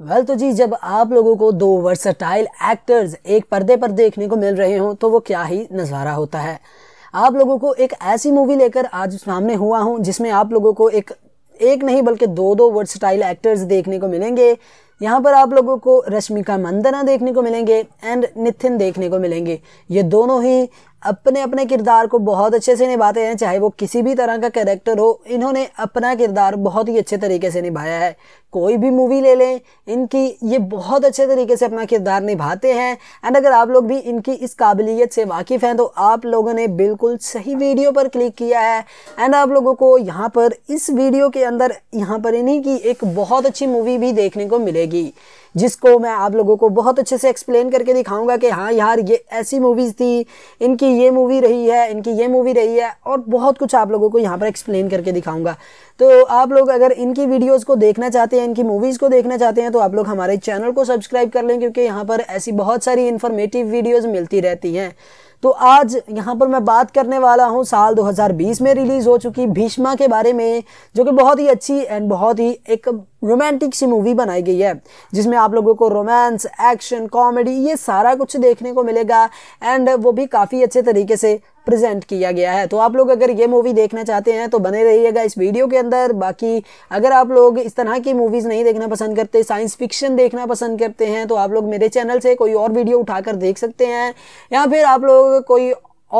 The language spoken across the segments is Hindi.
वेल well, तो जी जब आप लोगों को दो वर्सटाइल एक्टर्स एक पर्दे पर देखने को मिल रहे हों तो वो क्या ही नज़ारा होता है आप लोगों को एक ऐसी मूवी लेकर आज सामने हुआ हूँ जिसमें आप लोगों को एक एक नहीं बल्कि दो दो वर्सटाइल एक्टर्स देखने को मिलेंगे यहाँ पर आप लोगों को रश्मिका मंदना देखने को मिलेंगे एंड निथिन देखने को मिलेंगे ये दोनों ही अपने अपने किरदार को बहुत अच्छे से निभाते हैं चाहे वो किसी भी तरह का कैरेक्टर हो इन्होंने अपना किरदार बहुत ही अच्छे तरीके से निभाया है कोई भी मूवी ले लें इनकी ये बहुत अच्छे तरीके से अपना किरदार निभाते हैं एंड अगर आप लोग भी इनकी इस काबिलियत से वाकिफ़ हैं तो आप लोगों ने बिल्कुल सही वीडियो पर क्लिक किया है एंड आप लोगों को यहाँ पर इस वीडियो के अंदर यहाँ पर इन्हीं की एक बहुत अच्छी मूवी भी देखने को मिलेगी जिसको मैं आप लोगों को बहुत अच्छे से एक्सप्लेन करके दिखाऊंगा कि हाँ यार ये ऐसी मूवीज़ थी इनकी ये मूवी रही है इनकी ये मूवी रही है और बहुत कुछ आप लोगों को यहाँ पर एक्सप्लेन करके दिखाऊंगा तो आप लोग अगर इनकी वीडियोज़ को देखना चाहते हैं इनकी मूवीज़ को देखना चाहते हैं तो आप लोग हमारे चैनल को सब्सक्राइब कर लें क्योंकि यहाँ पर ऐसी बहुत सारी इन्फॉर्मेटिव वीडियोज़ मिलती रहती हैं तो आज यहाँ पर मैं बात करने वाला हूँ साल 2020 में रिलीज़ हो चुकी भीष्मा के बारे में जो कि बहुत ही अच्छी एंड बहुत ही एक रोमांटिक सी मूवी बनाई गई है जिसमें आप लोगों को रोमांस एक्शन कॉमेडी ये सारा कुछ देखने को मिलेगा एंड वो भी काफ़ी अच्छे तरीके से प्रेजेंट किया गया है तो आप लोग अगर ये मूवी देखना चाहते हैं तो बने रहिएगा इस वीडियो के अंदर बाकी अगर आप लोग इस तरह की मूवीज़ नहीं देखना पसंद करते साइंस फिक्शन देखना पसंद करते हैं तो आप लोग मेरे चैनल से कोई और वीडियो उठाकर देख सकते हैं या फिर आप लोग कोई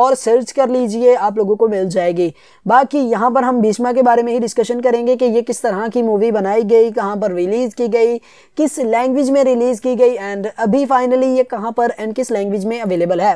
और सर्च कर लीजिए आप लोगों को मिल जाएगी बाकी यहाँ पर हम भीष्मा के बारे में ही डिस्कशन करेंगे कि ये किस तरह की मूवी बनाई गई कहाँ पर रिलीज़ की गई किस लैंग्वेज में रिलीज़ की गई एंड अभी फाइनली ये कहाँ पर एंड किस लैंग्वेज में अवेलेबल है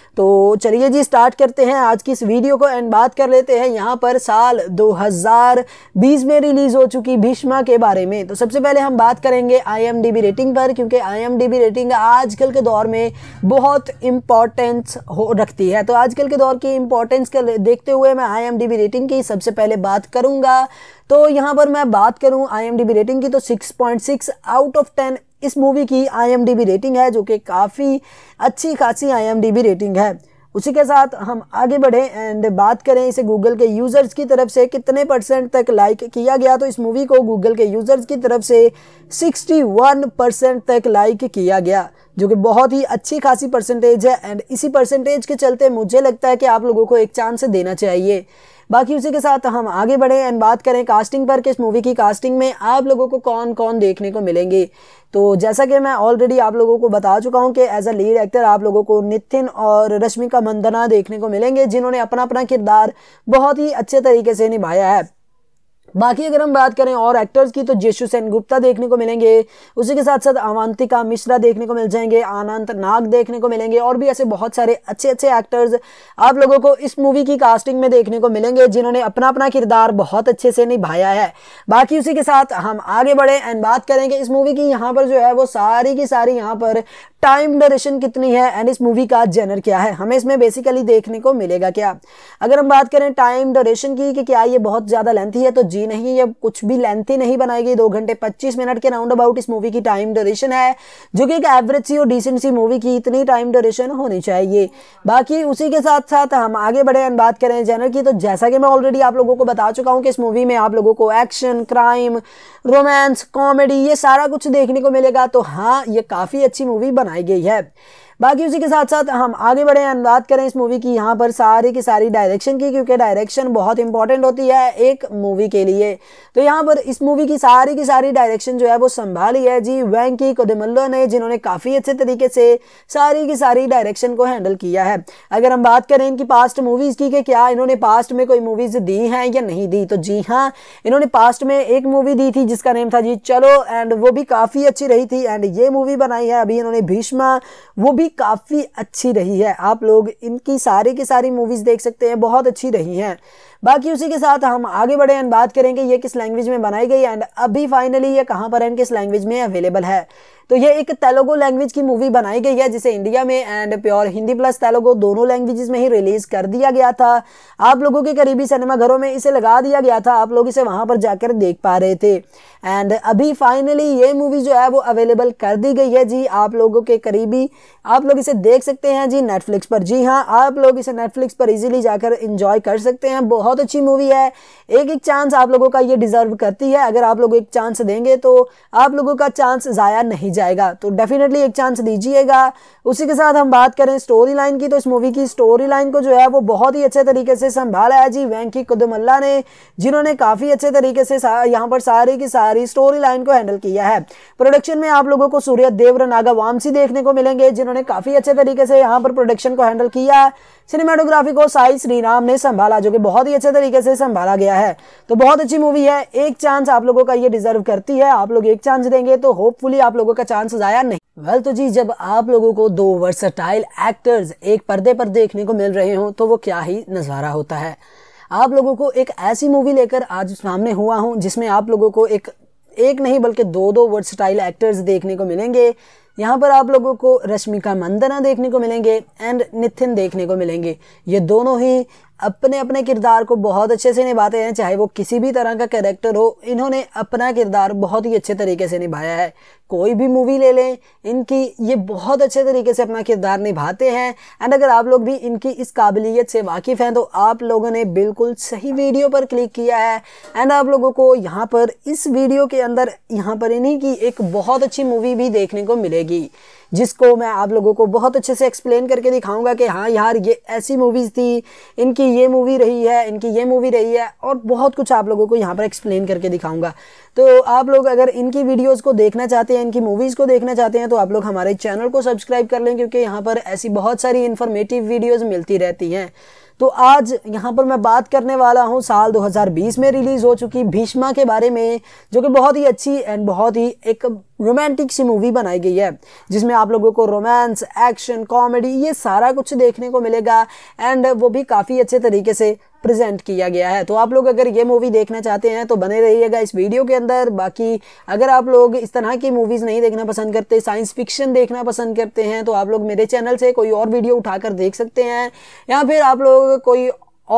तो चलिए जी स्टार्ट करते हैं आज की इस वीडियो को एंड बात कर लेते हैं यहाँ पर साल 2020 में रिलीज़ हो चुकी भीष्मा के बारे में तो सबसे पहले हम बात करेंगे आई रेटिंग पर क्योंकि आई रेटिंग आजकल के दौर में बहुत इम्पॉर्टेंस हो रखती है तो आजकल के दौर की इम्पोर्टेंस के देखते हुए मैं आई रेटिंग की सबसे पहले बात करूँगा तो यहाँ पर मैं बात करूँ आई रेटिंग की तो 6.6 आउट ऑफ 10 इस मूवी की आई रेटिंग है जो कि काफ़ी अच्छी खासी आई रेटिंग है उसी के साथ हम आगे बढ़ें एंड बात करें इसे गूगल के यूज़र्स की तरफ से कितने परसेंट तक लाइक किया गया तो इस मूवी को गूगल के यूज़र्स की तरफ से 61 परसेंट तक लाइक किया गया जो कि बहुत ही अच्छी खासी परसेंटेज है एंड इसी परसेंटेज के चलते मुझे लगता है कि आप लोगों को एक चांस देना चाहिए बाकी उसी के साथ हम आगे बढ़े एंड बात करें कास्टिंग पर किस मूवी की कास्टिंग में आप लोगों को कौन कौन देखने को मिलेंगे तो जैसा कि मैं ऑलरेडी आप लोगों को बता चुका हूँ कि एज अ लीड एक्टर आप लोगों को नितिन और रश्मिका मंदना देखने को मिलेंगे जिन्होंने अपना अपना किरदार बहुत ही अच्छे तरीके से निभाया है बाकी अगर हम बात करें और एक्टर्स की तो जेशु सेन गुप्ता देखने को मिलेंगे उसी के साथ साथ अवंतिका मिश्रा देखने को मिल जाएंगे आनंद नाग देखने को मिलेंगे और भी ऐसे बहुत सारे अच्छे अच्छे एक्टर्स आप लोगों को इस मूवी की कास्टिंग में देखने को मिलेंगे जिन्होंने अपना अपना किरदार बहुत अच्छे से निभाया है बाकी उसी के साथ हम आगे बढ़े एंड बात करेंगे इस मूवी की यहाँ पर जो है वो सारी की सारी यहाँ पर टाइम ड्यूरेशन कितनी है एंड इस मूवी का जेनर क्या है हमें इसमें बेसिकली देखने को मिलेगा क्या अगर हम बात करें टाइम ड्यूरेशन की कि क्या ये बहुत ज़्यादा लेंथी है तो जी थी नहीं ये कुछ भी लेंथी नहीं बनाई गई दो घंटे पच्चीस मिनट के राउंड अबाउट इस मूवी की टाइम ड्यूरेशन है जो कि एक एवरेज सी और डिसेंट सी मूवी की इतनी टाइम ड्यूरेशन होनी चाहिए बाकी उसी के साथ साथ हम आगे बढ़े एंड बात करें जनर की तो जैसा कि मैं ऑलरेडी आप लोगों को बता चुका हूँ कि इस मूवी में आप लोगों को एक्शन क्राइम रोमांस कॉमेडी ये सारा कुछ देखने को मिलेगा तो हाँ ये काफ़ी अच्छी मूवी बनाई गई है बाकी उसी के साथ साथ हम आगे बढ़े हम बात करें इस मूवी की यहाँ पर सारी की सारी डायरेक्शन की क्योंकि डायरेक्शन बहुत इंपॉर्टेंट होती है एक मूवी के लिए तो यहाँ पर इस मूवी की सारी की सारी डायरेक्शन जो है वो संभाली है जी वैंकी कोदेमल्लो ने जिन्होंने काफ़ी अच्छे तरीके से सारी की सारी डायरेक्शन को हैंडल किया है अगर हम बात करें इनकी पास्ट मूवीज़ की कि क्या इन्होंने पास्ट में कोई मूवीज़ दी हैं या नहीं दी तो जी हाँ इन्होंने पास्ट में एक मूवी दी थी जिसका नेम था जी चलो एंड वो भी काफ़ी अच्छी रही थी एंड ये मूवी बनाई है अभी इन्होंने भीष्मा वो भी काफ़ी अच्छी रही है आप लोग इनकी सारी की सारी मूवीज़ देख सकते हैं बहुत अच्छी रही हैं बाकी उसी के साथ हम आगे बढ़े एंड बात करेंगे ये किस लैंग्वेज में बनाई गई एंड अभी फाइनली ये कहाँ पर एंड किस लैंग्वेज में अवेलेबल है तो ये एक तेलुगु लैंग्वेज की मूवी बनाई गई है जिसे इंडिया में and pure Hindi plus Telugu दोनों लैंग्वेजेस में ही रिलीज़ कर दिया गया था आप लोगों के करीबी सिनेमाघरों में इसे लगा दिया गया था आप लोग इसे वहाँ पर जाकर देख पा रहे थे एंड अभी फाइनली ये मूवी जो है वो अवेलेबल कर दी गई है जी आप लोगों के करीबी आप लोग इसे देख सकते हैं जी नेटफ्लिक्स पर जी हाँ आप लोग इसे नेटफ्लिक्स पर इजीली जाकर इंजॉय कर सकते हैं बहुत अच्छी मूवी है एक एक चांस आप लोगों का ये डिज़र्व करती है अगर आप लोग एक चांस देंगे तो आप लोगों का चांस ज़ाया नहीं जाएगा तो डेफिनेटली एक चांस दीजिएगा उसी के साथ हम बात करें स्टोरी लाइन की तो इस मूवी की स्टोरी लाइन को जो है वो बहुत ही अच्छे तरीके से संभाला है जी वैंकी कुदमल्ला ने जिन्होंने काफ़ी अच्छे तरीके से यहाँ पर सारे की सारे सारी स्टोरी लाइन को हैंडल किया है प्रोडक्शन में आप लोगों को सूर्य देवरा नागा वामसी देखने को मिलेंगे जिन्होंने काफी अच्छे तरीके से यहाँ पर प्रोडक्शन को हैंडल किया है सिनेमाटोग्राफी को साई श्रीराम ने संभाला जो कि बहुत ही अच्छे तरीके से संभाला गया है तो बहुत अच्छी मूवी है एक चांस आप लोगों का ये डिजर्व करती है आप लोग एक चांस देंगे तो होपफुली आप लोगों का चांस जाया नहीं वेल well, तो जी जब आप लोगों को दो वर्सटाइल एक्टर्स एक पर्दे पर देखने को मिल रहे हो तो वो क्या ही नज़ारा होता है आप लोगों को एक ऐसी मूवी लेकर आज सामने हुआ हूं जिसमें आप लोगों को एक एक नहीं बल्कि दो दो वर्सटाइल एक्टर्स देखने को मिलेंगे यहाँ पर आप लोगों को रश्मिका मंदना देखने को मिलेंगे एंड निथिन देखने को मिलेंगे ये दोनों ही अपने अपने किरदार को बहुत अच्छे से निभाते हैं चाहे वो किसी भी तरह का कैरेक्टर हो इन्होंने अपना किरदार बहुत ही अच्छे तरीके से निभाया है कोई भी मूवी ले लें इनकी ये बहुत अच्छे तरीके से अपना किरदार निभाते हैं एंड अगर आप लोग भी इनकी इस काबिलियत से वाकिफ़ हैं तो आप लोगों ने बिल्कुल सही वीडियो पर क्लिक किया है एंड आप लोगों को यहाँ पर इस वीडियो के अंदर यहाँ पर इन्हीं की एक बहुत अच्छी मूवी भी देखने को मिलेगी जिसको मैं आप लोगों को बहुत अच्छे से एक्सप्लेन करके दिखाऊंगा कि हाँ यार ये ऐसी मूवीज़ थी इनकी ये मूवी रही है इनकी ये मूवी रही है और बहुत कुछ आप लोगों को यहाँ पर एक्सप्लेन करके दिखाऊंगा तो आप लोग अगर इनकी वीडियोज़ को देखना चाहते हैं इनकी मूवीज़ को देखना चाहते हैं तो आप लोग हमारे चैनल को सब्सक्राइब कर लें क्योंकि यहाँ पर ऐसी बहुत सारी इन्फॉर्मेटिव वीडियोज़ मिलती रहती हैं तो आज यहाँ पर मैं बात करने वाला हूँ साल 2020 में रिलीज़ हो चुकी भीष्मा के बारे में जो कि बहुत ही अच्छी एंड बहुत ही एक रोमांटिक सी मूवी बनाई गई है जिसमें आप लोगों को रोमांस एक्शन कॉमेडी ये सारा कुछ देखने को मिलेगा एंड वो भी काफ़ी अच्छे तरीके से प्रेजेंट किया गया है तो आप लोग अगर ये मूवी देखना चाहते हैं तो बने रहिएगा इस वीडियो के अंदर बाकी अगर आप लोग इस तरह की मूवीज़ नहीं देखना पसंद करते साइंस फिक्शन देखना पसंद करते हैं तो आप लोग मेरे चैनल से कोई और वीडियो उठाकर देख सकते हैं या फिर आप लोग कोई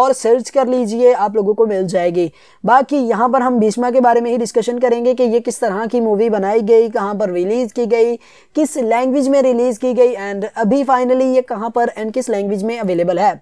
और सर्च कर लीजिए आप लोगों को मिल जाएगी बाकी यहाँ पर हम भीष्मा के बारे में ही डिस्कशन करेंगे कि ये किस तरह की मूवी बनाई गई कहाँ पर रिलीज़ की गई किस लैंग्वेज में रिलीज़ की गई एंड अभी फाइनली ये कहाँ पर एंड किस लैंग्वेज में अवेलेबल है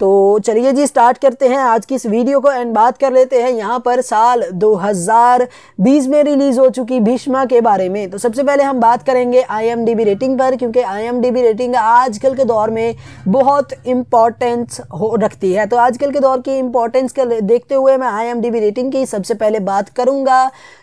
तो चलिए जी स्टार्ट करते हैं आज की इस वीडियो को एंड बात कर लेते हैं यहाँ पर साल 2020 में रिलीज़ हो चुकी भीष्मा के बारे में तो सबसे पहले हम बात करेंगे आईएमडीबी रेटिंग पर क्योंकि आईएमडीबी रेटिंग आजकल के दौर में बहुत इम्पॉर्टेंस हो रखती है तो आजकल के दौर की इम्पोर्टेंस के देखते हुए मैं आई रेटिंग की सबसे पहले बात करूँगा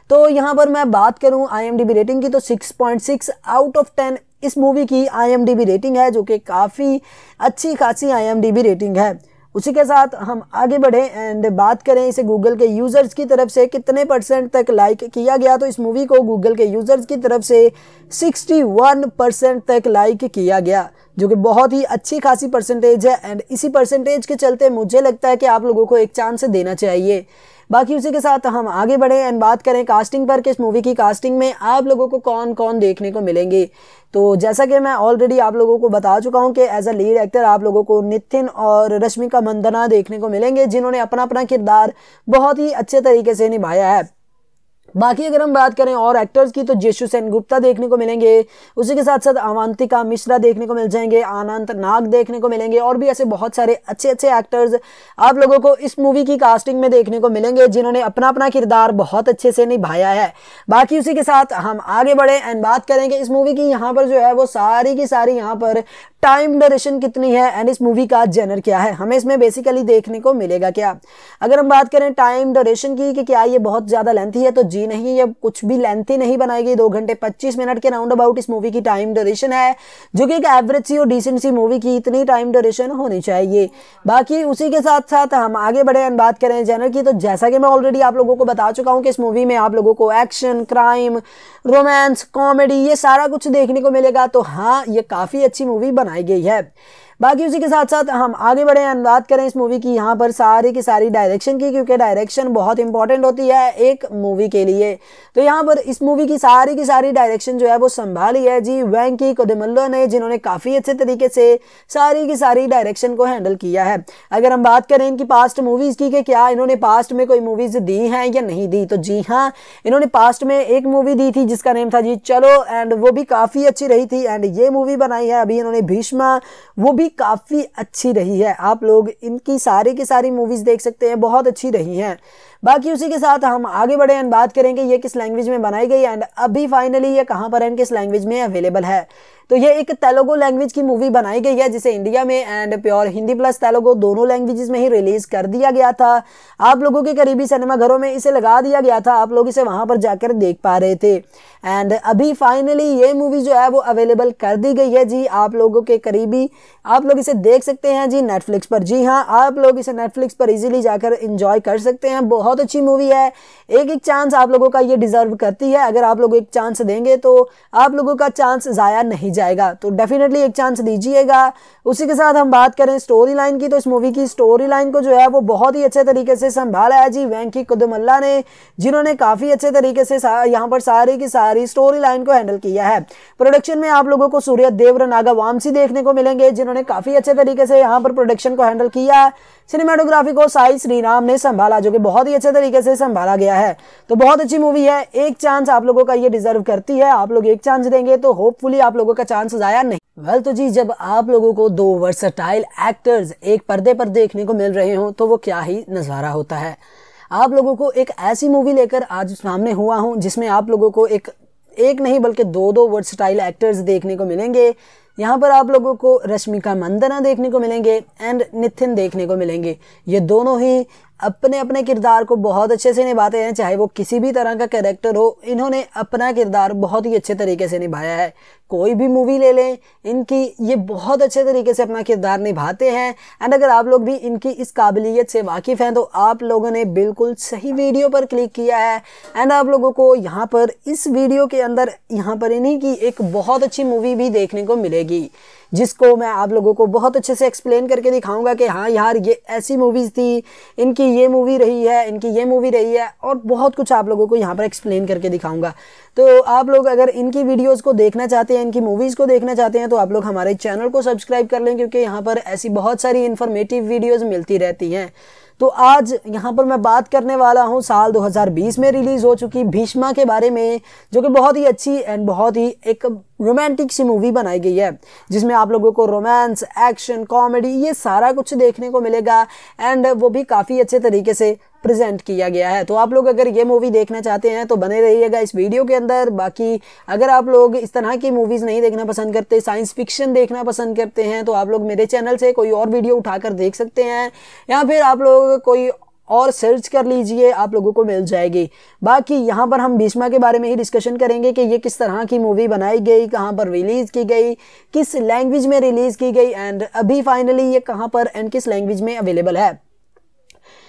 तो यहाँ पर मैं बात करूँ आई रेटिंग की तो 6.6 आउट ऑफ 10 इस मूवी की आई रेटिंग है जो कि काफ़ी अच्छी खासी आई रेटिंग है उसी के साथ हम आगे बढ़े एंड बात करें इसे गूगल के यूज़र्स की तरफ से कितने परसेंट तक लाइक किया गया तो इस मूवी को गूगल के यूज़र्स की तरफ से 61 परसेंट तक लाइक किया गया जो कि बहुत ही अच्छी खासी परसेंटेज है एंड इसी परसेंटेज के चलते मुझे लगता है कि आप लोगों को एक चांस देना चाहिए बाकी उसी के साथ हम आगे बढ़े एंड बात करें कास्टिंग पर किस मूवी की कास्टिंग में आप लोगों को कौन कौन देखने को मिलेंगे तो जैसा कि मैं ऑलरेडी आप लोगों को बता चुका हूँ कि एज अ लीड एक्टर आप लोगों को नितिन और रश्मिका मंदना देखने को मिलेंगे जिन्होंने अपना अपना किरदार बहुत ही अच्छे तरीके से निभाया है बाकी अगर हम बात करें और एक्टर्स की तो जेशु सेन गुप्ता देखने को मिलेंगे उसी के साथ साथ अवंतिका मिश्रा देखने को मिल जाएंगे आनंद नाग देखने को मिलेंगे और भी ऐसे बहुत सारे अच्छे अच्छे एक्टर्स आप लोगों को इस मूवी की कास्टिंग में देखने को मिलेंगे जिन्होंने अपना अपना किरदार बहुत अच्छे से निभाया है बाकी उसी के साथ हम आगे बढ़े एंड बात करेंगे इस मूवी की यहाँ पर जो है वो सारी की सारी यहाँ पर टाइम ड्यूरेशन कितनी है एंड इस मूवी का जेनर क्या है हमें इसमें बेसिकली देखने को मिलेगा क्या अगर हम बात करें टाइम ड्यूरेशन की कि क्या ये बहुत ज़्यादा लेंथी है तो जी नहीं ये कुछ भी लेंथी नहीं बनाएगी दो घंटे पच्चीस मिनट के राउंड अबाउट इस मूवी की टाइम ड्यूरेशन है जो कि एक एवरेज सी और डिसेंट सी मूवी की इतनी टाइम ड्यूरेशन होनी चाहिए बाकी उसी के साथ साथ हम आगे बढ़े एंड बात करें जेनर की तो जैसा कि मैं ऑलरेडी आप लोगों को बता चुका हूँ कि इस मूवी में आप लोगों को एक्शन क्राइम रोमांस कॉमेडी ये सारा कुछ देखने को मिलेगा तो हाँ ये काफ़ी अच्छी मूवी बन बनाई गई है बाकी उसी के साथ साथ हम आगे बढ़े हैं बात करें इस मूवी की यहाँ पर सारी की सारी डायरेक्शन की क्योंकि डायरेक्शन बहुत इंपॉर्टेंट होती है एक मूवी के लिए तो यहाँ पर इस मूवी की सारी की सारी डायरेक्शन जो है वो संभाली है जी वैंकी कोदेमल्लो ने जिन्होंने काफ़ी अच्छे तरीके से सारी की सारी डायरेक्शन को हैंडल किया है अगर हम बात करें इनकी पास्ट मूवीज़ की कि क्या इन्होंने पास्ट में कोई मूवीज़ दी हैं या नहीं दी तो जी हाँ इन्होंने पास्ट में एक मूवी दी थी जिसका नेम था जी चलो एंड वो भी काफ़ी अच्छी रही थी एंड ये मूवी बनाई है अभी इन्होंने भीष्मा वो भी मूवी काफ़ी अच्छी रही है आप लोग इनकी सारी की सारी मूवीज़ देख सकते हैं बहुत अच्छी रही हैं बाकी उसी के साथ हम आगे बढ़े एंड बात करेंगे ये किस लैंग्वेज में बनाई गई एंड अभी फाइनली ये कहाँ पर एंड किस लैंग्वेज में अवेलेबल है तो ये एक तेलुगु लैंग्वेज की मूवी बनाई गई है जिसे इंडिया में and pure Hindi plus Telugu दोनों लैंग्वेजेस में ही रिलीज कर दिया गया था आप लोगों के करीबी सिनेमा घरों में इसे लगा दिया गया था आप लोग इसे वहां पर जाकर देख पा रहे थे एंड अभी फाइनली ये मूवी जो है वो अवेलेबल कर दी गई है जी आप लोगों के करीबी आप लोग इसे देख सकते हैं जी नेटफ्लिक्स पर जी हाँ आप लोग इसे नेटफ्लिक्स पर इजिली जाकर इंजॉय कर सकते हैं बहुत बहुत अच्छी मूवी है एक एक चांस आप लोगों का ये डिज़र्व करती है अगर आप लोग एक चांस देंगे तो आप लोगों का चांस ज़ाया नहीं जाएगा तो डेफिनेटली एक चांस दीजिएगा उसी के साथ हम बात करें स्टोरी लाइन की तो इस मूवी की स्टोरी लाइन को जो है वो बहुत ही अच्छे तरीके से संभाला है जी वैंकी कुदमल्ला ने जिन्होंने काफ़ी अच्छे तरीके से यहाँ पर सारी की सारी स्टोरी लाइन को हैंडल किया है प्रोडक्शन में आप लोगों को सूर्य देवर नागा वामसी देखने को मिलेंगे जिन्होंने काफ़ी अच्छे तरीके से यहाँ पर प्रोडक्शन को हैंडल किया है सिनेमाटोग्राफी को साई श्रीराम ने संभाला जो कि बहुत ही अच्छे तरीके से संभाला गया है तो बहुत अच्छी मूवी है एक चांस आप लोगों का ये डिजर्व करती है आप लोग एक चांस देंगे तो होपफुली आप लोगों का चांस जाया नहीं वेल well, तो जी जब आप लोगों को दो वर्सटाइल एक्टर्स एक पर्दे पर देखने को मिल रहे हो तो वो क्या ही नज़ारा होता है आप लोगों को एक ऐसी मूवी लेकर आज सामने हुआ हूँ जिसमें आप लोगों को एक एक नहीं बल्कि दो दो वर्सटाइल एक्टर्स देखने को मिलेंगे यहाँ पर आप लोगों को रश्मिका मंदना देखने को मिलेंगे एंड निथिन देखने को मिलेंगे ये दोनों ही अपने अपने किरदार को बहुत अच्छे से निभाते हैं चाहे वो किसी भी तरह का कैरेक्टर हो इन्होंने अपना किरदार बहुत ही अच्छे तरीके से निभाया है कोई भी मूवी ले लें इनकी ये बहुत अच्छे तरीके से अपना किरदार निभाते हैं एंड अगर आप लोग भी इनकी इस काबिलियत से वाकिफ़ हैं तो आप लोगों ने बिल्कुल सही वीडियो पर क्लिक किया है एंड आप लोगों को यहाँ पर इस वीडियो के अंदर यहाँ पर इन्हीं की एक बहुत अच्छी मूवी भी देखने को मिलेगी जिसको मैं आप लोगों को बहुत अच्छे से एक्सप्लेन करके दिखाऊंगा कि हाँ यार ये ऐसी मूवीज़ थी इनकी ये मूवी रही है इनकी ये मूवी रही है और बहुत कुछ आप लोगों को यहाँ पर एक्सप्लेन करके दिखाऊंगा तो आप लोग अगर इनकी वीडियोज़ को देखना चाहते हैं इनकी मूवीज़ को देखना चाहते हैं तो आप लोग हमारे चैनल को सब्सक्राइब कर लें क्योंकि यहाँ पर ऐसी बहुत सारी इन्फॉर्मेटिव वीडियोज़ मिलती रहती हैं तो आज यहाँ पर मैं बात करने वाला हूँ साल 2020 में रिलीज़ हो चुकी भीष्मा के बारे में जो कि बहुत ही अच्छी एंड बहुत ही एक रोमांटिक सी मूवी बनाई गई है जिसमें आप लोगों को रोमांस एक्शन कॉमेडी ये सारा कुछ देखने को मिलेगा एंड वो भी काफ़ी अच्छे तरीके से प्रेजेंट किया गया है तो आप लोग अगर ये मूवी देखना चाहते हैं तो बने रहिएगा इस वीडियो के अंदर बाकी अगर आप लोग इस तरह की मूवीज़ नहीं देखना पसंद करते साइंस फिक्शन देखना पसंद करते हैं तो आप लोग मेरे चैनल से कोई और वीडियो उठाकर देख सकते हैं या फिर आप लोग कोई और सर्च कर लीजिए आप लोगों को मिल जाएगी बाकी यहाँ पर हम भीष्मा के बारे में ही डिस्कशन करेंगे कि ये किस तरह की मूवी बनाई गई कहाँ पर रिलीज़ की गई किस लैंग्वेज में रिलीज़ की गई एंड अभी फाइनली ये कहाँ पर एंड किस लैंग्वेज में अवेलेबल है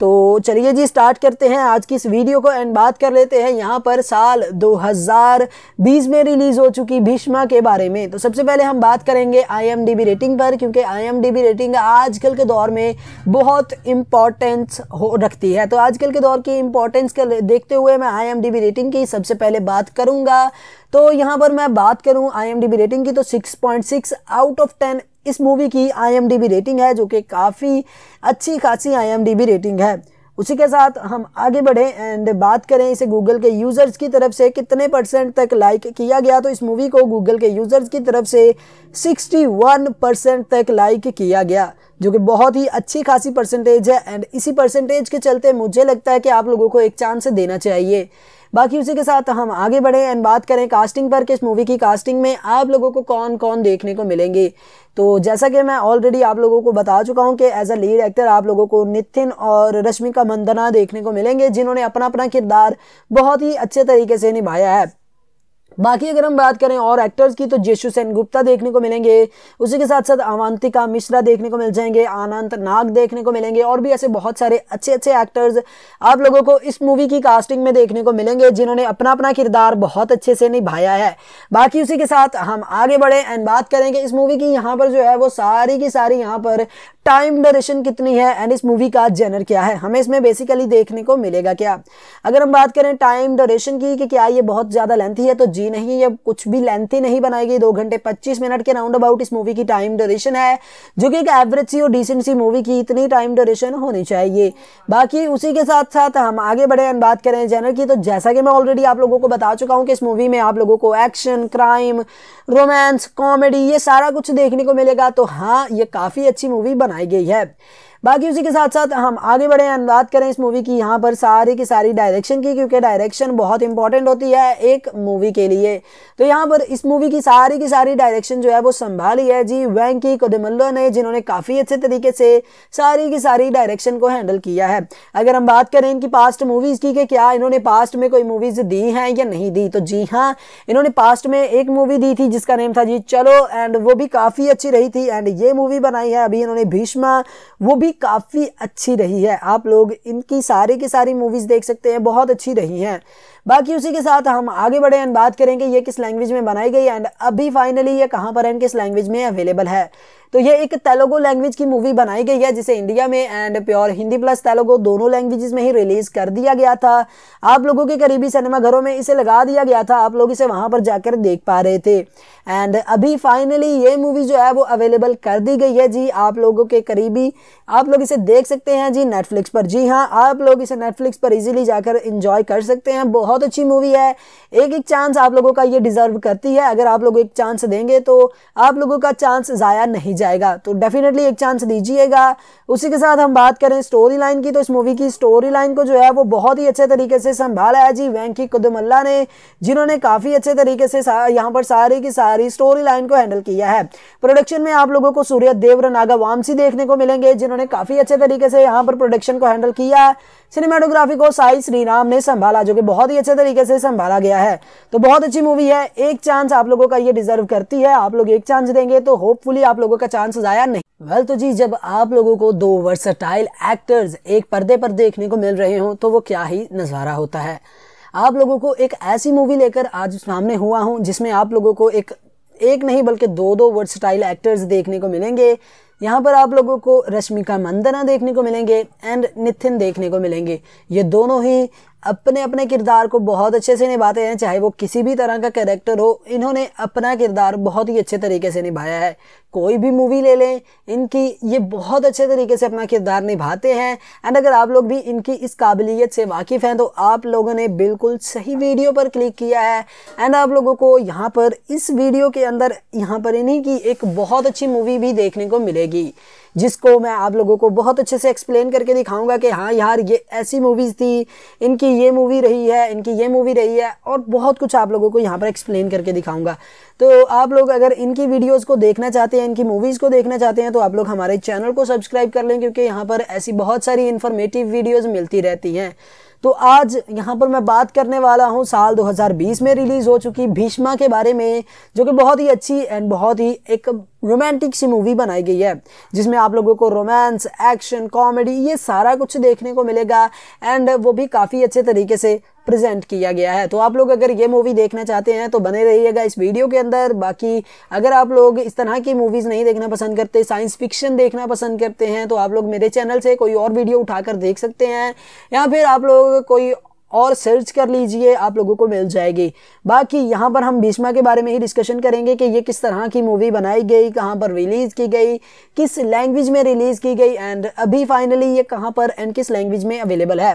तो चलिए जी स्टार्ट करते हैं आज की इस वीडियो को एंड बात कर लेते हैं यहाँ पर साल 2020 में रिलीज़ हो चुकी भीष्मा के बारे में तो सबसे पहले हम बात करेंगे आई रेटिंग पर क्योंकि आई रेटिंग आजकल के दौर में बहुत इम्पॉर्टेंस हो रखती है तो आजकल के दौर की इम्पोर्टेंस के देखते हुए मैं आई रेटिंग की सबसे पहले बात करूँगा तो यहाँ पर मैं बात करूँ आई रेटिंग की तो 6.6 आउट ऑफ 10 इस मूवी की आई रेटिंग है जो कि काफ़ी अच्छी खासी आई रेटिंग है उसी के साथ हम आगे बढ़े एंड बात करें इसे गूगल के यूज़र्स की तरफ से कितने परसेंट तक लाइक किया गया तो इस मूवी को गूगल के यूज़र्स की तरफ से 61 परसेंट तक लाइक किया गया जो कि बहुत ही अच्छी खासी परसेंटेज है एंड इसी परसेंटेज के चलते मुझे लगता है कि आप लोगों को एक चांस देना चाहिए बाकी उसी के साथ हम आगे बढ़े एंड बात करें कास्टिंग पर कि इस मूवी की कास्टिंग में आप लोगों को कौन कौन देखने को मिलेंगे तो जैसा कि मैं ऑलरेडी आप लोगों को बता चुका हूं कि एज अ लीड एक्टर आप लोगों को नितिन और रश्मिका मंदना देखने को मिलेंगे जिन्होंने अपना अपना किरदार बहुत ही अच्छे तरीके से निभाया है बाकी अगर हम बात करें और एक्टर्स की तो जेशु सेन गुप्ता देखने को मिलेंगे उसी के साथ साथ अवंतिका मिश्रा देखने को मिल जाएंगे आनंद नाग देखने को मिलेंगे और भी ऐसे बहुत सारे अच्छे अच्छे एक्टर्स आप लोगों को इस मूवी की कास्टिंग में देखने को मिलेंगे जिन्होंने अपना अपना किरदार बहुत अच्छे से निभाया है बाकी उसी के साथ हम आगे बढ़े एंड बात करेंगे इस मूवी की यहाँ पर जो है वो सारी की सारी यहाँ पर टाइम ड्यूरेशन कितनी है एंड इस मूवी का जेनर क्या है हमें इसमें बेसिकली देखने को मिलेगा क्या अगर हम बात करें टाइम ड्यूरेशन की कि क्या ये बहुत ज़्यादा लेंथी है तो जी दी नहीं या कुछ भी लेंथी नहीं बनाई गई दो घंटे पच्चीस मिनट के राउंड अबाउट इस मूवी की टाइम ड्यूरेशन है जो कि एक एवरेज सी और डिसेंट सी मूवी की इतनी टाइम ड्यूरेशन होनी चाहिए बाकी उसी के साथ साथ हम आगे बढ़े एंड बात करें जैनर की तो जैसा कि मैं ऑलरेडी आप लोगों को बता चुका हूँ कि इस मूवी में आप लोगों को एक्शन क्राइम रोमांस कॉमेडी ये सारा कुछ देखने को मिलेगा तो हाँ ये काफ़ी अच्छी मूवी बनाई गई है बाकी उसी के साथ साथ हम आगे बढ़े एंड बात करें इस मूवी की यहाँ पर सारी की सारी डायरेक्शन की क्योंकि डायरेक्शन बहुत इंपॉर्टेंट होती है एक मूवी के लिए तो यहाँ पर इस मूवी की सारी की सारी डायरेक्शन जो है वो संभाली है जी वैंकी कोदेमल्लो ने जिन्होंने काफ़ी अच्छे तरीके से सारी की सारी डायरेक्शन को हैंडल किया है अगर हम बात करें इनकी पास्ट मूवीज़ की कि क्या इन्होंने पास्ट में कोई मूवीज़ दी हैं या नहीं दी तो जी हाँ इन्होंने पास्ट में एक मूवी दी थी जिसका नेम था जी चलो एंड वो भी काफ़ी अच्छी रही थी एंड ये मूवी बनाई है अभी इन्होंने भीष्मा वो भी काफ़ी अच्छी रही है आप लोग इनकी सारी की सारी मूवीज़ देख सकते हैं बहुत अच्छी रही हैं बाकी उसी के साथ हम आगे बढ़े एंड बात करेंगे ये किस लैंग्वेज में बनाई गई एंड अभी फाइनली ये कहाँ पर एंड किस लैंग्वेज में अवेलेबल है तो ये एक तेलुगु लैंग्वेज की मूवी बनाई गई है जिसे इंडिया में and pure Hindi plus Telugu दोनों लैंग्वेजेस में ही रिलीज कर दिया गया था आप लोगों के करीबी सिनेमाघरों में इसे लगा दिया गया था आप लोग इसे वहां पर जाकर देख पा रहे थे एंड अभी फाइनली ये मूवी जो है वो अवेलेबल कर दी गई है जी आप लोगों के करीबी आप लोग इसे देख सकते हैं जी नेटफ्लिक्स पर जी हाँ आप लोग इसे नेटफ्लिक्स पर इजिली जाकर इंजॉय कर सकते हैं बहुत बहुत अच्छी मूवी है एक एक चांस आप लोगों का ये डिज़र्व करती है अगर आप लोग एक चांस देंगे तो आप लोगों का चांस ज़ाया नहीं जाएगा तो डेफिनेटली एक चांस दीजिएगा उसी के साथ हम बात करें स्टोरी लाइन की तो इस मूवी की स्टोरी लाइन को जो है वो बहुत ही अच्छे तरीके से संभाला है जी वैंकी कुदमल्ला ने जिन्होंने काफ़ी अच्छे तरीके से यहाँ पर सारी की सारी स्टोरी लाइन को हैंडल किया है प्रोडक्शन में आप लोगों को सूर्य देवर नागा वामसी देखने को मिलेंगे जिन्होंने काफ़ी अच्छे तरीके से यहाँ पर प्रोडक्शन को हैंडल किया सिनेमाटोग्राफी को साई श्रीराम ने संभाला जो कि बहुत ही अच्छे तरीके से संभाला गया है तो बहुत अच्छी मूवी है एक चांस आप लोगों का ये डिजर्व करती है आप लोग एक चांस देंगे तो होपफुली आप लोगों का चांस जाया नहीं वेल well, तो जी जब आप लोगों को दो वर्सटाइल एक्टर्स एक पर्दे पर देखने को मिल रहे हो तो वो क्या ही नज़ारा होता है आप लोगों को एक ऐसी मूवी लेकर आज सामने हुआ हूँ जिसमें आप लोगों को एक एक नहीं बल्कि दो दो वर्सटाइल एक्टर्स देखने को मिलेंगे यहाँ पर आप लोगों को रश्मिका मंदना देखने को मिलेंगे एंड निथिन देखने को मिलेंगे ये दोनों ही अपने अपने किरदार को बहुत अच्छे से निभाते हैं चाहे वो किसी भी तरह का कैरेक्टर हो इन्होंने अपना किरदार बहुत ही अच्छे तरीके से निभाया है कोई भी मूवी ले लें इनकी ये बहुत अच्छे तरीके से अपना किरदार निभाते हैं एंड अगर आप लोग भी इनकी इस काबिलियत से वाकिफ़ हैं तो आप लोगों ने बिल्कुल सही वीडियो पर क्लिक किया है एंड आप लोगों को यहाँ पर इस वीडियो के अंदर यहाँ पर इन्हीं की एक बहुत अच्छी मूवी भी देखने को मिलेगी मिलेगी जिसको मैं आप लोगों को बहुत अच्छे से एक्सप्लेन करके दिखाऊंगा कि हाँ यार ये ऐसी मूवीज़ थी इनकी ये मूवी रही है इनकी ये मूवी रही है और बहुत कुछ आप लोगों को यहाँ पर एक्सप्लेन करके दिखाऊंगा तो आप लोग अगर इनकी वीडियोस को देखना चाहते हैं इनकी मूवीज़ को देखना चाहते हैं तो आप लोग हमारे चैनल को सब्सक्राइब कर लें क्योंकि यहाँ पर ऐसी बहुत सारी इन्फॉर्मेटिव वीडियोज़ मिलती रहती हैं तो आज यहाँ पर मैं बात करने वाला हूँ साल 2020 में रिलीज़ हो चुकी भीष्मा के बारे में जो कि बहुत ही अच्छी एंड बहुत ही एक रोमांटिक सी मूवी बनाई गई है जिसमें आप लोगों को रोमांस एक्शन कॉमेडी ये सारा कुछ देखने को मिलेगा एंड वो भी काफ़ी अच्छे तरीके से प्रेजेंट किया गया है तो आप लोग अगर ये मूवी देखना चाहते हैं तो बने रहिएगा इस वीडियो के अंदर बाकी अगर आप लोग इस तरह की मूवीज़ नहीं देखना पसंद करते साइंस फिक्शन देखना पसंद करते हैं तो आप लोग मेरे चैनल से कोई और वीडियो उठाकर देख सकते हैं या फिर आप लोग कोई और सर्च कर लीजिए आप लोगों को मिल जाएगी बाकी यहाँ पर हम भीष्मा के बारे में ही डिस्कशन करेंगे कि ये किस तरह की मूवी बनाई गई कहाँ पर रिलीज़ की गई किस लैंग्वेज में रिलीज़ की गई एंड अभी फाइनली ये कहाँ पर एंड किस लैंग्वेज में अवेलेबल है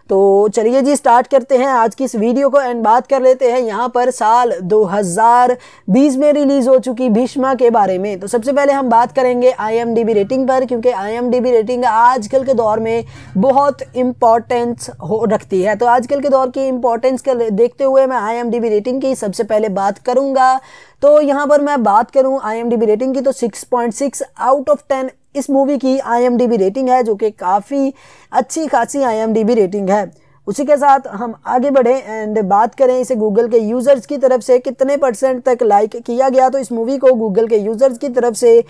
तो चलिए जी स्टार्ट करते हैं आज की इस वीडियो को एंड बात कर लेते हैं यहाँ पर साल 2020 में रिलीज़ हो चुकी भीष्मा के बारे में तो सबसे पहले हम बात करेंगे आईएमडीबी रेटिंग पर क्योंकि आईएमडीबी रेटिंग आजकल के दौर में बहुत इम्पॉर्टेंस हो रखती है तो आजकल के दौर की इम्पोर्टेंस के देखते हुए मैं आई रेटिंग की सबसे पहले बात करूँगा तो यहाँ पर मैं बात करूँ आई रेटिंग की तो 6.6 आउट ऑफ 10 इस मूवी की आई रेटिंग है जो कि काफ़ी अच्छी खासी आई रेटिंग है उसी के साथ हम आगे बढ़ें एंड बात करें इसे गूगल के यूज़र्स की तरफ से कितने परसेंट तक लाइक किया गया तो इस मूवी को गूगल के यूज़र्स की तरफ से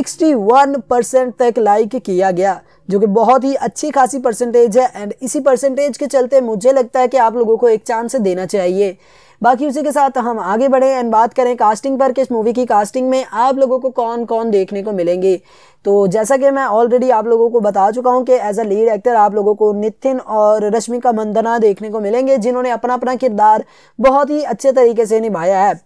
61 परसेंट तक लाइक किया गया जो कि बहुत ही अच्छी खासी परसेंटेज है एंड इसी परसेंटेज के चलते मुझे लगता है कि आप लोगों को एक चांस देना चाहिए बाकी उसी के साथ हम आगे बढ़े एंड बात करें कास्टिंग पर कि इस मूवी की कास्टिंग में आप लोगों को कौन कौन देखने को मिलेंगे तो जैसा कि मैं ऑलरेडी आप लोगों को बता चुका हूँ कि एज अ लीड एक्टर आप लोगों को नितिन और रश्मिका मंदना देखने को मिलेंगे जिन्होंने अपना अपना किरदार बहुत ही अच्छे तरीके से निभाया है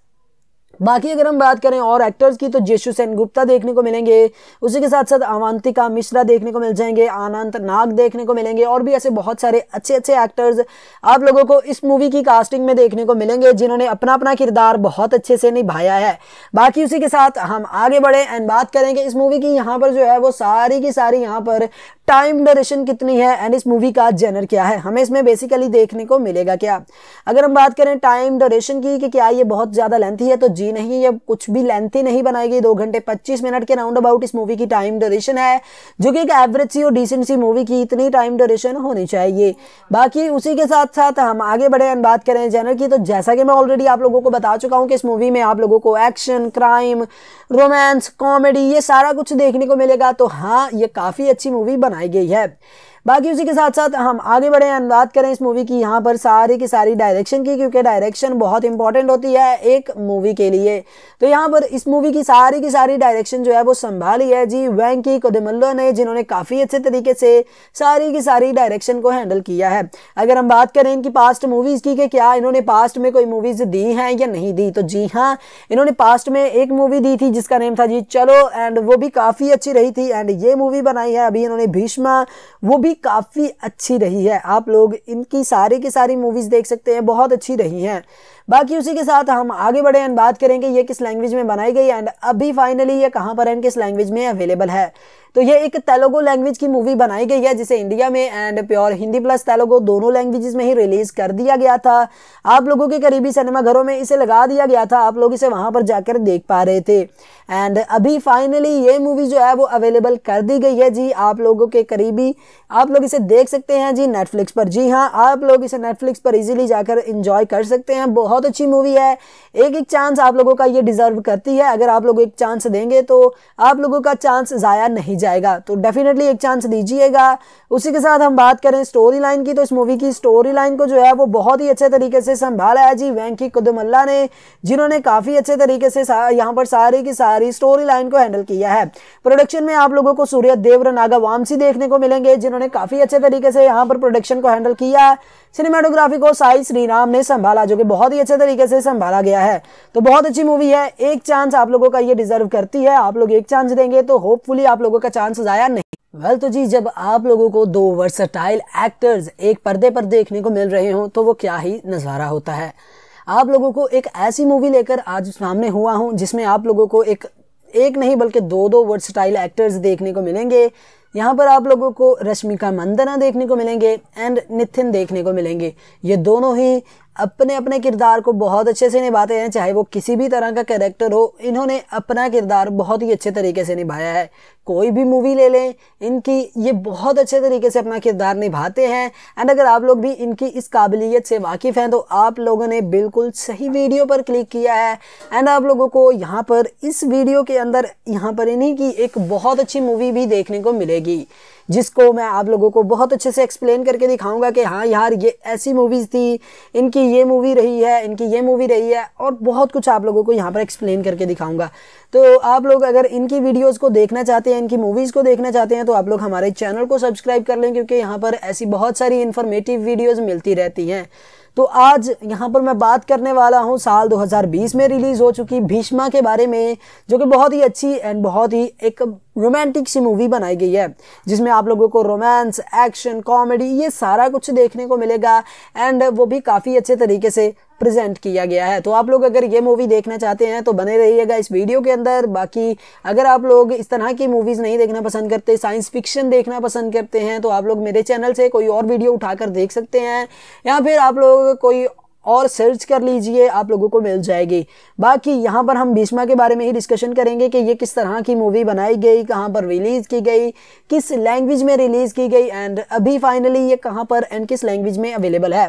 बाकी अगर हम बात करें और एक्टर्स की तो जेशु सेन गुप्ता देखने को मिलेंगे उसी के साथ साथ अवंतिका मिश्रा देखने को मिल जाएंगे आनंद नाग देखने को मिलेंगे और भी ऐसे बहुत सारे अच्छे अच्छे एक्टर्स आप लोगों को इस मूवी की कास्टिंग में देखने को मिलेंगे जिन्होंने अपना अपना किरदार बहुत अच्छे से निभाया है बाकी उसी के साथ हम आगे बढ़े एंड बात करेंगे इस मूवी की यहाँ पर जो है वो सारी की सारी यहाँ पर टाइम ड्यूरेशन कितनी है एंड इस मूवी का जेनर क्या है हमें इसमें बेसिकली देखने को मिलेगा क्या अगर हम बात करें टाइम ड्यूरेशन की कि क्या ये बहुत ज़्यादा लेंथी है तो जी नहीं ये कुछ भी लेंथी नहीं बनाई गई दो घंटे पच्चीस मिनट के राउंड अबाउट इस मूवी की टाइम ड्यूरेशन है जो कि एक एवरेज सी और डिसेंट सी मूवी की इतनी टाइम ड्यूरेशन होनी चाहिए बाकी उसी के साथ साथ हम आगे बढ़े एंड बात करें जेनर की तो जैसा कि मैं ऑलरेडी आप लोगों को बता चुका हूँ कि इस मूवी में आप लोगों को एक्शन क्राइम रोमांस कॉमेडी ये सारा कुछ देखने को मिलेगा तो हाँ ये काफ़ी अच्छी मूवी बना I get up बाकी उसी के साथ साथ हम आगे बढ़े हैं बात करें इस मूवी की यहाँ पर सारी की सारी डायरेक्शन की क्योंकि डायरेक्शन बहुत इंपॉर्टेंट होती है एक मूवी के लिए तो यहाँ पर इस मूवी की सारी की सारी डायरेक्शन जो है वो संभाली है जी वैंकी कोदेमल्लो ने जिन्होंने काफ़ी अच्छे तरीके से सारी की सारी डायरेक्शन को हैंडल किया है अगर हम बात करें इनकी पास्ट मूवीज़ की कि क्या इन्होंने पास्ट में कोई मूवीज़ दी हैं या नहीं दी तो जी हाँ इन्होंने पास्ट में एक मूवी दी थी जिसका नेम था जी चलो एंड वो भी काफ़ी अच्छी रही थी एंड ये मूवी बनाई है अभी इन्होंने भीष्मा वो भी भी काफ़ी अच्छी रही है आप लोग इनकी सारी की सारी मूवीज़ देख सकते हैं बहुत अच्छी रही हैं बाकी उसी के साथ हम आगे बढ़े एंड बात करेंगे ये किस लैंग्वेज में बनाई गई एंड अभी फाइनली ये कहाँ पर एंड किस लैंग्वेज में अवेलेबल है तो ये एक तेलुगु लैंग्वेज की मूवी बनाई गई है जिसे इंडिया में and pure Hindi plus Telugu दोनों लैंग्वेजेस में ही रिलीज कर दिया गया था आप लोगों के करीबी सिनेमाघरों में इसे लगा दिया गया था आप लोग इसे वहां पर जाकर देख पा रहे थे एंड अभी फाइनली ये मूवी जो है वो अवेलेबल कर दी गई है जी आप लोगों के करीबी आप लोग इसे देख सकते हैं जी नेटफ्लिक्स पर जी हाँ आप लोग इसे नेटफ्लिक्स पर इजिली जाकर इंजॉय कर सकते हैं बहुत बहुत अच्छी मूवी है एक एक चांस आप लोगों का ये डिज़र्व करती है अगर आप लोग एक चांस देंगे तो आप लोगों का चांस ज़ाया नहीं जाएगा तो डेफिनेटली एक चांस दीजिएगा उसी के साथ हम बात करें स्टोरी लाइन की तो इस मूवी की स्टोरी लाइन को जो है वो बहुत ही अच्छे तरीके से संभाला है जी वैंकी कुदमल्ला ने जिन्होंने काफ़ी अच्छे तरीके से यहाँ पर सारी की सारी स्टोरी लाइन को हैंडल किया है प्रोडक्शन में आप लोगों को सूर्य देवर नागा वामसी देखने को मिलेंगे जिन्होंने काफ़ी अच्छे तरीके से यहाँ पर प्रोडक्शन को हैंडल किया सिनेमाटोग्राफी को साई श्रीराम ने संभाला जो कि बहुत ही अच्छे तरीके से संभाला गया है तो बहुत अच्छी मूवी है एक चांस आप लोगों का ये डिजर्व करती है आप लोग एक चांस देंगे तो होपफुली आप लोगों का चांस जाया नहीं वेल well, तो जी जब आप लोगों को दो वर्सटाइल एक्टर्स एक पर्दे पर देखने को मिल रहे हो तो वो क्या ही नज़ारा होता है आप लोगों को एक ऐसी मूवी लेकर आज सामने हुआ हूँ जिसमें आप लोगों को एक एक नहीं बल्कि दो दो वर्सटाइल एक्टर्स देखने को मिलेंगे यहाँ पर आप लोगों को रश्मिका मंदना देखने को मिलेंगे एंड निथिन देखने को मिलेंगे ये दोनों ही अपने अपने किरदार को बहुत अच्छे से निभाते हैं चाहे वो किसी भी तरह का कैरेक्टर हो इन्होंने अपना किरदार बहुत ही अच्छे तरीके से निभाया है कोई भी मूवी ले लें इनकी ये बहुत अच्छे तरीके से अपना किरदार निभाते हैं एंड अगर आप लोग भी इनकी इस काबिलियत से वाकिफ़ हैं तो आप लोगों ने बिल्कुल सही वीडियो पर क्लिक किया है एंड आप लोगों को यहाँ पर इस वीडियो के अंदर यहाँ पर इन्हीं की एक बहुत अच्छी मूवी भी देखने को मिलेगी जाएगी जिसको मैं आप लोगों को बहुत अच्छे से एक्सप्लेन करके दिखाऊंगा कि हाँ यार ये ऐसी मूवीज़ थी इनकी ये मूवी रही है इनकी ये मूवी रही है और बहुत कुछ आप लोगों को यहाँ पर एक्सप्लेन करके दिखाऊंगा तो आप लोग अगर इनकी वीडियोस को देखना चाहते हैं इनकी मूवीज़ को देखना चाहते हैं तो आप लोग हमारे चैनल को सब्सक्राइब कर लें क्योंकि यहाँ पर ऐसी बहुत सारी इन्फॉर्मेटिव वीडियोज़ मिलती रहती हैं तो आज यहाँ पर मैं बात करने वाला हूँ साल 2020 में रिलीज़ हो चुकी भीष्मा के बारे में जो कि बहुत ही अच्छी एंड बहुत ही एक रोमांटिक सी मूवी बनाई गई है जिसमें आप लोगों को रोमांस एक्शन कॉमेडी ये सारा कुछ देखने को मिलेगा एंड वो भी काफ़ी अच्छे तरीके से प्रेजेंट किया गया है तो आप लोग अगर ये मूवी देखना चाहते हैं तो बने रहिएगा इस वीडियो के अंदर बाकी अगर आप लोग इस तरह की मूवीज़ नहीं देखना पसंद करते साइंस फिक्शन देखना पसंद करते हैं तो आप लोग मेरे चैनल से कोई और वीडियो उठाकर देख सकते हैं या फिर आप लोग कोई और सर्च कर लीजिए आप लोगों को मिल जाएगी बाकी यहाँ पर हम भीष्मा के बारे में ही डिस्कशन करेंगे कि ये किस तरह की मूवी बनाई गई कहाँ पर रिलीज़ की गई किस लैंग्वेज में रिलीज़ की गई एंड अभी फाइनली ये कहाँ पर एंड किस लैंग्वेज में अवेलेबल है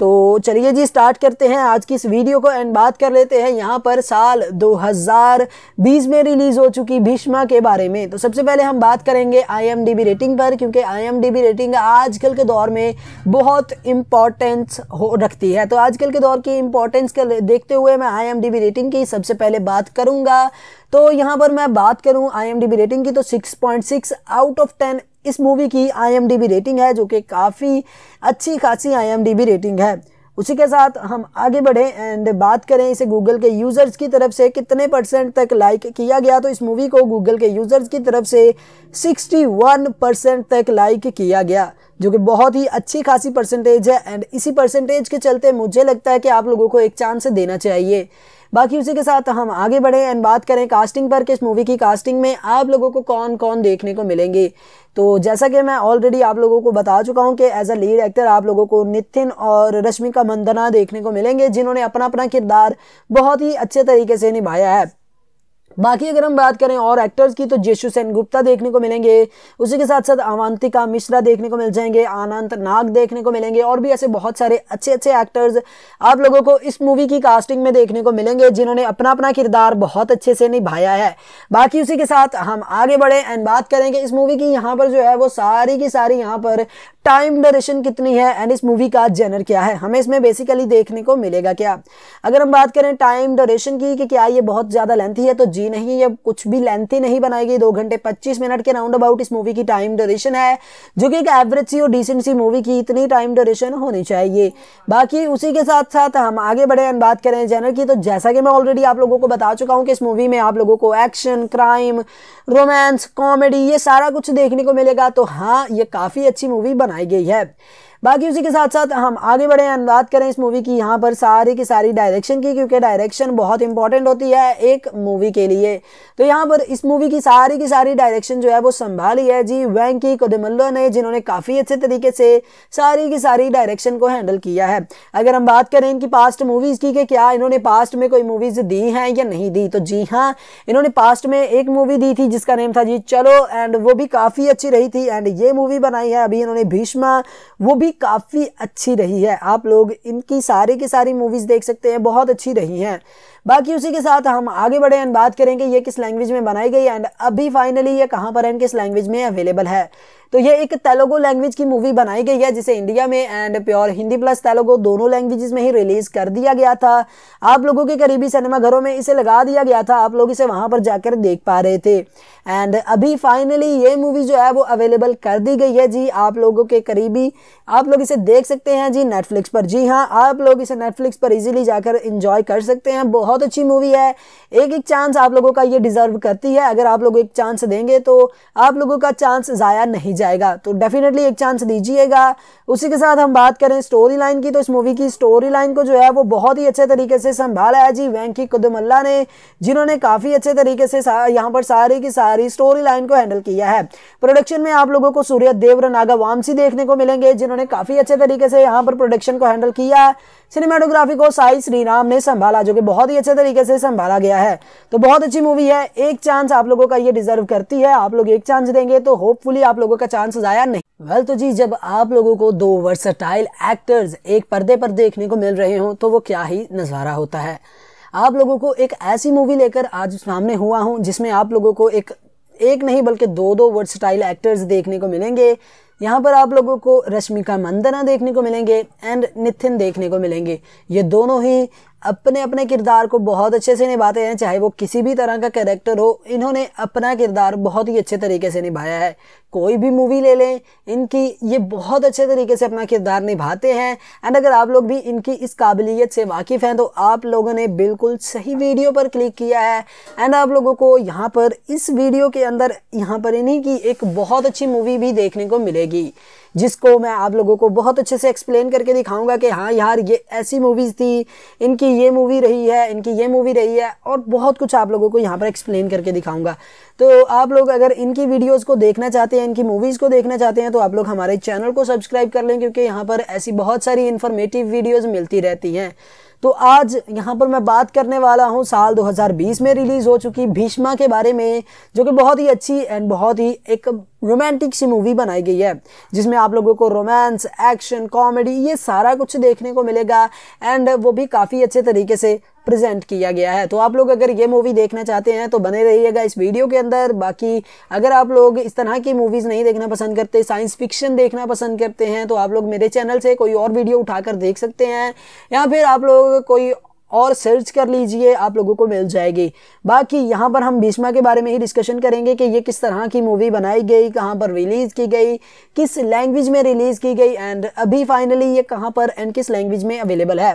तो चलिए जी स्टार्ट करते हैं आज की इस वीडियो को एंड बात कर लेते हैं यहाँ पर साल 2020 में रिलीज़ हो चुकी भीष्मा के बारे में तो सबसे पहले हम बात करेंगे आई रेटिंग पर क्योंकि आई रेटिंग आजकल के दौर में बहुत इम्पॉर्टेंस हो रखती है तो आजकल के दौर की इम्पोर्टेंस के देखते हुए मैं आई रेटिंग की सबसे पहले बात करूँगा तो यहाँ पर मैं बात करूँ आई रेटिंग की तो 6.6 आउट ऑफ 10 इस मूवी की आई रेटिंग है जो कि काफ़ी अच्छी खासी आई रेटिंग है उसी के साथ हम आगे बढ़े एंड बात करें इसे गूगल के यूज़र्स की तरफ से कितने परसेंट तक लाइक किया गया तो इस मूवी को गूगल के यूज़र्स की तरफ से 61 परसेंट तक लाइक किया गया जो कि बहुत ही अच्छी खासी परसेंटेज है एंड इसी परसेंटेज के चलते मुझे लगता है कि आप लोगों को एक चांस देना चाहिए बाकी उसी के साथ हम आगे बढ़े एंड बात करें कास्टिंग पर किस मूवी की कास्टिंग में आप लोगों को कौन कौन देखने को मिलेंगे तो जैसा कि मैं ऑलरेडी आप लोगों को बता चुका हूं कि एज अ लीड एक्टर आप लोगों को नितिन और रश्मिका मंदना देखने को मिलेंगे जिन्होंने अपना अपना किरदार बहुत ही अच्छे तरीके से निभाया है बाकी अगर हम बात करें और एक्टर्स की तो जेशु सेन गुप्ता देखने को मिलेंगे उसी के साथ साथ अवंतिका मिश्रा देखने को मिल जाएंगे आनंद नाग देखने को मिलेंगे और भी ऐसे बहुत सारे अच्छे अच्छे एक्टर्स आप लोगों को इस मूवी की कास्टिंग में देखने को मिलेंगे जिन्होंने अपना अपना किरदार बहुत अच्छे से निभाया है बाकी उसी के साथ हम आगे बढ़े एंड बात करेंगे इस मूवी की यहाँ पर जो है वो सारी की सारी यहाँ पर टाइम ड्यूरेशन कितनी है एंड इस मूवी का जेनर क्या है हमें इसमें बेसिकली देखने को मिलेगा क्या अगर हम बात करें टाइम ड्यूरेशन की कि क्या ये बहुत ज़्यादा लेंथी है तो जी दी नहीं या कुछ भी लेंथी नहीं बनाई गई दो घंटे पच्चीस मिनट के राउंड अबाउट इस मूवी की टाइम ड्यूरेशन है जो कि एक एवरेज सी और डिसेंट सी मूवी की इतनी टाइम ड्यूरेशन होनी चाहिए बाकी उसी के साथ साथ हम आगे बढ़े एंड बात करें चैनल की तो जैसा कि मैं ऑलरेडी आप लोगों को बता चुका हूँ कि इस मूवी में आप लोगों को एक्शन क्राइम रोमांस कॉमेडी ये सारा कुछ देखने को मिलेगा तो हाँ ये काफ़ी अच्छी मूवी बनाई गई है बाकी उसी के साथ साथ हम आगे बढ़े एंड बात करें इस मूवी की यहाँ पर सारी की सारी डायरेक्शन की क्योंकि डायरेक्शन बहुत इंपॉर्टेंट होती है एक मूवी के लिए तो यहाँ पर इस मूवी की सारी की सारी डायरेक्शन जो है वो संभाली है जी वैंकी कोदमल्लो ने जिन्होंने काफ़ी अच्छे तरीके से सारी की सारी डायरेक्शन को हैंडल किया है अगर हम बात करें इनकी पास्ट मूवीज़ की कि क्या इन्होंने पास्ट में कोई मूवीज़ दी हैं या नहीं दी तो जी हाँ इन्होंने पास्ट में एक मूवी दी थी जिसका नेम था जी चलो एंड वो भी काफ़ी अच्छी रही थी एंड ये मूवी बनाई है अभी इन्होंने भीष्मा वो भी भी काफ़ी अच्छी रही है आप लोग इनकी सारी की सारी मूवीज़ देख सकते हैं बहुत अच्छी रही हैं बाकी उसी के साथ हम आगे बढ़े एंड बात करेंगे ये किस लैंग्वेज में बनाई गई एंड अभी फाइनली ये कहाँ पर एंड किस लैंग्वेज में अवेलेबल है तो ये एक तेलुगु लैंग्वेज की मूवी बनाई गई है जिसे इंडिया में and pure Hindi plus Telugu दोनों लैंग्वेजेस में ही रिलीज कर दिया गया था आप लोगों के करीबी सिनेमाघरों में इसे लगा दिया गया था आप लोग इसे वहां पर जाकर देख पा रहे थे एंड अभी फाइनली ये मूवी जो है वो अवेलेबल कर दी गई है जी आप लोगों के करीबी आप लोग इसे देख सकते हैं जी नेटफ्लिक्स पर जी हाँ आप लोग इसे नेटफ्लिक्स पर इजिली जाकर इंजॉय कर सकते हैं बहुत बहुत अच्छी मूवी है एक एक चांस आप लोगों का ये डिज़र्व करती है अगर आप लोग एक चांस देंगे तो आप लोगों का चांस ज़ाया नहीं जाएगा तो डेफिनेटली एक चांस दीजिएगा उसी के साथ हम बात करें स्टोरी लाइन की तो इस मूवी की स्टोरी लाइन को जो है वो बहुत ही अच्छे तरीके से संभाला है जी वैंकी कुदमल्ला ने जिन्होंने काफ़ी अच्छे तरीके से यहाँ पर सारी की सारी स्टोरी लाइन को हैंडल किया है प्रोडक्शन में आप लोगों को सूर्य देवर नागा वामसी देखने को मिलेंगे जिन्होंने काफ़ी अच्छे तरीके से यहाँ पर प्रोडक्शन को हैंडल किया सिनेमाटोग्राफी को साई श्रीराम ने संभाला जो कि बहुत ही अच्छे तरीके से संभाला गया है तो बहुत अच्छी मूवी है एक चांस आप लोगों का ये डिजर्व करती है आप लोग एक चांस देंगे तो होपफुली आप लोगों का चांस जाया नहीं वेल well, तो जी जब आप लोगों को दो वर्सटाइल एक्टर्स एक पर्दे पर देखने को मिल रहे हों तो वो क्या ही नज़ारा होता है आप लोगों को एक ऐसी मूवी लेकर आज सामने हुआ हूँ जिसमें आप लोगों को एक एक नहीं बल्कि दो दो वर्सटाइल एक्टर्स देखने को मिलेंगे यहाँ पर आप लोगों को रश्मिका मंदना देखने को मिलेंगे एंड निथिन देखने को मिलेंगे ये दोनों ही अपने अपने किरदार को बहुत अच्छे से निभाते हैं चाहे वो किसी भी तरह का कैरेक्टर हो इन्होंने अपना किरदार बहुत ही अच्छे तरीके से निभाया है कोई भी मूवी ले लें इनकी ये बहुत अच्छे तरीके से अपना किरदार निभाते हैं एंड अगर आप लोग भी इनकी इस काबिलियत से वाकिफ़ हैं तो आप लोगों ने बिल्कुल सही वीडियो पर क्लिक किया है एंड आप लोगों को यहाँ पर इस वीडियो के अंदर यहाँ पर इन्हीं की एक बहुत अच्छी मूवी भी देखने को मिलेगी जिसको मैं आप लोगों को बहुत अच्छे से एक्सप्लेन करके दिखाऊंगा कि हाँ यार ये ऐसी मूवीज़ थी इनकी ये मूवी रही है इनकी ये मूवी रही है और बहुत कुछ आप लोगों को यहाँ पर एक्सप्लेन करके दिखाऊंगा तो आप लोग अगर इनकी वीडियोज़ को देखना चाहते हैं इनकी मूवीज़ को देखना चाहते हैं तो आप लोग हमारे चैनल को सब्सक्राइब कर लें क्योंकि यहाँ पर ऐसी बहुत सारी इन्फॉर्मेटिव वीडियोज़ मिलती रहती हैं तो आज यहाँ पर मैं बात करने वाला हूँ साल 2020 में रिलीज़ हो चुकी भीष्मा के बारे में जो कि बहुत ही अच्छी एंड बहुत ही एक रोमांटिक सी मूवी बनाई गई है जिसमें आप लोगों को रोमांस एक्शन कॉमेडी ये सारा कुछ देखने को मिलेगा एंड वो भी काफ़ी अच्छे तरीके से प्रेजेंट किया गया है तो आप लोग अगर ये मूवी देखना चाहते हैं तो बने रहिएगा इस वीडियो के अंदर बाकी अगर आप लोग इस तरह की मूवीज़ नहीं देखना पसंद करते साइंस फिक्शन देखना पसंद करते हैं तो आप लोग मेरे चैनल से कोई और वीडियो उठाकर देख सकते हैं या फिर आप लोग कोई और सर्च कर लीजिए आप लोगों को मिल जाएगी बाकी यहाँ पर हम भीष्मा के बारे में ही डिस्कशन करेंगे कि ये किस तरह की मूवी बनाई गई कहाँ पर रिलीज़ की गई किस लैंग्वेज में रिलीज़ की गई एंड अभी फाइनली ये कहाँ पर एंड किस लैंग्वेज में अवेलेबल है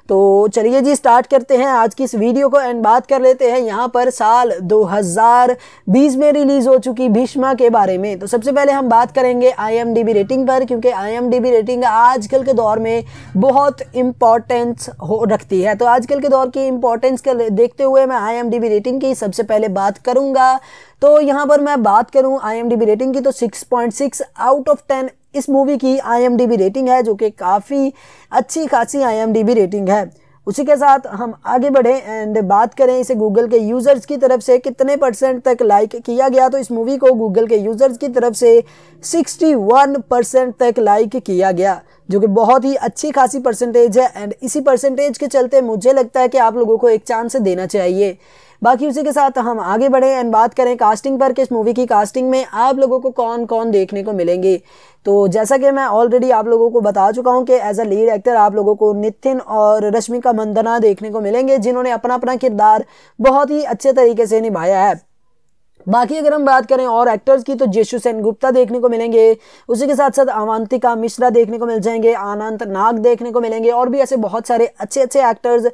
तो चलिए जी स्टार्ट करते हैं आज की इस वीडियो को एंड बात कर लेते हैं यहाँ पर साल 2020 में रिलीज़ हो चुकी भीष्मा के बारे में तो सबसे पहले हम बात करेंगे आईएमडीबी रेटिंग पर क्योंकि आईएमडीबी रेटिंग आजकल के दौर में बहुत इम्पॉर्टेंस हो रखती है तो आजकल के दौर की इम्पोर्टेंस के देखते हुए मैं आई रेटिंग की सबसे पहले बात करूँगा तो यहाँ पर मैं बात करूँ आई रेटिंग की तो 6.6 आउट ऑफ 10 इस मूवी की आई रेटिंग है जो कि काफ़ी अच्छी खासी आई रेटिंग है उसी के साथ हम आगे बढ़ें एंड बात करें इसे गूगल के यूज़र्स की तरफ से कितने परसेंट तक लाइक किया गया तो इस मूवी को गूगल के यूज़र्स की तरफ से 61 परसेंट तक लाइक किया गया जो कि बहुत ही अच्छी खासी परसेंटेज है एंड इसी परसेंटेज के चलते मुझे लगता है कि आप लोगों को एक चांस देना चाहिए बाकी उसी के साथ हम आगे बढ़े एंड बात करें कास्टिंग पर कि इस मूवी की कास्टिंग में आप लोगों को कौन कौन देखने को मिलेंगे तो जैसा कि मैं ऑलरेडी आप लोगों को बता चुका हूँ कि एज अ लीड एक्टर आप लोगों को नितिन और रश्मिका मंदना देखने को मिलेंगे जिन्होंने अपना अपना किरदार बहुत ही अच्छे तरीके से निभाया है बाकी अगर हम बात करें और एक्टर्स की तो जेशु सेन गुप्ता देखने को मिलेंगे उसी के साथ साथ अवंतिका मिश्रा देखने को मिल जाएंगे आनंद नाग देखने को मिलेंगे और भी ऐसे बहुत सारे अच्छे अच्छे एक्टर्स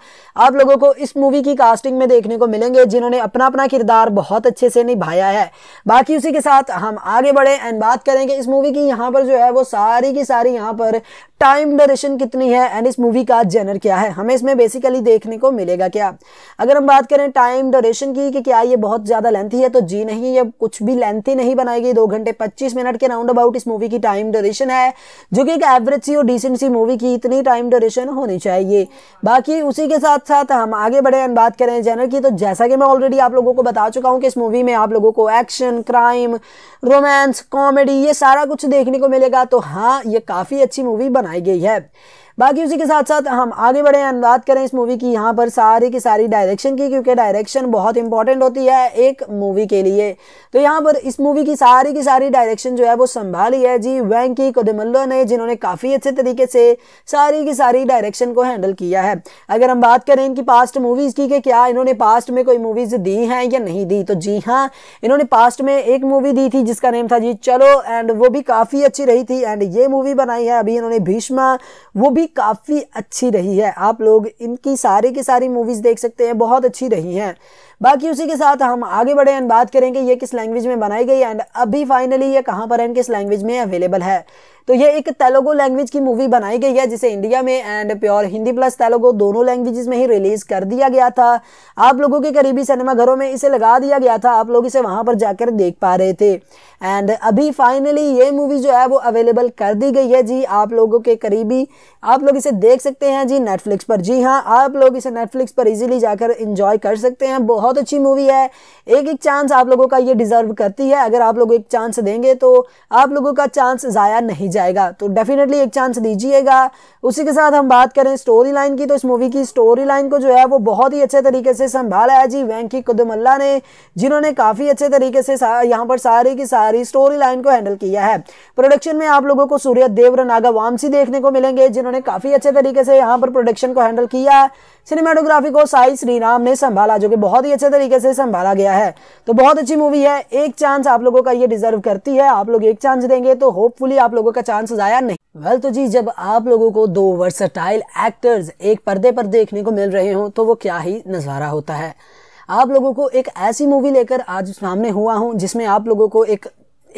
आप लोगों को इस मूवी की कास्टिंग में देखने को मिलेंगे जिन्होंने अपना अपना किरदार बहुत अच्छे से निभाया है बाकी उसी के साथ हम आगे बढ़े एंड बात करेंगे इस मूवी की यहाँ पर जो है वो सारी की सारी यहाँ पर टाइम ड्यूरेशन कितनी है एंड इस मूवी का जेनर क्या है हमें इसमें बेसिकली देखने को मिलेगा क्या अगर हम बात करें टाइम ड्यूरेशन की कि क्या ये बहुत ज़्यादा लेंथी है तो जी नहीं ये कुछ भी लेंथी नहीं बनाई गई दो घंटे पच्चीस मिनट के राउंड अबाउट इस मूवी की टाइम ड्यूरेशन है जो कि एक एवरेज सी और डिसेंट सी मूवी की इतनी टाइम ड्यूरेशन होनी चाहिए बाकी उसी के साथ साथ हम आगे बढ़े एंड बात करें चैनल की तो जैसा कि मैं ऑलरेडी आप लोगों को बता चुका हूँ कि इस मूवी में आप लोगों को एक्शन क्राइम रोमांस कॉमेडी ये सारा कुछ देखने को मिलेगा तो हाँ ये काफ़ी अच्छी मूवी बनाई गई है बाकी उसी के साथ साथ हम आगे बढ़े हैं बात करें इस मूवी की यहाँ पर सारी की सारी डायरेक्शन की क्योंकि डायरेक्शन बहुत इंपॉर्टेंट होती है एक मूवी के लिए तो यहाँ पर इस मूवी की सारी की सारी डायरेक्शन जो है वो संभाली है जी वैंकी कोदमल्लो ने जिन्होंने काफ़ी अच्छे तरीके से सारी की सारी डायरेक्शन को हैंडल किया है अगर हम बात करें इनकी पास्ट मूवीज़ की कि क्या इन्होंने पास्ट में कोई मूवीज़ दी हैं या नहीं दी तो जी हाँ इन्होंने पास्ट में एक मूवी दी थी जिसका नेम था जी चलो एंड वो भी काफ़ी अच्छी रही थी एंड ये मूवी बनाई है अभी इन्होंने भीष्मा वो भी काफ़ी अच्छी रही है आप लोग इनकी सारी की सारी मूवीज़ देख सकते हैं बहुत अच्छी रही हैं बाकी उसी के साथ हम आगे बढ़े एंड बात करेंगे ये किस लैंग्वेज में बनाई गई एंड अभी फाइनली ये कहाँ पर एंड किस लैंग्वेज में अवेलेबल है तो ये एक तेलुगु लैंग्वेज की मूवी बनाई गई है जिसे इंडिया में and pure Hindi plus Telugu दोनों लैंग्वेजेस में ही रिलीज कर दिया गया था आप लोगों के करीबी सिनेमाघरों में इसे लगा दिया गया था आप लोग इसे वहां पर जाकर देख पा रहे थे एंड अभी फाइनली ये मूवी जो है वो अवेलेबल कर दी गई है जी आप लोगों के करीबी आप लोग इसे देख सकते हैं जी नेटफ्लिक्स पर जी हाँ आप लोग इसे नेटफ्लिक्स पर इजीली जाकर इंजॉय कर सकते हैं बहुत अच्छी मूवी है एक एक चांस आप लोगों का ये डिज़र्व करती है अगर आप लोग एक चांस देंगे तो आप लोगों का चांस ज़ाया नहीं जाएगा तो डेफिनेटली एक चांस दीजिएगा उसी के साथ हम बात करें स्टोरी लाइन की तो इस मूवी की स्टोरी लाइन को जो है वो बहुत ही अच्छे तरीके से संभाला है जी वैंकी कुदमल्ला ने जिन्होंने काफ़ी अच्छे तरीके से यहाँ पर सारी की सारी स्टोरी लाइन को हैंडल किया है प्रोडक्शन में आप लोगों को सूर्य देवरन वामसी देखने को मिलेंगे जिन्होंने काफ़ी अच्छे तरीके से यहाँ पर प्रोडक्शन को हैंडल किया सिनेमाटोग्राफी को साई श्रीराम ने संभाला जो कि बहुत ही अच्छे तरीके से संभाला गया है तो बहुत अच्छी मूवी है एक चांस आप लोगों का ये डिजर्व करती है आप लोग एक चांस देंगे तो होपफुली आप लोगों का चांस जाया नहीं वेल well, तो जी जब आप लोगों को दो वर्सटाइल एक्टर्स एक पर्दे पर देखने को मिल रहे हो तो वो क्या ही नज़ारा होता है आप लोगों को एक ऐसी मूवी लेकर आज सामने हुआ हूँ जिसमें आप लोगों को एक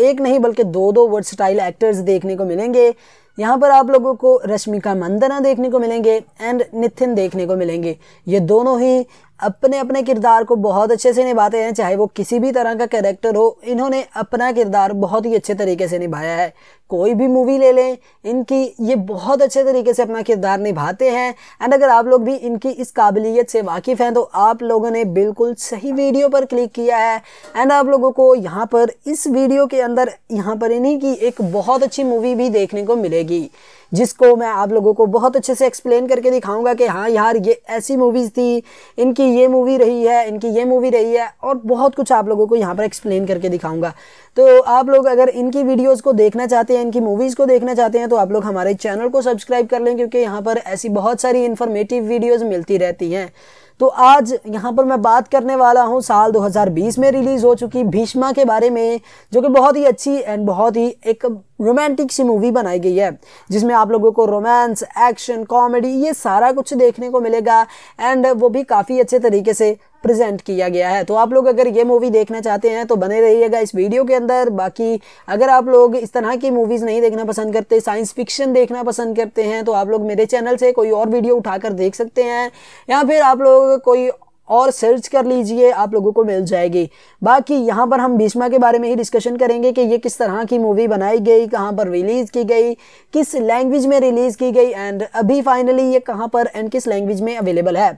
एक नहीं बल्कि दो दो वर्सटाइल एक्टर्स देखने को मिलेंगे यहाँ पर आप लोगों को रश्मिका मंदना देखने को मिलेंगे एंड निथिन देखने को मिलेंगे ये दोनों ही अपने अपने किरदार को बहुत अच्छे से निभाते हैं चाहे वो किसी भी तरह का कैरेक्टर हो इन्होंने अपना किरदार बहुत ही अच्छे तरीके से निभाया है कोई भी मूवी ले लें इनकी ये बहुत अच्छे तरीके से अपना किरदार निभाते हैं एंड अगर आप लोग भी इनकी इस काबिलियत से वाकिफ़ हैं तो आप लोगों ने बिल्कुल सही वीडियो पर क्लिक किया है एंड आप लोगों को यहाँ पर इस वीडियो के अंदर यहाँ पर इन्हीं की एक बहुत अच्छी मूवी भी देखने को मिलेगी जिसको मैं आप लोगों को बहुत अच्छे से एक्सप्लेन करके दिखाऊंगा कि हाँ यार ये ऐसी मूवीज़ थी इनकी ये मूवी रही है इनकी ये मूवी रही है और बहुत कुछ आप लोगों को यहाँ पर एक्सप्लेन करके दिखाऊंगा तो आप लोग अगर इनकी वीडियोज़ को देखना चाहते हैं इनकी मूवीज़ को देखना चाहते हैं तो आप लोग हमारे चैनल को सब्सक्राइब कर लें क्योंकि यहाँ पर ऐसी बहुत सारी इन्फॉर्मेटिव वीडियोज़ मिलती रहती हैं तो आज यहाँ पर मैं बात करने वाला हूँ साल 2020 में रिलीज़ हो चुकी भीष्मा के बारे में जो कि बहुत ही अच्छी एंड बहुत ही एक रोमांटिक सी मूवी बनाई गई है जिसमें आप लोगों को रोमांस एक्शन कॉमेडी ये सारा कुछ देखने को मिलेगा एंड वो भी काफ़ी अच्छे तरीके से प्रेजेंट किया गया है तो आप लोग अगर ये मूवी देखना चाहते हैं तो बने रहिएगा इस वीडियो के अंदर बाकी अगर आप लोग इस तरह की मूवीज़ नहीं देखना पसंद करते साइंस फिक्शन देखना पसंद करते हैं तो आप लोग मेरे चैनल से कोई और वीडियो उठाकर देख सकते हैं या फिर आप लोग कोई और सर्च कर लीजिए आप लोगों को मिल जाएगी बाकी यहाँ पर हम भीष्मा के बारे में ही डिस्कशन करेंगे कि ये किस तरह की मूवी बनाई गई कहाँ पर रिलीज़ की गई किस लैंग्वेज में रिलीज़ की गई एंड अभी फाइनली ये कहाँ पर एंड किस लैंग्वेज में अवेलेबल है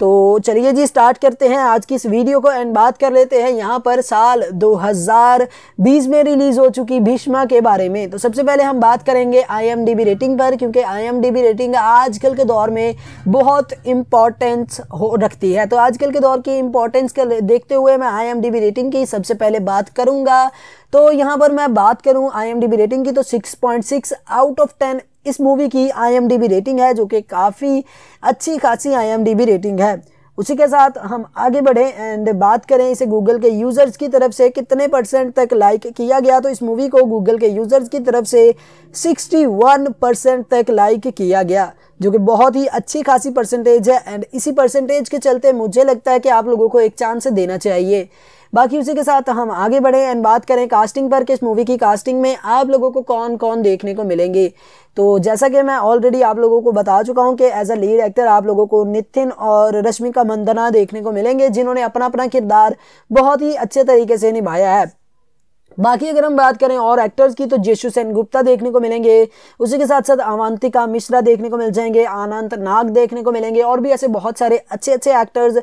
तो चलिए जी स्टार्ट करते हैं आज की इस वीडियो को एंड बात कर लेते हैं यहाँ पर साल 2020 में रिलीज़ हो चुकी भीष्मा के बारे में तो सबसे पहले हम बात करेंगे आईएमडीबी रेटिंग पर क्योंकि आईएमडीबी रेटिंग आजकल के दौर में बहुत इम्पॉर्टेंस हो रखती है तो आजकल के दौर की इम्पोर्टेंस के देखते हुए मैं आई रेटिंग की सबसे पहले बात करूँगा तो यहाँ पर मैं बात करूँ आई रेटिंग की तो सिक्स आउट ऑफ टेन इस मूवी की आई रेटिंग है जो कि काफ़ी अच्छी खासी आई रेटिंग है उसी के साथ हम आगे बढ़े एंड बात करें इसे गूगल के यूज़र्स की तरफ से कितने परसेंट तक लाइक किया गया तो इस मूवी को गूगल के यूज़र्स की तरफ से 61 परसेंट तक लाइक किया गया जो कि बहुत ही अच्छी खासी परसेंटेज है एंड इसी परसेंटेज के चलते मुझे लगता है कि आप लोगों को एक चांस देना चाहिए बाकी उसी के साथ हम आगे बढ़े एंड बात करें कास्टिंग पर किस मूवी की कास्टिंग में आप लोगों को कौन कौन देखने को मिलेंगे तो जैसा कि मैं ऑलरेडी आप लोगों को बता चुका हूं कि एज अ लीड एक्टर आप लोगों को नितिन और रश्मिका मंदना देखने को मिलेंगे जिन्होंने अपना अपना किरदार बहुत ही अच्छे तरीके से निभाया है बाकी अगर हम बात करें और एक्टर्स की तो जेशु सेन गुप्ता देखने को मिलेंगे उसी के साथ साथ अवंतिका मिश्रा देखने को मिल जाएंगे आनंद नाग देखने को मिलेंगे और भी ऐसे बहुत सारे अच्छे अच्छे एक्टर्स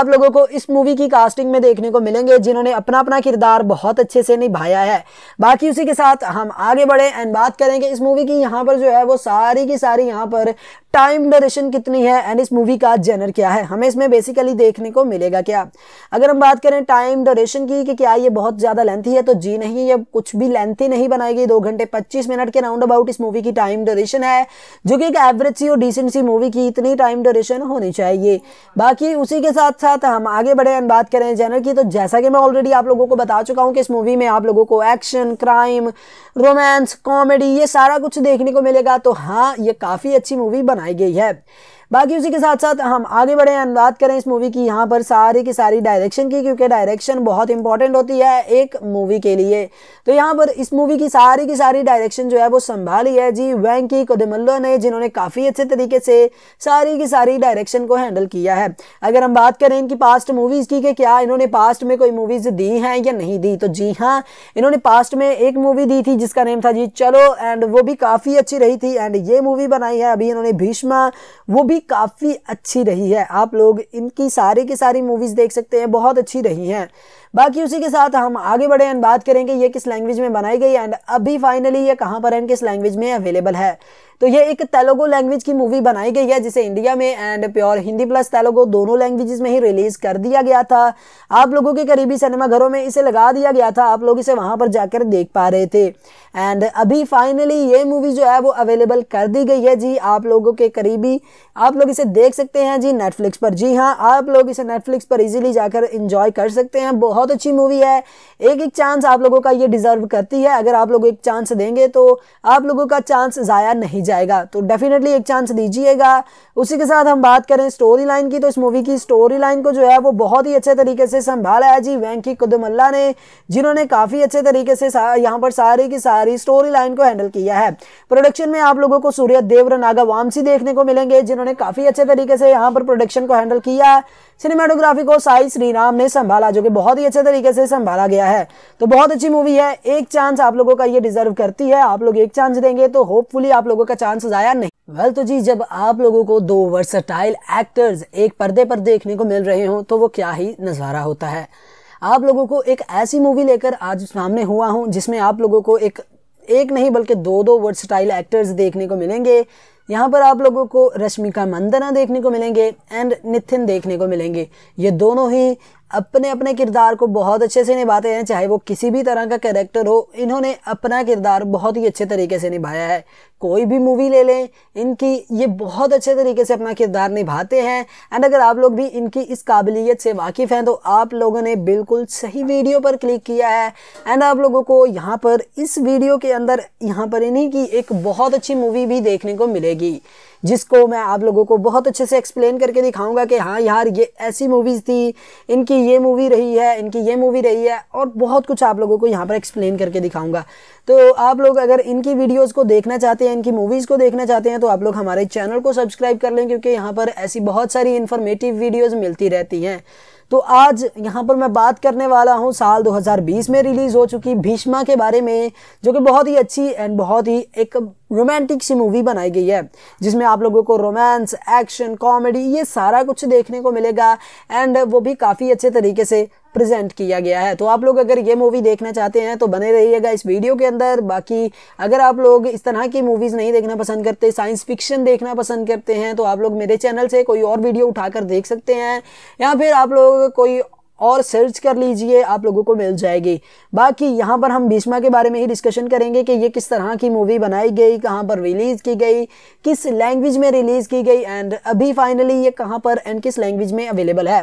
आप लोगों को इस मूवी की कास्टिंग में देखने को मिलेंगे जिन्होंने अपना अपना किरदार बहुत अच्छे से निभाया है बाकी उसी के साथ हम आगे बढ़े एंड बात करेंगे इस मूवी की यहाँ पर जो है वो सारी की सारी यहाँ पर टाइम ड्यूरेशन कितनी है एंड इस मूवी का जेनर क्या है हमें इसमें बेसिकली देखने को मिलेगा क्या अगर हम बात करें टाइम ड्यूरेशन की कि क्या ये बहुत ज़्यादा लेंथी है तो जी लंबी नहीं या कुछ भी लेंथी नहीं बनाई गई दो घंटे पच्चीस मिनट के राउंड अबाउट इस मूवी की टाइम ड्यूरेशन है जो कि एक एवरेज सी और डिसेंट सी मूवी की इतनी टाइम ड्यूरेशन होनी चाहिए बाकी उसी के साथ साथ हम आगे बढ़े एंड बात करें जनरल की तो जैसा कि मैं ऑलरेडी आप लोगों को बता चुका हूँ कि इस मूवी में आप लोगों को एक्शन क्राइम रोमांस कॉमेडी ये सारा कुछ देखने को मिलेगा तो हाँ ये काफ़ी अच्छी मूवी बनाई गई है बाकी उसी के साथ साथ हम आगे बढ़े हैं बात करें इस मूवी की यहाँ पर सारी की सारी डायरेक्शन की क्योंकि डायरेक्शन बहुत इंपॉर्टेंट होती है एक मूवी के लिए तो यहाँ पर इस मूवी की सारी की सारी डायरेक्शन जो है वो संभाली है जी वैंकी कोदमल्लो ने जिन्होंने काफ़ी अच्छे तरीके से सारी की सारी डायरेक्शन को हैंडल किया है अगर हम बात करें इनकी पास्ट मूवीज़ की कि क्या इन्होंने पास्ट में कोई मूवीज़ दी हैं या नहीं दी तो जी हाँ इन्होंने पास्ट में एक मूवी दी थी जिसका नेम था जी चलो एंड वो भी काफ़ी अच्छी रही थी एंड ये मूवी बनाई है अभी इन्होंने भीष्मा वो भी मूवी काफ़ी अच्छी रही है आप लोग इनकी सारी की सारी मूवीज़ देख सकते हैं बहुत अच्छी रही हैं बाकी उसी के साथ हम आगे बढ़े एंड बात करेंगे ये किस लैंग्वेज में बनाई गई एंड अभी फाइनली ये कहाँ पर एंड किस लैंग्वेज में अवेलेबल है तो ये एक तेलुगु लैंग्वेज की मूवी बनाई गई है जिसे इंडिया में and pure Hindi plus Telugu दोनों लैंग्वेजेस में ही रिलीज़ कर दिया गया था आप लोगों के करीबी सिनेमाघरों में इसे लगा दिया गया था आप लोग इसे वहाँ पर जाकर देख पा रहे थे एंड अभी फाइनली ये मूवी जो है वो अवेलेबल कर दी गई है जी आप लोगों के करीबी आप लोग इसे देख सकते हैं जी नेटफ्लिक्स पर जी हाँ आप लोग इसे नेटफ्लिक्स पर इजीली जाकर इंजॉय कर सकते हैं बहुत अच्छी मूवी है एक एक चांस आप लोगों का ये डिज़र्व करती है अगर आप लोग एक चांस देंगे तो आप लोगों का चांस ज़ाया नहीं जाएगा तो डेफिनेटली एक चांस दीजिएगा उसी के साथ हम बात करें स्टोरी लाइन की तो इस मूवी की स्टोरी लाइन को जो है वो बहुत ही अच्छे तरीके से संभाला है जी वैंकी कुदमल्ला ने जिन्होंने काफ़ी अच्छे तरीके से यहाँ पर सारी की सारी सारी स्टोरी लाइन को हैंडल किया है प्रोडक्शन में आप लोगों को सूर्य देवर नागा वामसी देखने को मिलेंगे जिन्होंने काफी अच्छे तरीके से यहाँ पर प्रोडक्शन को हैंडल किया है सिनेमाटोग्राफी को साई श्रीराम ने संभाला जो कि बहुत ही अच्छे तरीके से संभाला गया है तो बहुत अच्छी मूवी है एक चांस आप लोगों का ये डिजर्व करती है आप लोग एक चांस देंगे तो होपफुली आप लोगों का चांस जाया नहीं वेल well, तो जी जब आप लोगों को दो वर्सटाइल एक्टर्स एक पर्दे पर देखने को मिल रहे हों तो वो क्या ही नज़ारा होता है आप लोगों को एक ऐसी मूवी लेकर आज सामने हुआ हूँ जिसमें आप लोगों को एक एक नहीं बल्कि दो दो वर्सटाइल एक्टर्स देखने को मिलेंगे यहाँ पर आप लोगों को रश्मिका मंदना देखने को मिलेंगे एंड निथिन देखने को मिलेंगे ये दोनों ही अपने अपने किरदार को बहुत अच्छे से निभाते हैं चाहे वो किसी भी तरह का कैरेक्टर हो इन्होंने अपना किरदार बहुत ही अच्छे तरीके से निभाया है कोई भी मूवी ले लें इनकी ये बहुत अच्छे तरीके से अपना किरदार निभाते हैं एंड अगर आप लोग भी इनकी इस काबिलियत से वाकिफ़ हैं तो आप लोगों ने बिल्कुल सही वीडियो पर क्लिक किया है एंड आप लोगों को यहाँ पर इस वीडियो के अंदर यहाँ पर इन्हीं की एक बहुत अच्छी मूवी भी देखने को मिलेगी जिसको मैं आप लोगों को बहुत अच्छे से एक्सप्लेन करके दिखाऊंगा कि हाँ यार ये ऐसी मूवीज़ थी इनकी ये मूवी रही है इनकी ये मूवी रही है और बहुत कुछ आप लोगों को यहाँ पर एक्सप्लेन करके दिखाऊंगा तो आप लोग अगर इनकी वीडियोज़ को देखना चाहते हैं इनकी मूवीज़ को देखना चाहते हैं तो आप लोग हमारे चैनल को सब्सक्राइब कर लें क्योंकि यहाँ पर ऐसी बहुत सारी इन्फॉर्मेटिव वीडियोज़ मिलती रहती हैं तो आज यहाँ पर मैं बात करने वाला हूँ साल 2020 में रिलीज़ हो चुकी भीष्मा के बारे में जो कि बहुत ही अच्छी एंड बहुत ही एक रोमांटिक सी मूवी बनाई गई है जिसमें आप लोगों को रोमांस एक्शन कॉमेडी ये सारा कुछ देखने को मिलेगा एंड वो भी काफ़ी अच्छे तरीके से प्रेजेंट किया गया है तो आप लोग अगर ये मूवी देखना चाहते हैं तो बने रहिएगा इस वीडियो के अंदर बाकी अगर आप लोग इस तरह की मूवीज़ नहीं देखना पसंद करते साइंस फिक्शन देखना पसंद करते हैं तो आप लोग मेरे चैनल से कोई और वीडियो उठाकर देख सकते हैं या फिर आप लोग कोई और सर्च कर लीजिए आप लोगों को मिल जाएगी बाकी यहाँ पर हम भीष्मा के बारे में ही डिस्कशन करेंगे कि ये किस तरह की मूवी बनाई गई कहाँ पर रिलीज़ की गई किस लैंग्वेज में रिलीज़ की गई एंड अभी फाइनली ये कहाँ पर एंड किस लैंग्वेज में अवेलेबल है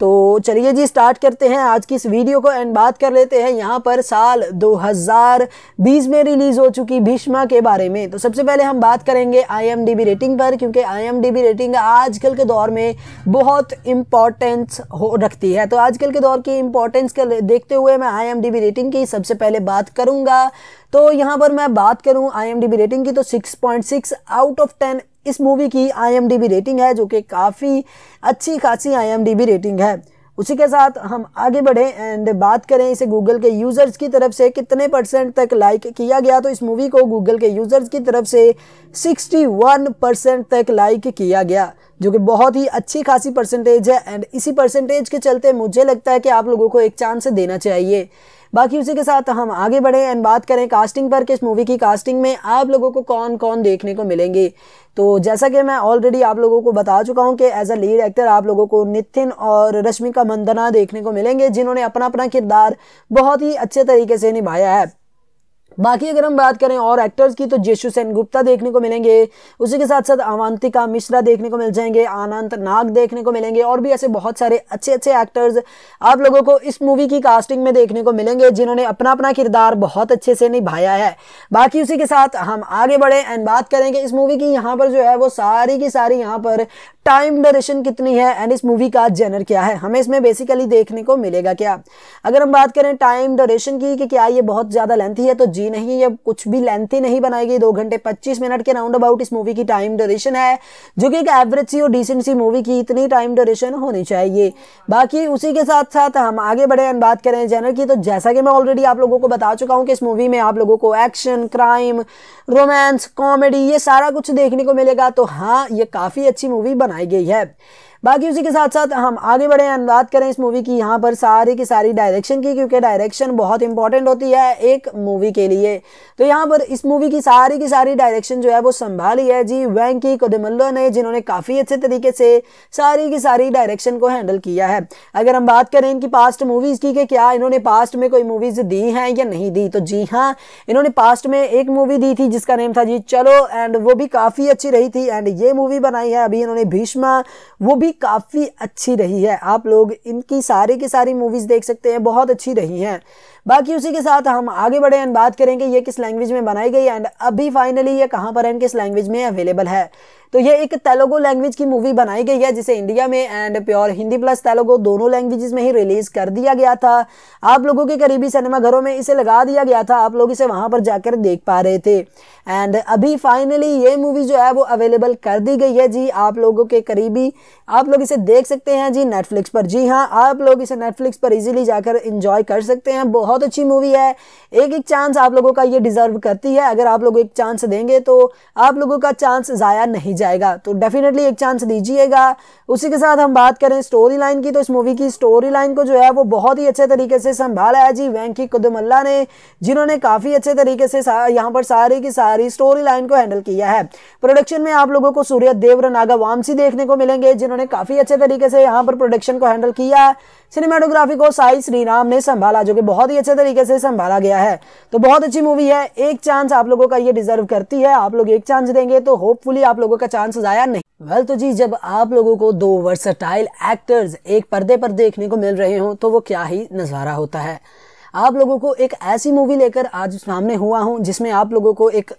तो चलिए जी स्टार्ट करते हैं आज की इस वीडियो को एंड बात कर लेते हैं यहाँ पर साल 2020 में रिलीज़ हो चुकी भीष्मा के बारे में तो सबसे पहले हम बात करेंगे आई रेटिंग पर क्योंकि आई रेटिंग आजकल के दौर में बहुत इम्पॉर्टेंस हो रखती है तो आजकल के दौर की इम्पोर्टेंस के देखते हुए मैं आई रेटिंग की सबसे पहले बात करूँगा तो यहाँ पर मैं बात करूँ आई रेटिंग की तो 6.6 आउट ऑफ 10 इस मूवी की आई रेटिंग है जो कि काफ़ी अच्छी खासी आई रेटिंग है उसी के साथ हम आगे बढ़ें एंड बात करें इसे गूगल के यूज़र्स की तरफ से कितने परसेंट तक लाइक किया गया तो इस मूवी को गूगल के यूज़र्स की तरफ से 61 परसेंट तक लाइक किया गया जो कि बहुत ही अच्छी खासी परसेंटेज है एंड इसी परसेंटेज के चलते मुझे लगता है कि आप लोगों को एक चांस देना चाहिए बाकी उसी के साथ हम आगे बढ़े एंड बात करें कास्टिंग पर किस मूवी की कास्टिंग में आप लोगों को कौन कौन देखने को मिलेंगे तो जैसा कि मैं ऑलरेडी आप लोगों को बता चुका हूँ कि एज अ लीड एक्टर आप लोगों को नितिन और रश्मिका मंदना देखने को मिलेंगे जिन्होंने अपना अपना किरदार बहुत ही अच्छे तरीके से निभाया है बाकी अगर हम बात करें और एक्टर्स की तो जेशु सेन गुप्ता देखने को मिलेंगे उसी के साथ साथ अवंतिका मिश्रा देखने को मिल जाएंगे आनंद नाग देखने को मिलेंगे और भी ऐसे बहुत सारे अच्छे अच्छे एक्टर्स आप लोगों को इस मूवी की कास्टिंग में देखने को मिलेंगे जिन्होंने अपना अपना किरदार बहुत अच्छे से निभाया है बाकी उसी के साथ हम आगे बढ़े एंड बात करेंगे इस मूवी की यहाँ पर जो है वो सारी की सारी यहाँ पर टाइम ड्यूरेशन कितनी है एंड इस मूवी का जेनर क्या है हमें इसमें बेसिकली देखने को मिलेगा क्या अगर हम बात करें टाइम ड्यूरेशन की कि क्या ये बहुत ज़्यादा लेंथी है तो जी नहीं ये कुछ भी लेंथी नहीं बनाएगी दो घंटे पच्चीस मिनट के राउंड अबाउट इस मूवी की टाइम ड्यूरेशन है जो कि एक एवरेज सी और डिसेंट सी मूवी की इतनी टाइम ड्यूरेशन होनी चाहिए बाकी उसी के साथ साथ हम आगे बढ़े एंड बात करें जेनर की तो जैसा कि मैं ऑलरेडी आप लोगों को बता चुका हूँ कि इस मूवी में आप लोगों को एक्शन क्राइम रोमांस कॉमेडी ये सारा कुछ देखने को मिलेगा तो हाँ ये काफ़ी अच्छी मूवी बना बनाई गई है बाकी उसी के साथ साथ हम आगे बढ़े हैं बात करें इस मूवी की यहाँ पर सारी की सारी डायरेक्शन की क्योंकि डायरेक्शन बहुत इंपॉर्टेंट होती है एक मूवी के लिए तो यहाँ पर इस मूवी की सारी की सारी डायरेक्शन जो है वो संभाली है जी वैंकी कोदेमल्लो ने जिन्होंने काफ़ी अच्छे तरीके से सारी की सारी डायरेक्शन को हैंडल किया है अगर हम बात करें इनकी पास्ट मूवीज़ की कि क्या इन्होंने पास्ट में कोई मूवीज़ दी हैं या नहीं दी तो जी हाँ इन्होंने पास्ट में एक मूवी दी थी जिसका नेम था जी चलो एंड वो भी काफ़ी अच्छी रही थी एंड ये मूवी बनाई है अभी इन्होंने भीष्मा वो भी काफ़ी अच्छी रही है आप लोग इनकी सारी की सारी मूवीज़ देख सकते हैं बहुत अच्छी रही हैं बाकी उसी के साथ हम आगे बढ़े एंड बात करेंगे ये किस लैंग्वेज में बनाई गई एंड अभी फाइनली ये कहाँ पर एंड किस लैंग्वेज में अवेलेबल है तो ये एक तेलुगु लैंग्वेज की मूवी बनाई गई है जिसे इंडिया में and pure Hindi plus Telugu दोनों लैंग्वेजेस में ही रिलीज कर दिया गया था आप लोगों के करीबी सिनेमाघरों में इसे लगा दिया गया था आप लोग इसे वहां पर जाकर देख पा रहे थे एंड अभी फाइनली ये मूवी जो है वो अवेलेबल कर दी गई है जी आप लोगों के करीबी आप लोग इसे देख सकते हैं जी नेटफ्लिक्स पर जी हाँ आप लोग इसे नेटफ्लिक्स पर इजिली जाकर इंजॉय कर सकते हैं बहुत बहुत अच्छी मूवी है एक एक चांस आप लोगों का ये डिज़र्व करती है अगर आप लोग एक चांस देंगे तो आप लोगों का चांस ज़ाया नहीं जाएगा तो डेफिनेटली एक चांस दीजिएगा उसी के साथ हम बात करें स्टोरी लाइन की तो इस मूवी की स्टोरी लाइन को जो है वो बहुत ही अच्छे तरीके से संभाला है जी वैंकी कुदमल्ला ने जिन्होंने काफ़ी अच्छे तरीके से यहाँ पर सारी की सारी स्टोरी लाइन को हैंडल किया है प्रोडक्शन में आप लोगों को सूर्य देवरनागा वामसी देखने को मिलेंगे जिन्होंने काफ़ी अच्छे तरीके से यहाँ पर प्रोडक्शन को हैंडल किया सिनेमाटोग्राफी को साई श्रीराम ने संभाला जो कि बहुत ही अच्छे तरीके से संभाला गया है तो बहुत अच्छी मूवी है एक चांस आप लोगों का ये डिजर्व करती है आप लोग एक चांस देंगे तो होपफुली आप लोगों का चांस जाया नहीं वेल तो जी जब आप लोगों को दो वर्सटाइल एक्टर्स एक पर्दे पर देखने को मिल रहे हो तो वो क्या ही नज़ारा होता है आप लोगों को एक ऐसी मूवी लेकर आज सामने हुआ हूँ जिसमें आप लोगों को एक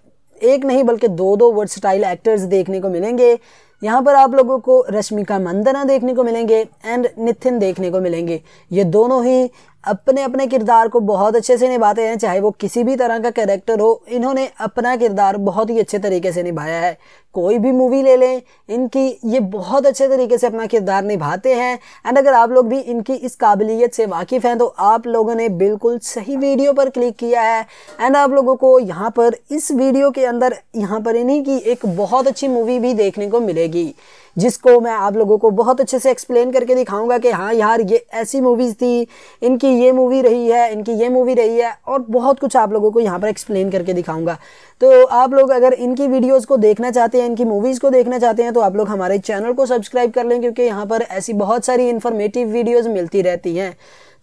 एक नहीं बल्कि दो दो वर्सटाइल एक्टर्स देखने को मिलेंगे यहाँ पर आप लोगों को रश्मिका मंदना देखने को मिलेंगे एंड निथिन देखने को मिलेंगे ये दोनों ही अपने अपने किरदार को बहुत अच्छे से निभाते हैं चाहे वो किसी भी तरह का कैरेक्टर हो इन्होंने अपना किरदार बहुत ही अच्छे तरीके से निभाया है कोई भी मूवी ले लें इनकी ये बहुत अच्छे तरीके से अपना किरदार निभाते हैं एंड अगर आप लोग भी इनकी इस काबिलियत से वाकिफ़ हैं तो आप लोगों ने बिल्कुल सही वीडियो पर क्लिक किया है एंड आप लोगों को यहाँ पर इस वीडियो के अंदर यहाँ पर इन्हीं की एक बहुत अच्छी मूवी भी देखने को मिलेगी जिसको मैं आप लोगों को बहुत अच्छे से एक्सप्लेन करके दिखाऊंगा कि हाँ यार ये ऐसी मूवीज़ थी इनकी ये मूवी रही है इनकी ये मूवी रही है और बहुत कुछ आप लोगों को यहाँ पर एक्सप्लेन करके दिखाऊंगा तो आप लोग अगर इनकी वीडियोज़ को देखना चाहते हैं इनकी मूवीज़ को देखना चाहते हैं तो आप लोग हमारे चैनल को सब्सक्राइब कर लें क्योंकि यहाँ पर ऐसी बहुत सारी इन्फॉर्मेटिव वीडियोज़ मिलती रहती हैं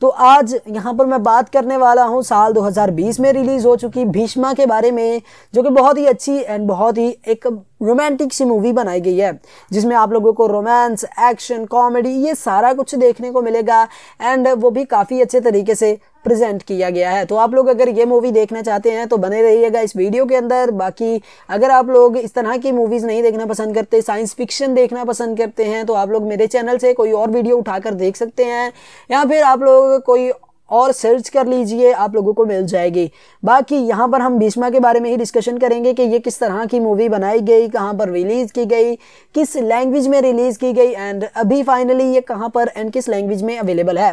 तो आज यहाँ पर मैं बात करने वाला हूँ साल 2020 में रिलीज़ हो चुकी भीष्मा के बारे में जो कि बहुत ही अच्छी एंड बहुत ही एक रोमांटिक सी मूवी बनाई गई है जिसमें आप लोगों को रोमांस एक्शन कॉमेडी ये सारा कुछ देखने को मिलेगा एंड वो भी काफ़ी अच्छे तरीके से प्रेजेंट किया गया है तो आप लोग अगर ये मूवी देखना चाहते हैं तो बने रहिएगा इस वीडियो के अंदर बाकी अगर आप लोग इस तरह की मूवीज़ नहीं देखना पसंद करते साइंस फिक्शन देखना पसंद करते हैं तो आप लोग मेरे चैनल से कोई और वीडियो उठाकर देख सकते हैं या फिर आप लोग कोई और सर्च कर लीजिए आप लोगों को मिल जाएगी बाकी यहाँ पर हम भीष्मा के बारे में ही डिस्कशन करेंगे कि ये किस तरह की मूवी बनाई गई कहाँ पर रिलीज़ की गई किस लैंग्वेज में रिलीज़ की गई एंड अभी फाइनली ये कहाँ पर एंड किस लैंग्वेज में अवेलेबल है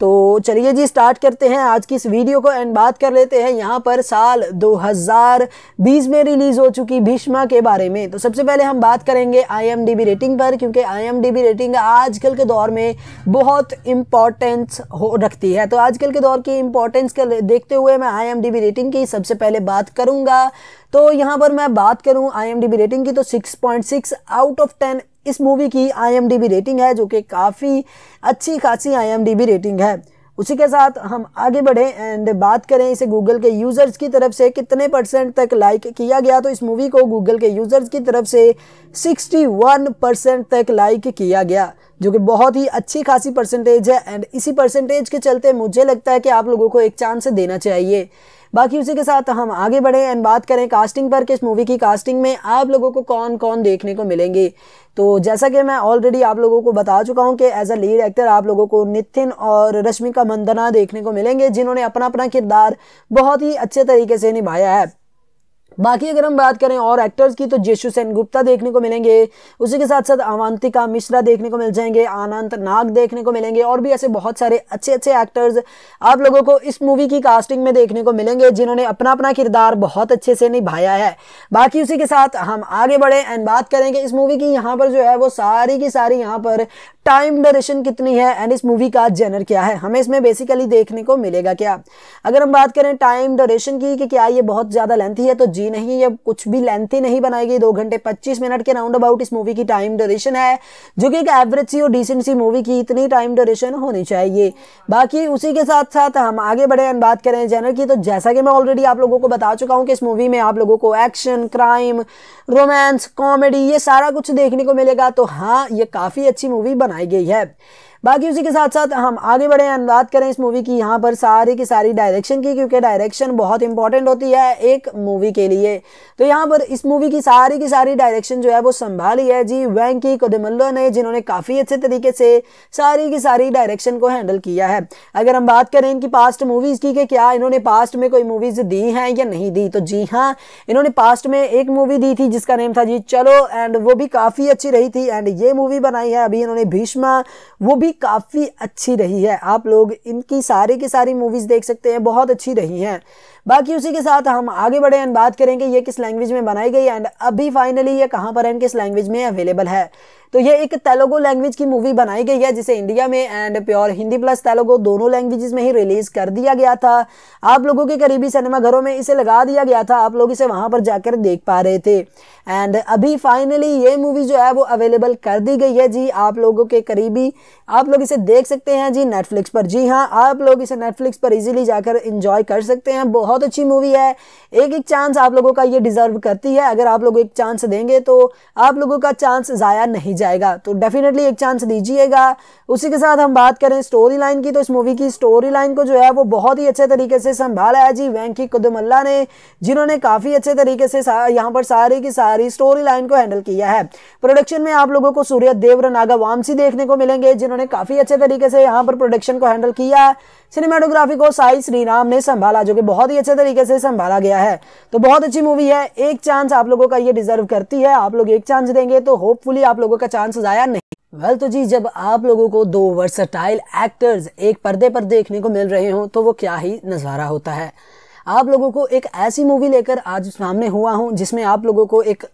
तो चलिए जी स्टार्ट करते हैं आज की इस वीडियो को एंड बात कर लेते हैं यहाँ पर साल 2020 में रिलीज़ हो चुकी भीष्मा के बारे में तो सबसे पहले हम बात करेंगे आईएमडीबी रेटिंग पर क्योंकि आईएमडीबी रेटिंग आजकल के दौर में बहुत इम्पॉर्टेंस हो रखती है तो आजकल के दौर की इम्पोर्टेंस के देखते हुए मैं आई रेटिंग की सबसे पहले बात करूँगा तो यहाँ पर मैं बात करूँ आई रेटिंग की तो 6.6 आउट ऑफ टेन इस मूवी की आई रेटिंग है जो कि काफ़ी अच्छी खासी आई रेटिंग है उसी के साथ हम आगे बढ़े एंड बात करें इसे गूगल के यूज़र्स की तरफ से कितने परसेंट तक लाइक किया गया तो इस मूवी को गूगल के यूज़र्स की तरफ से 61 परसेंट तक लाइक किया गया जो कि बहुत ही अच्छी खासी परसेंटेज है एंड इसी परसेंटेज के चलते मुझे लगता है कि आप लोगों को एक चांस देना चाहिए बाकी उसी के साथ हम आगे बढ़े एंड बात करें कास्टिंग पर कि इस मूवी की कास्टिंग में आप लोगों को कौन कौन देखने को मिलेंगे तो जैसा कि मैं ऑलरेडी आप लोगों को बता चुका हूँ कि एज अ लीड एक्टर आप लोगों को नितिन और रश्मिका मंदना देखने को मिलेंगे जिन्होंने अपना अपना किरदार बहुत ही अच्छे तरीके से निभाया है बाकी अगर हम बात करें और एक्टर्स की तो जेशु सेन गुप्ता देखने को मिलेंगे उसी के साथ साथ अवंतिका मिश्रा देखने को मिल जाएंगे आनंद नाग देखने को मिलेंगे और भी ऐसे बहुत सारे अच्छे अच्छे एक्टर्स आप लोगों को इस मूवी की कास्टिंग में देखने को मिलेंगे जिन्होंने अपना अपना किरदार बहुत अच्छे से निभाया है बाकी उसी के साथ हम आगे बढ़े एंड बात करेंगे इस मूवी की यहाँ पर जो है वो सारी की सारी यहाँ पर टाइम ड्यूरेशन कितनी है एंड इस मूवी का जेनर क्या है हमें इसमें बेसिकली देखने को मिलेगा क्या अगर हम बात करें टाइम ड्यूरेशन की कि क्या ये बहुत ज़्यादा लेंथी है तो जी लंबी नहीं या कुछ भी लेंथी नहीं बनाई गई दो घंटे पच्चीस मिनट के राउंड अबाउट इस मूवी की टाइम ड्यूरेशन है जो कि एक एवरेज सी और डिसेंट सी मूवी की इतनी टाइम ड्यूरेशन होनी चाहिए बाकी उसी के साथ साथ हम आगे बढ़े एंड बात करें जनरल की तो जैसा कि मैं ऑलरेडी आप लोगों को बता चुका हूँ कि इस मूवी में आप लोगों को एक्शन क्राइम रोमांस कॉमेडी ये सारा कुछ देखने को मिलेगा तो हाँ ये काफ़ी अच्छी मूवी बनाई गई है बाकी उसी के साथ साथ हम आगे बढ़े एंड बात करें इस मूवी की यहाँ पर सारी की सारी डायरेक्शन की क्योंकि डायरेक्शन बहुत इंपॉर्टेंट होती है एक मूवी के लिए तो यहाँ पर इस मूवी की सारी की सारी डायरेक्शन जो है वो संभाली है जी वैंकी कोदमल्लो ने जिन्होंने काफ़ी अच्छे तरीके से सारी की सारी डायरेक्शन को हैंडल किया है अगर हम बात करें इनकी पास्ट मूवीज़ की कि क्या इन्होंने पास्ट में कोई मूवीज़ दी हैं या नहीं दी तो जी हाँ इन्होंने पास्ट में एक मूवी दी थी जिसका नेम था जी चलो एंड वो भी काफ़ी अच्छी रही थी एंड ये मूवी बनाई है अभी इन्होंने भीष्मा वो भी मूवी काफ़ी अच्छी रही है आप लोग इनकी सारी की सारी मूवीज़ देख सकते हैं बहुत अच्छी रही हैं बाकी उसी के साथ हम आगे बढ़े एंड बात करेंगे ये किस लैंग्वेज में बनाई गई एंड अभी फाइनली ये कहाँ पर एंड किस लैंग्वेज में अवेलेबल है तो ये एक तेलुगु लैंग्वेज की मूवी बनाई गई है जिसे इंडिया में and pure Hindi plus Telugu दोनों लैंग्वेजेस में ही रिलीज कर दिया गया था आप लोगों के करीबी सिनेमा घरों में इसे लगा दिया गया था आप लोग इसे वहां पर जाकर देख पा रहे थे एंड अभी फाइनली ये मूवी जो है वो अवेलेबल कर दी गई है जी आप लोगों के करीबी आप लोग इसे देख सकते हैं जी नेटफ्लिक्स पर जी हाँ आप लोग इसे नेटफ्लिक्स पर इजिली जाकर इंजॉय कर सकते हैं बहुत बहुत अच्छी मूवी है एक एक चांस आप लोगों का ये डिज़र्व करती है अगर आप लोग एक चांस देंगे तो आप लोगों का चांस ज़ाया नहीं जाएगा तो डेफिनेटली एक चांस दीजिएगा उसी के साथ हम बात करें स्टोरी लाइन की तो इस मूवी की स्टोरी लाइन को जो है वो बहुत ही अच्छे तरीके से संभाला है जी वैंकी कुदमल्ला ने जिन्होंने काफ़ी अच्छे तरीके से यहाँ पर सारी की सारी स्टोरी लाइन को हैंडल किया है प्रोडक्शन में आप लोगों को सूर्य देवरा नागावामसी देखने को मिलेंगे जिन्होंने काफ़ी अच्छे तरीके से यहाँ पर प्रोडक्शन को हैंडल किया सिनेमाटोग्राफी को साई श्रीराम ने संभाला जो कि बहुत ही अच्छे तरीके से संभाला गया है तो बहुत अच्छी मूवी है एक चांस आप लोगों का ये डिजर्व करती है आप लोग एक चांस देंगे तो होपफुली आप लोगों का चांस जाया नहीं वेल well, तो जी जब आप लोगों को दो वर्सटाइल एक्टर्स एक पर्दे पर देखने को मिल रहे हों तो वो क्या ही नज़ारा होता है आप लोगों को एक ऐसी मूवी लेकर आज सामने हुआ हूँ जिसमें आप लोगों को एक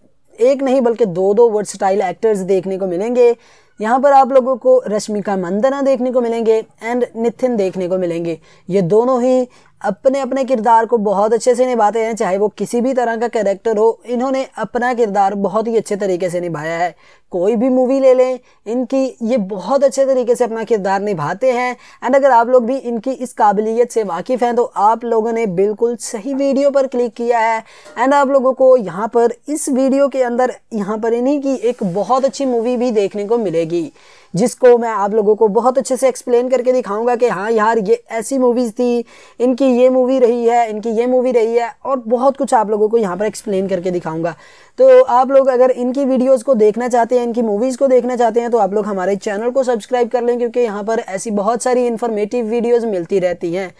एक नहीं बल्कि दो दो वर्सटाइल एक्टर्स देखने को मिलेंगे यहाँ पर आप लोगों को रश्मिका मंदना देखने को मिलेंगे एंड निथिन देखने को मिलेंगे ये दोनों ही अपने अपने किरदार को बहुत अच्छे से निभाते हैं चाहे वो किसी भी तरह का कैरेक्टर हो इन्होंने अपना किरदार बहुत ही अच्छे तरीके से निभाया है कोई भी मूवी ले लें इनकी ये बहुत अच्छे तरीके से अपना किरदार निभाते हैं एंड अगर आप लोग भी इनकी इस काबिलियत से वाकिफ़ हैं तो आप लोगों ने बिल्कुल सही वीडियो पर क्लिक किया है एंड आप लोगों को यहाँ पर इस वीडियो के अंदर यहाँ पर इन्हीं की एक बहुत अच्छी मूवी भी देखने को मिलेगी मिलेगी जिसको मैं आप लोगों को बहुत अच्छे से एक्सप्लेन करके दिखाऊंगा कि हाँ यार ये ऐसी मूवीज़ थी इनकी ये मूवी रही है इनकी ये मूवी रही है और बहुत कुछ आप लोगों को यहाँ पर एक्सप्लेन करके दिखाऊंगा तो आप लोग अगर इनकी वीडियोस को देखना चाहते हैं इनकी मूवीज़ को देखना चाहते हैं तो आप लोग हमारे चैनल को सब्सक्राइब कर लें क्योंकि यहाँ पर ऐसी बहुत सारी इन्फॉर्मेटिव वीडियोज़ मिलती रहती हैं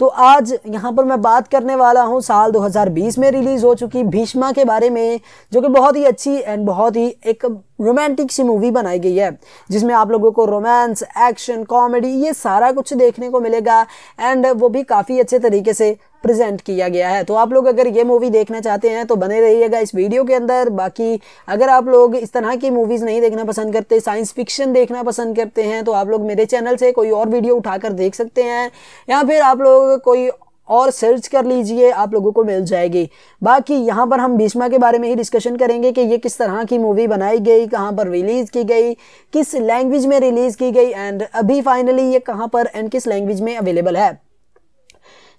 तो आज यहाँ पर मैं बात करने वाला हूँ साल 2020 में रिलीज़ हो चुकी भीष्मा के बारे में जो कि बहुत ही अच्छी एंड बहुत ही एक रोमांटिक सी मूवी बनाई गई है जिसमें आप लोगों को रोमांस एक्शन कॉमेडी ये सारा कुछ देखने को मिलेगा एंड वो भी काफ़ी अच्छे तरीके से प्रेजेंट किया गया है तो आप लोग अगर ये मूवी देखना चाहते हैं तो बने रहिएगा इस वीडियो के अंदर बाकी अगर आप लोग इस तरह की मूवीज़ नहीं देखना पसंद करते साइंस फिक्शन देखना पसंद करते हैं तो आप लोग मेरे चैनल से कोई और वीडियो उठाकर देख सकते हैं या फिर आप लोग कोई और सर्च कर लीजिए आप लोगों को मिल जाएगी बाकी यहाँ पर हम भीष्मा के बारे में ही डिस्कशन करेंगे कि ये किस तरह की मूवी बनाई गई कहाँ पर रिलीज़ की गई किस लैंग्वेज में रिलीज़ की गई एंड अभी फाइनली ये कहाँ पर एंड किस लैंग्वेज में अवेलेबल है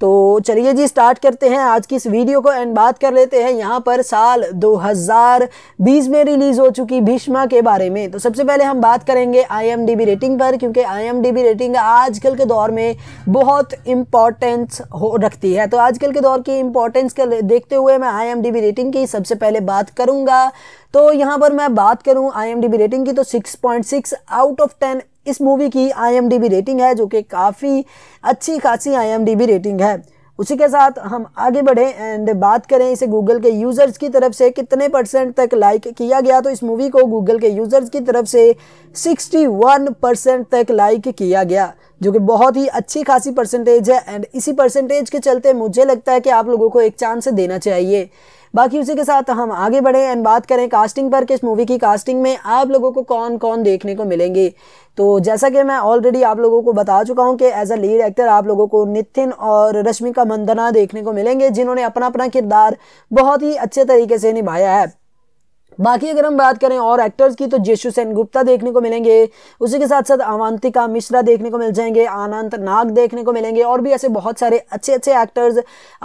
तो चलिए जी स्टार्ट करते हैं आज की इस वीडियो को एंड बात कर लेते हैं यहाँ पर साल 2020 में रिलीज़ हो चुकी भीष्मा के बारे में तो सबसे पहले हम बात करेंगे आईएमडीबी रेटिंग पर क्योंकि आईएमडीबी रेटिंग आजकल के दौर में बहुत इम्पॉर्टेंस हो रखती है तो आजकल के दौर की इम्पोर्टेंस के देखते हुए मैं आई रेटिंग की सबसे पहले बात करूँगा तो यहाँ पर मैं बात करूँ आई रेटिंग की तो 6.6 आउट ऑफ 10 इस मूवी की आई रेटिंग है जो कि काफ़ी अच्छी खासी आई रेटिंग है उसी के साथ हम आगे बढ़े एंड बात करें इसे गूगल के यूज़र्स की तरफ से कितने परसेंट तक लाइक किया गया तो इस मूवी को गूगल के यूज़र्स की तरफ से 61 परसेंट तक लाइक किया गया जो कि बहुत ही अच्छी खासी परसेंटेज है एंड इसी परसेंटेज के चलते मुझे लगता है कि आप लोगों को एक चांस देना चाहिए बाकी उसी के साथ हम आगे बढ़े एंड बात करें कास्टिंग पर किस मूवी की कास्टिंग में आप लोगों को कौन कौन देखने को मिलेंगे तो जैसा कि मैं ऑलरेडी आप लोगों को बता चुका हूँ कि एज अ लीड एक्टर आप लोगों को नितिन और रश्मिका मंदना देखने को मिलेंगे जिन्होंने अपना अपना किरदार बहुत ही अच्छे तरीके से निभाया है बाकी अगर हम बात करें और एक्टर्स की तो जेशु सेन गुप्ता देखने को मिलेंगे उसी के साथ साथ अवंतिका मिश्रा देखने को मिल जाएंगे आनंद नाग देखने को मिलेंगे और भी ऐसे बहुत सारे अच्छे अच्छे एक्टर्स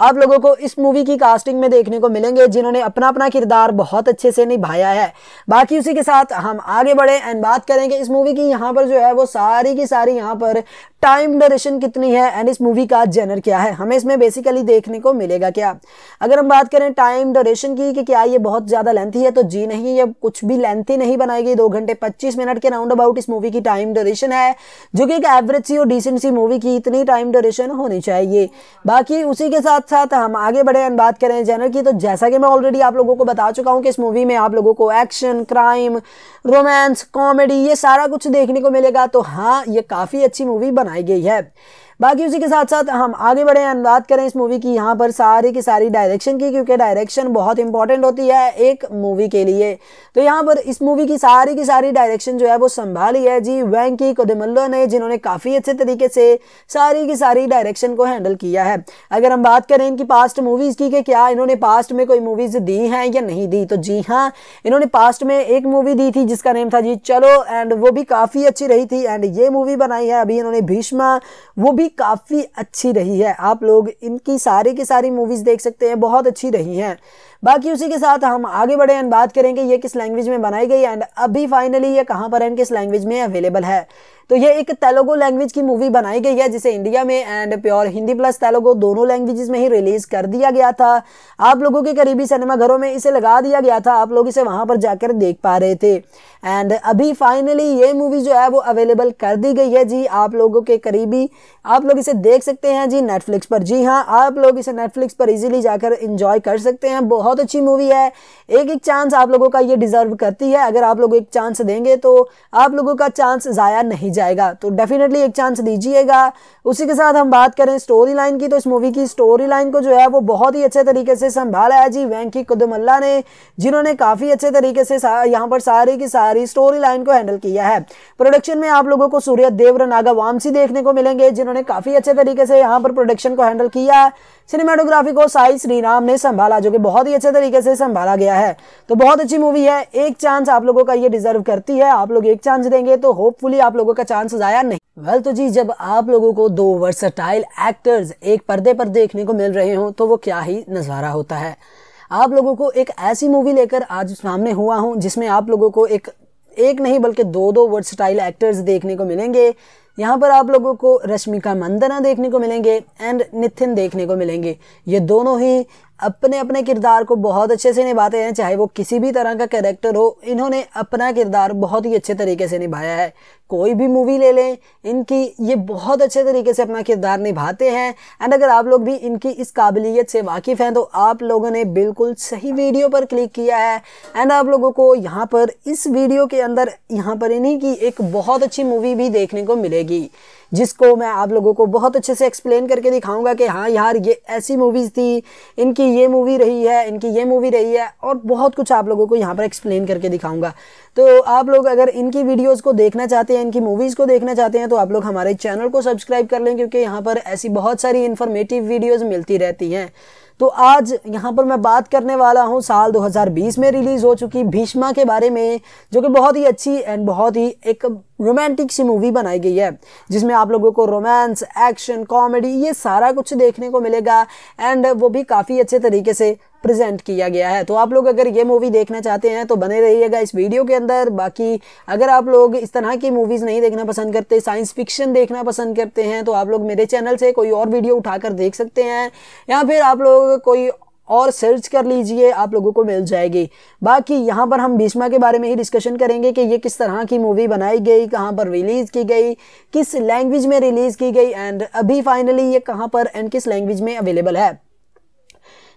आप लोगों को इस मूवी की कास्टिंग में देखने को मिलेंगे जिन्होंने अपना अपना किरदार बहुत अच्छे से निभाया है बाकी उसी के साथ हम आगे बढ़े एंड बात करेंगे इस मूवी की यहाँ पर जो है वो सारी की सारी यहाँ पर टाइम ड्यूरेशन कितनी है एंड इस मूवी का जेनर क्या है हमें इसमें बेसिकली देखने को मिलेगा क्या अगर हम बात करें टाइम ड्यूरेशन की कि क्या ये बहुत ज़्यादा लेंथी है तो जी जी नहीं ये कुछ भी लेंथी नहीं बनाई गई दो घंटे पच्चीस मिनट के राउंड अबाउट इस मूवी की टाइम ड्यूरेशन है जो कि एक एवरेज सी और डिसेंट सी मूवी की इतनी टाइम ड्यूरेशन होनी चाहिए बाकी उसी के साथ साथ हम आगे बढ़े एंड बात करें जनर की तो जैसा कि मैं ऑलरेडी आप लोगों को बता चुका हूँ कि इस मूवी में आप लोगों को एक्शन क्राइम रोमांस कॉमेडी ये सारा कुछ देखने को मिलेगा तो हाँ ये काफ़ी अच्छी मूवी बनाई गई है बाकी उसी के साथ साथ हम आगे बढ़े एंड बात करें इस मूवी की यहाँ पर सारी की सारी डायरेक्शन की क्योंकि डायरेक्शन बहुत इंपॉर्टेंट होती है एक मूवी के लिए तो यहाँ पर इस मूवी की सारी की सारी डायरेक्शन जो है वो संभाली है जी वैंकी कोदमल्लो ने जिन्होंने काफ़ी अच्छे तरीके से सारी की सारी डायरेक्शन को हैंडल किया है अगर हम बात करें इनकी पास्ट मूवीज़ की कि क्या इन्होंने पास्ट में कोई मूवीज़ दी हैं या नहीं दी तो जी हाँ इन्होंने पास्ट में एक मूवी दी थी जिसका नेम था जी चलो एंड वो भी काफ़ी अच्छी रही थी एंड ये मूवी बनाई है अभी इन्होंने भीष्मा वो भी काफ़ी अच्छी रही है आप लोग इनकी सारी की सारी मूवीज़ देख सकते हैं बहुत अच्छी रही हैं बाकी उसी के साथ हम आगे बढ़े एंड बात करेंगे ये किस लैंग्वेज में बनाई गई एंड अभी फाइनली ये कहाँ पर एंड किस लैंग्वेज में अवेलेबल है तो ये एक तेलुगु लैंग्वेज की मूवी बनाई गई है जिसे इंडिया में and pure Hindi plus Telugu दोनों लैंग्वेजेस में ही रिलीज कर दिया गया था आप लोगों के करीबी सिनेमाघरों में इसे लगा दिया गया था आप लोग इसे वहां पर जाकर देख पा रहे थे एंड अभी फाइनली ये मूवी जो है वो अवेलेबल कर दी गई है जी आप लोगों के करीबी आप लोग इसे देख सकते हैं जी नेटफ्लिक्स पर जी हाँ आप लोग इसे नेटफ्लिक्स पर इजीली जाकर इंजॉय कर सकते हैं बहुत अच्छी मूवी है एक एक चांस आप लोगों का ये डिज़र्व करती है अगर आप लोग एक चांस देंगे तो आप लोगों का चांस ज़ाया नहीं जाएगा तो डेफिनेटली एक चांस दीजिएगा उसी के साथ हम बात करें स्टोरी लाइन की तो इस मूवी की स्टोरी लाइन को जो है वो बहुत ही अच्छे तरीके से संभाला है जी वैंकी कुदमल्ला ने जिन्होंने काफ़ी अच्छे तरीके से यहाँ पर सारी की सारी स्टोरी लाइन को हैंडल किया है प्रोडक्शन में आप लोगों को सूर्य देवर नागा वामसी देखने को मिलेंगे जिन्होंने काफ़ी अच्छे तरीके से यहाँ पर प्रोडक्शन को हैंडल किया सिनेमाटोग्राफी को साई श्रीराम ने संभाला जो कि बहुत ही अच्छे तरीके से संभाला गया है तो बहुत अच्छी मूवी है एक चांस आप लोगों का ये डिजर्व करती है आप लोग एक चांस देंगे तो होपफुली आप लोगों का चांस जाया नहीं वेल well, तो जी जब आप लोगों को दो वर्सटाइल एक्टर्स एक पर्दे पर देखने को मिल रहे हो तो वो क्या ही नज़ारा होता है आप लोगों को एक ऐसी मूवी लेकर आज सामने हुआ हूँ जिसमें आप लोगों को एक एक नहीं बल्कि दो दो वर्सटाइल एक्टर्स देखने को मिलेंगे यहाँ पर आप लोगों को रश्मिका मंदना देखने को मिलेंगे एंड निथिन देखने को मिलेंगे ये दोनों ही अपने अपने किरदार को बहुत अच्छे से निभाते हैं चाहे वो किसी भी तरह का कैरेक्टर हो इन्होंने अपना किरदार बहुत ही अच्छे तरीके से निभाया है कोई भी मूवी ले लें इनकी ये बहुत अच्छे तरीके से अपना किरदार निभाते हैं एंड अगर आप लोग भी इनकी इस काबिलियत से वाकिफ़ हैं तो आप लोगों ने बिल्कुल सही वीडियो पर क्लिक किया है एंड आप लोगों को यहाँ पर इस वीडियो के अंदर यहाँ पर इन्हीं की एक बहुत अच्छी मूवी भी देखने को मिलेगी जिसको मैं आप लोगों को बहुत अच्छे से एक्सप्लेन करके दिखाऊंगा कि हाँ यार ये ऐसी मूवीज़ थी इनकी ये मूवी रही है इनकी ये मूवी रही है और बहुत कुछ आप लोगों को यहाँ पर एक्सप्लेन करके दिखाऊंगा तो आप लोग अगर इनकी वीडियोज़ को देखना चाहते हैं इनकी मूवीज़ को देखना चाहते हैं तो आप लोग हमारे चैनल को सब्सक्राइब कर लें क्योंकि यहाँ पर ऐसी बहुत सारी इन्फॉर्मेटिव वीडियोज़ मिलती रहती हैं तो आज यहाँ पर मैं बात करने वाला हूँ साल 2020 में रिलीज़ हो चुकी भीष्मा के बारे में जो कि बहुत ही अच्छी एंड बहुत ही एक रोमांटिक सी मूवी बनाई गई है जिसमें आप लोगों को रोमांस एक्शन कॉमेडी ये सारा कुछ देखने को मिलेगा एंड वो भी काफ़ी अच्छे तरीके से प्रेजेंट किया गया है तो आप लोग अगर ये मूवी देखना चाहते हैं तो बने रहिएगा इस वीडियो के अंदर बाकी अगर आप लोग इस तरह की मूवीज़ नहीं देखना पसंद करते साइंस फिक्शन देखना पसंद करते हैं तो आप लोग मेरे चैनल से कोई और वीडियो उठाकर देख सकते हैं या फिर आप लोग कोई और सर्च कर लीजिए आप लोगों को मिल जाएगी बाकी यहाँ पर हम भीष्मा के बारे में ही डिस्कशन करेंगे कि ये किस तरह की मूवी बनाई गई कहाँ पर रिलीज़ की गई किस लैंग्वेज में रिलीज़ की गई एंड अभी फाइनली ये कहाँ पर एंड किस लैंग्वेज में अवेलेबल है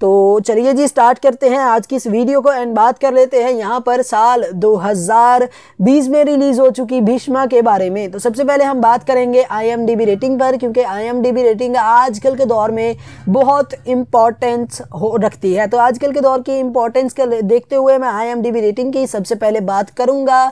तो चलिए जी स्टार्ट करते हैं आज की इस वीडियो को एंड बात कर लेते हैं यहाँ पर साल 2020 में रिलीज़ हो चुकी भीष्मा के बारे में तो सबसे पहले हम बात करेंगे आईएमडीबी रेटिंग पर क्योंकि आईएमडीबी रेटिंग आजकल के दौर में बहुत इम्पॉर्टेंस हो रखती है तो आजकल के दौर की इम्पोर्टेंस के देखते हुए मैं आई रेटिंग की सबसे पहले बात करूँगा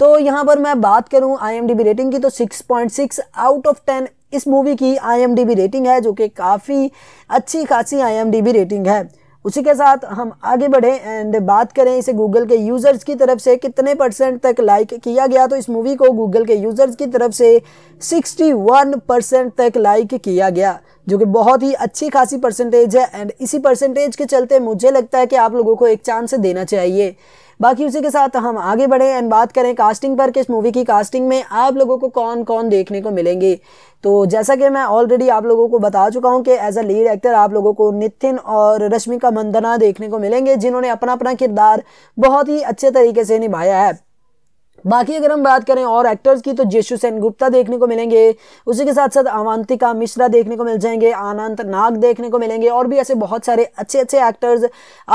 तो यहाँ पर मैं बात करूँ आई रेटिंग की तो सिक्स आउट ऑफ टेन इस मूवी की आई रेटिंग है जो कि काफ़ी अच्छी खासी आई रेटिंग है उसी के साथ हम आगे बढ़े एंड बात करें इसे गूगल के यूज़र्स की तरफ से कितने परसेंट तक लाइक किया गया तो इस मूवी को गूगल के यूज़र्स की तरफ से 61 परसेंट तक लाइक किया गया जो कि बहुत ही अच्छी खासी परसेंटेज है एंड इसी परसेंटेज के चलते मुझे लगता है कि आप लोगों को एक चांस देना चाहिए बाकी उसी के साथ हम आगे बढ़े एंड बात करें कास्टिंग पर किस मूवी की कास्टिंग में आप लोगों को कौन कौन देखने को मिलेंगे तो जैसा कि मैं ऑलरेडी आप लोगों को बता चुका हूँ कि एज अ लीड एक्टर आप लोगों को नितिन और रश्मिका मंदना देखने को मिलेंगे जिन्होंने अपना अपना किरदार बहुत ही अच्छे तरीके से निभाया है बाकी अगर हम बात करें और एक्टर्स की तो जेशु सेन गुप्ता देखने को मिलेंगे उसी के साथ साथ अवंतिका मिश्रा देखने को मिल जाएंगे आनंद नाग देखने को मिलेंगे और भी ऐसे बहुत सारे अच्छे अच्छे एक्टर्स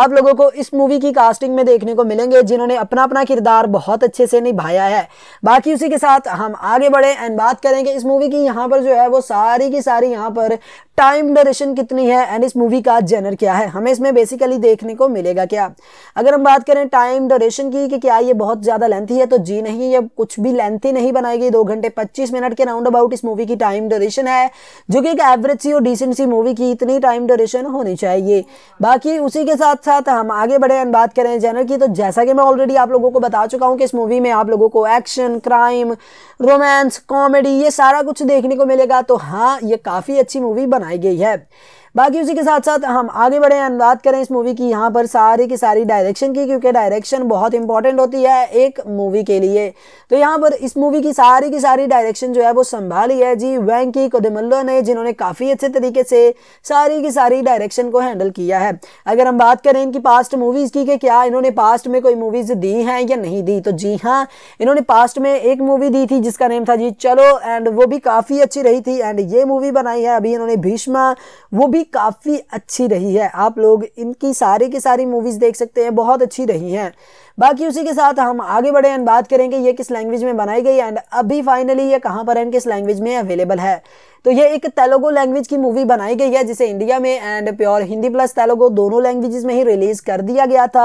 आप लोगों को इस मूवी की कास्टिंग में देखने को मिलेंगे जिन्होंने अपना अपना किरदार बहुत अच्छे से निभाया है बाकी उसी के साथ हम आगे बढ़े एंड बात करेंगे इस मूवी की यहाँ पर जो है वो सारी की सारी यहाँ पर टाइम ड्यूरेशन कितनी है एंड इस मूवी का जेनर क्या है हमें इसमें बेसिकली देखने को मिलेगा क्या अगर हम बात करें टाइम ड्यूरेशन की कि क्या ये बहुत ज़्यादा लेंथी है तो जी नहीं ये कुछ भी लेंथी नहीं बनाई गई दो घंटे पच्चीस मिनट के राउंड अबाउट इस मूवी की टाइम ड्यूरेशन है जो कि एक एवरेज सी और डिसेंट सी मूवी की इतनी टाइम ड्यूरेशन होनी चाहिए बाकी उसी के साथ साथ हम आगे बढ़े एंड बात करें जेनर की तो जैसा कि मैं ऑलरेडी आप लोगों को बता चुका हूँ कि इस मूवी में आप लोगों को एक्शन क्राइम रोमांस कॉमेडी ये सारा कुछ देखने को मिलेगा तो हाँ ये काफ़ी अच्छी मूवी बनाई I gave बाकी उसी के साथ साथ हम आगे बढ़े हैं बात करें इस मूवी की यहाँ पर सारी की सारी डायरेक्शन की क्योंकि डायरेक्शन बहुत इंपॉर्टेंट होती है एक मूवी के लिए तो यहाँ पर इस मूवी की सारी की सारी डायरेक्शन जो है वो संभाली है जी वैंकी कोदेमल्लो ने जिन्होंने काफ़ी अच्छे तरीके से सारी की सारी डायरेक्शन को हैंडल किया है अगर हम बात करें इनकी पास्ट मूवीज़ की कि क्या इन्होंने पास्ट में कोई मूवीज़ दी हैं या नहीं दी तो जी हाँ इन्होंने पास्ट में एक मूवी दी थी जिसका नेम था जी चलो एंड वो भी काफ़ी अच्छी रही थी एंड ये मूवी बनाई है अभी इन्होंने भीष्मा वो भी मूवी काफ़ी अच्छी रही है आप लोग इनकी सारी की सारी मूवीज़ देख सकते हैं बहुत अच्छी रही हैं बाकी उसी के साथ हम आगे बढ़े एंड बात करेंगे ये किस लैंग्वेज में बनाई गई एंड अभी फाइनली ये कहाँ पर एंड किस लैंग्वेज में अवेलेबल है तो ये एक तेलुगु लैंग्वेज की मूवी बनाई गई है जिसे इंडिया में and pure Hindi plus Telugu दोनों लैंग्वेजेस में ही रिलीज कर दिया गया था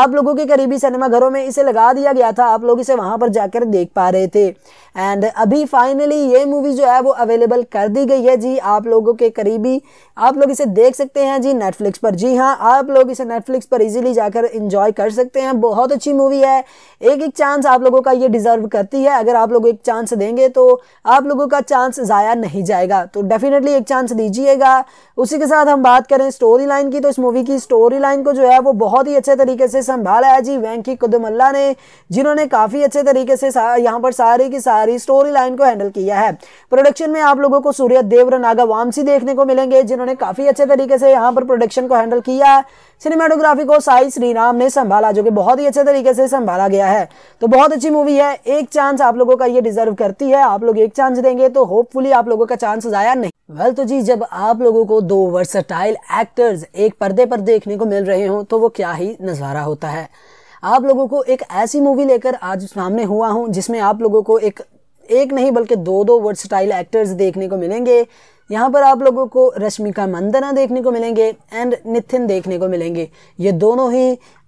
आप लोगों के करीबी सिनेमाघरों में इसे लगा दिया गया था आप लोग इसे वहां पर जाकर देख पा रहे थे एंड अभी फाइनली ये मूवी जो है वो अवेलेबल कर दी गई है जी आप लोगों के करीबी आप लोग इसे देख सकते हैं जी नेटफ्लिक्स पर जी हाँ आप लोग इसे नेटफ्लिक्स पर इजीली जाकर इंजॉय कर सकते हैं बहुत अच्छी मूवी है एक एक चांस आप लोगों का ये डिज़र्व करती है अगर आप लोग एक चांस देंगे तो आप लोगों का चांस ज़ाया नहीं जाएगा तो डेफिनेटली एक चांस दीजिएगा उसी के साथ हम बात करें स्टोरी लाइन की तो इस मूवी की स्टोरी लाइन को जो है वो बहुत ही अच्छे तरीके से संभाला है जी वैंकी कुदमल्ला ने जिन्होंने काफ़ी अच्छे तरीके से यहाँ पर सारी की सारी स्टोरी लाइन को हैंडल किया है प्रोडक्शन में आप लोगों को सूर्य देवर नागा वामसी देखने को मिलेंगे जिन्होंने काफ़ी अच्छे तरीके से यहाँ पर प्रोडक्शन को हैंडल किया है सिनेमाटोग्राफी को साई श्रीराम ने संभाला जो कि बहुत ही अच्छे तरीके से संभाला गया है तो बहुत अच्छी मूवी है एक चांस आप लोगों का ये डिजर्व करती है आप लोग एक चांस देंगे तो होपफुली आप लोगों का चांस जाया नहीं वेल well, तो जी जब आप लोगों को दो वर्सटाइल एक्टर्स एक पर्दे पर देखने को मिल रहे हो तो वो क्या ही नज़ारा होता है आप लोगों को एक ऐसी मूवी लेकर आज सामने हुआ हूँ जिसमें आप लोगों को एक एक नहीं बल्कि दो दो वर्सटाइल एक्टर्स देखने को मिलेंगे यहाँ पर आप लोगों को रश्मिका मंदना देखने को मिलेंगे एंड निथिन देखने को मिलेंगे ये दोनों ही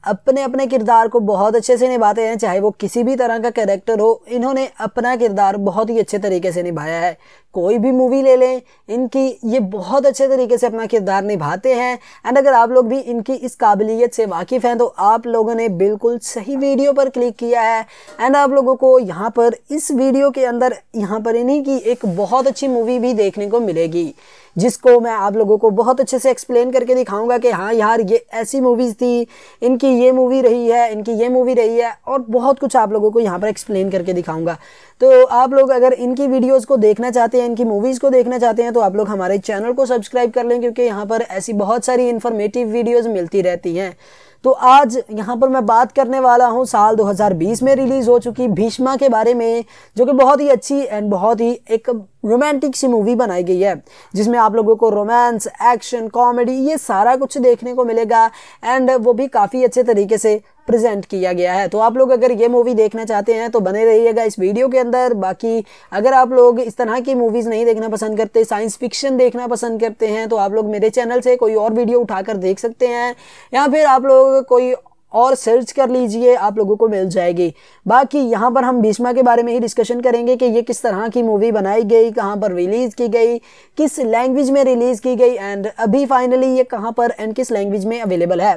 अपने अपने किरदार को बहुत अच्छे से निभाते हैं चाहे वो किसी भी तरह का कैरेक्टर हो इन्होंने अपना किरदार बहुत ही अच्छे तरीके से निभाया है कोई भी मूवी ले लें इनकी ये बहुत अच्छे तरीके से अपना किरदार निभाते हैं एंड अगर आप लोग भी इनकी इस काबिलियत से वाकिफ़ हैं तो आप लोगों ने बिल्कुल सही वीडियो पर क्लिक किया है एंड आप लोगों को यहाँ पर इस वीडियो के अंदर यहाँ पर इन्हीं की एक बहुत अच्छी मूवी भी देखने को मिलेगी जिसको मैं आप लोगों को बहुत अच्छे से एक्सप्लेन करके दिखाऊंगा कि हाँ यार ये ऐसी मूवीज़ थी इनकी ये मूवी रही है इनकी ये मूवी रही है और बहुत कुछ आप लोगों को यहाँ पर एक्सप्लेन करके दिखाऊंगा तो आप लोग अगर इनकी वीडियोज़ को देखना चाहते हैं इनकी मूवीज़ को देखना चाहते हैं तो आप लोग हमारे चैनल को सब्सक्राइब कर लें क्योंकि यहाँ पर ऐसी बहुत सारी इन्फॉर्मेटिव वीडियोज़ मिलती रहती हैं तो आज यहाँ पर मैं बात करने वाला हूँ साल 2020 में रिलीज़ हो चुकी भीष्मा के बारे में जो कि बहुत ही अच्छी एंड बहुत ही एक रोमांटिक सी मूवी बनाई गई है जिसमें आप लोगों को रोमांस एक्शन कॉमेडी ये सारा कुछ देखने को मिलेगा एंड वो भी काफ़ी अच्छे तरीके से प्रेजेंट किया गया है तो आप लोग अगर ये मूवी देखना चाहते हैं तो बने रहिएगा इस वीडियो के अंदर बाकी अगर आप लोग इस तरह की मूवीज़ नहीं देखना पसंद करते साइंस फिक्शन देखना पसंद करते हैं तो आप लोग मेरे चैनल से कोई और वीडियो उठाकर देख सकते हैं या फिर आप लोग कोई और सर्च कर लीजिए आप लोगों को मिल जाएगी बाकी यहाँ पर हम भीष्मा के बारे में ही डिस्कशन करेंगे कि ये किस तरह की मूवी बनाई गई कहाँ पर रिलीज़ की गई किस लैंग्वेज में रिलीज़ की गई एंड अभी फाइनली ये कहाँ पर एंड किस लैंग्वेज में अवेलेबल है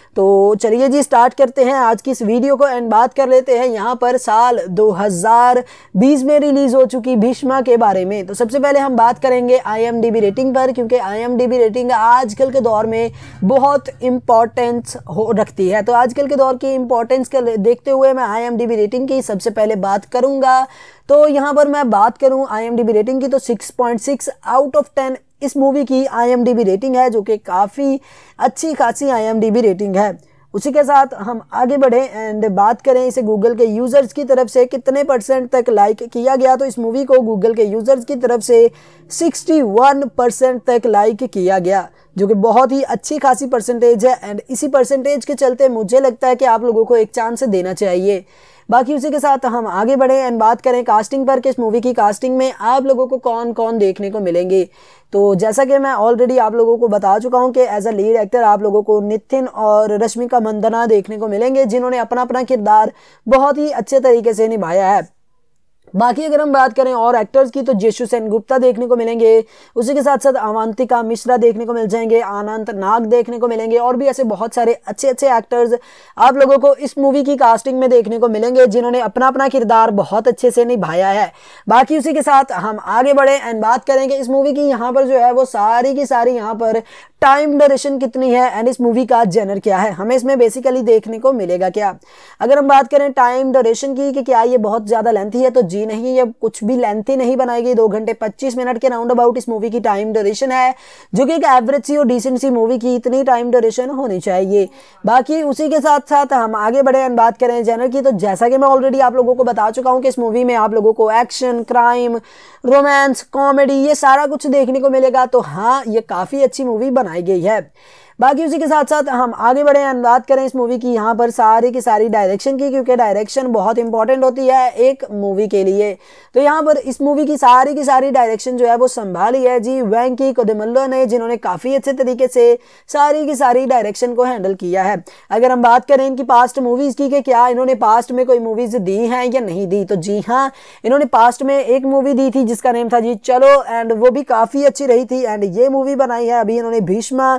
तो चलिए जी स्टार्ट करते हैं आज की इस वीडियो को एंड बात कर लेते हैं यहाँ पर साल 2020 में रिलीज़ हो चुकी भीष्मा के बारे में तो सबसे पहले हम बात करेंगे आई रेटिंग पर क्योंकि आई रेटिंग आजकल के दौर में बहुत इम्पॉर्टेंस हो रखती है तो आजकल के दौर की इम्पोर्टेंस के देखते हुए मैं आई रेटिंग की सबसे पहले बात करूँगा तो यहाँ पर मैं बात करूँ आई रेटिंग की तो सिक्स आउट ऑफ टेन इस मूवी की आई रेटिंग है जो कि काफ़ी अच्छी खासी आई रेटिंग है उसी के साथ हम आगे बढ़ें एंड बात करें इसे गूगल के यूज़र्स की तरफ से कितने परसेंट तक लाइक किया गया तो इस मूवी को गूगल के यूज़र्स की तरफ से 61 परसेंट तक लाइक किया गया जो कि बहुत ही अच्छी खासी परसेंटेज है एंड इसी परसेंटेज के चलते मुझे लगता है कि आप लोगों को एक चांस देना चाहिए बाकी उसी के साथ हम आगे बढ़े एंड बात करें कास्टिंग पर कि इस मूवी की कास्टिंग में आप लोगों को कौन कौन देखने को मिलेंगे तो जैसा कि मैं ऑलरेडी आप लोगों को बता चुका हूं कि एज अ लीड एक्टर आप लोगों को नितिन और रश्मिका मंदना देखने को मिलेंगे जिन्होंने अपना अपना किरदार बहुत ही अच्छे तरीके से निभाया है बाकी अगर हम बात करें और एक्टर्स की तो जेशु सेन गुप्ता देखने को मिलेंगे उसी के साथ साथ अवंतिका मिश्रा देखने को मिल जाएंगे आनंद नाग देखने को मिलेंगे और भी ऐसे बहुत सारे अच्छे अच्छे एक्टर्स आप लोगों को इस मूवी की कास्टिंग में देखने को मिलेंगे जिन्होंने अपना अपना किरदार बहुत अच्छे से निभाया है बाकी उसी के साथ हम आगे बढ़े एंड बात करेंगे इस मूवी की यहाँ पर जो है वो सारी की सारी यहाँ पर टाइम ड्यूरेशन कितनी है एंड इस मूवी का जेनर क्या है हमें इसमें बेसिकली देखने को मिलेगा क्या अगर हम बात करें टाइम ड्यूरेशन की कि क्या ये बहुत ज़्यादा लेंथी है तो जी दी नहीं है कुछ भी लेंथी नहीं बनाई गई दो घंटे पच्चीस मिनट के राउंड अबाउट इस मूवी की टाइम ड्यूरेशन है जो कि एक एवरेज सी और डिसेंट सी मूवी की इतनी टाइम ड्यूरेशन होनी चाहिए बाकी उसी के साथ साथ हम आगे बढ़े एंड बात करें चैनल की तो जैसा कि मैं ऑलरेडी आप लोगों को बता चुका हूँ कि इस मूवी में आप लोगों को एक्शन क्राइम रोमांस कॉमेडी ये सारा कुछ देखने को मिलेगा तो हाँ ये काफ़ी अच्छी मूवी बनाई गई है बाकी उसी के साथ साथ हम आगे बढ़े हैं बात करें इस मूवी की यहाँ पर सारी की सारी डायरेक्शन की क्योंकि डायरेक्शन बहुत इंपॉर्टेंट होती है एक मूवी के लिए तो यहाँ पर इस मूवी की सारी की सारी डायरेक्शन जो है वो संभाली है जी वैंकी कोदेमल्लो ने जिन्होंने काफ़ी अच्छे तरीके से सारी की सारी डायरेक्शन को हैंडल किया है अगर हम बात करें इनकी पास्ट मूवीज़ की कि क्या इन्होंने पास्ट में कोई मूवीज़ दी हैं या नहीं दी तो जी हाँ इन्होंने पास्ट में एक मूवी दी थी जिसका नेम था जी चलो एंड वो भी काफ़ी अच्छी रही थी एंड ये मूवी बनाई है अभी इन्होंने भीष्मा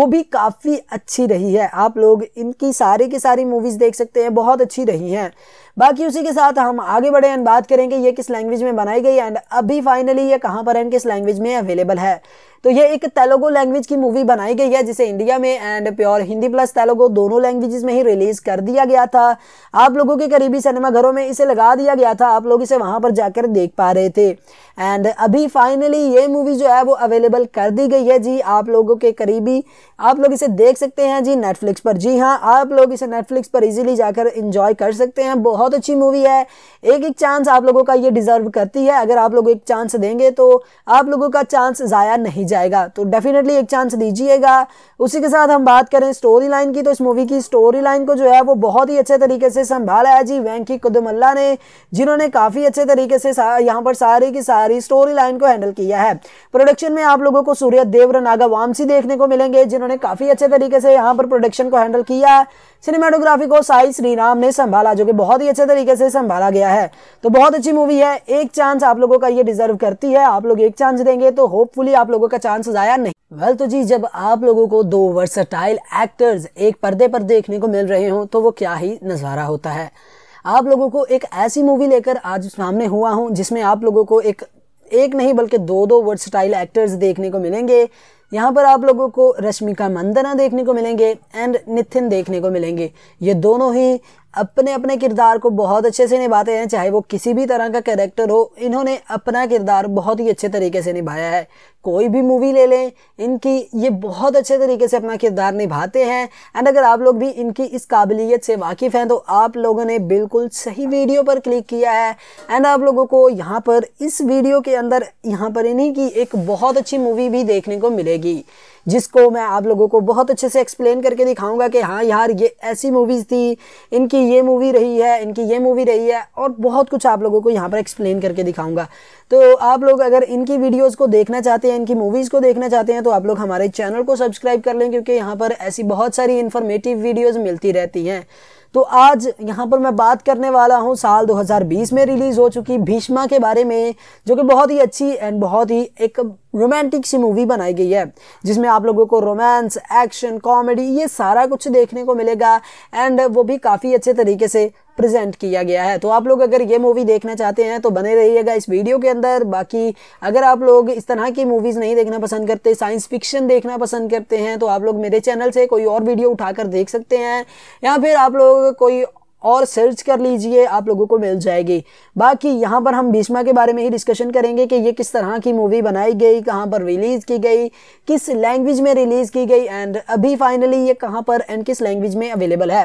वो भी काफ़ी अच्छी रही है आप लोग इनकी सारी की सारी मूवीज़ देख सकते हैं बहुत अच्छी रही हैं बाकी उसी के साथ हम आगे बढ़े एंड बात करेंगे ये किस लैंग्वेज में बनाई गई एंड अभी फाइनली ये कहाँ पर एंड किस लैंग्वेज में अवेलेबल है तो ये एक तेलुगु लैंग्वेज की मूवी बनाई गई है जिसे इंडिया में and pure Hindi plus Telugu दोनों लैंग्वेजेस में ही रिलीज़ कर दिया गया था आप लोगों के करीबी सिनेमाघरों में इसे लगा दिया गया था आप लोग इसे वहाँ पर जाकर देख पा रहे थे एंड अभी फाइनली ये मूवी जो है वो अवेलेबल कर दी गई है जी आप लोगों के करीबी आप लोग इसे देख सकते हैं जी नेटफ्लिक्स पर जी हाँ आप लोग इसे नेटफ्लिक्स पर इजीली जाकर इंजॉय कर सकते हैं बहुत अच्छी मूवी है एक एक चांस आप लोगों का ये डिज़र्व करती है अगर आप लोग एक चांस देंगे तो आप लोगों का चांस ज़ाया नहीं जाएगा तो डेफिनेटली एक चांस दीजिएगा उसी के साथ हम बात करें स्टोरी लाइन की तो इस मूवी की स्टोरी लाइन को जो है वो बहुत ही अच्छे तरीके से संभाला है जी वैंकी कुदमल्ला ने जिन्होंने काफ़ी अच्छे तरीके से यहाँ पर सारी की सारी सारी स्टोरी लाइन को हैंडल किया है प्रोडक्शन में आप लोगों को सूर्य देवरा नागा वामसी देखने को मिलेंगे जिन्होंने काफी अच्छे तरीके से यहाँ पर प्रोडक्शन को हैंडल किया है सिनेमाटोग्राफी को साई श्रीराम ने संभाला जो कि बहुत ही अच्छे तरीके से संभाला गया है तो बहुत अच्छी मूवी है एक चांस आप लोगों का ये डिजर्व करती है आप लोग एक चांस देंगे तो होपफुली आप लोगों का चांस जाया नहीं वेल well, तो जी जब आप लोगों को दो वर्सटाइल एक्टर्स एक पर्दे पर देखने को मिल रहे हो तो वो क्या ही नज़ारा होता है आप लोगों को एक ऐसी मूवी लेकर आज सामने हुआ हूँ जिसमें आप लोगों को एक एक नहीं बल्कि दो दो वर्सटाइल एक्टर्स देखने को मिलेंगे यहाँ पर आप लोगों को रश्मिका मंदना देखने को मिलेंगे एंड निथिन देखने को मिलेंगे ये दोनों ही अपने अपने किरदार को बहुत अच्छे से निभाते हैं चाहे वो किसी भी तरह का कैरेक्टर हो इन्होंने अपना किरदार बहुत ही अच्छे तरीके से निभाया है कोई भी मूवी ले लें इनकी ये बहुत अच्छे तरीके से अपना किरदार निभाते हैं एंड अगर आप लोग भी इनकी इस काबिलियत से वाकिफ़ हैं तो आप लोगों ने बिल्कुल सही वीडियो पर क्लिक किया है एंड आप लोगों को यहाँ पर इस वीडियो के अंदर यहाँ पर इन्हीं की एक बहुत अच्छी मूवी भी देखने को मिलेगी जिसको मैं आप लोगों को बहुत अच्छे से एक्सप्लेन करके दिखाऊंगा कि हाँ यार ये ऐसी मूवीज़ थी इनकी ये मूवी रही है इनकी ये मूवी रही है और बहुत कुछ आप लोगों को यहाँ पर एक्सप्लेन करके दिखाऊंगा तो आप लोग अगर इनकी वीडियोज़ को देखना चाहते हैं इनकी मूवीज़ को देखना चाहते हैं तो आप लोग हमारे चैनल को सब्सक्राइब कर लें क्योंकि यहाँ पर ऐसी बहुत सारी इन्फॉर्मेटिव वीडियोज़ मिलती रहती हैं तो आज यहाँ पर मैं बात करने वाला हूँ साल 2020 में रिलीज़ हो चुकी भीष्मा के बारे में जो कि बहुत ही अच्छी एंड बहुत ही एक रोमांटिक सी मूवी बनाई गई है जिसमें आप लोगों को रोमांस एक्शन कॉमेडी ये सारा कुछ देखने को मिलेगा एंड वो भी काफ़ी अच्छे तरीके से प्रेजेंट किया गया है तो आप लोग अगर ये मूवी देखना चाहते हैं तो बने रहिएगा इस वीडियो के अंदर बाकी अगर आप लोग इस तरह की मूवीज़ नहीं देखना पसंद करते साइंस फिक्शन देखना पसंद करते हैं तो आप लोग मेरे चैनल से कोई और वीडियो उठाकर देख सकते हैं या फिर आप लोग कोई और सर्च कर लीजिए आप लोगों को मिल जाएगी बाकी यहाँ पर हम भीष्मा के बारे में ही डिस्कशन करेंगे कि ये किस तरह की मूवी बनाई गई कहाँ पर रिलीज़ की गई किस लैंग्वेज में रिलीज़ की गई एंड अभी फाइनली ये कहाँ पर एंड किस लैंग्वेज में अवेलेबल है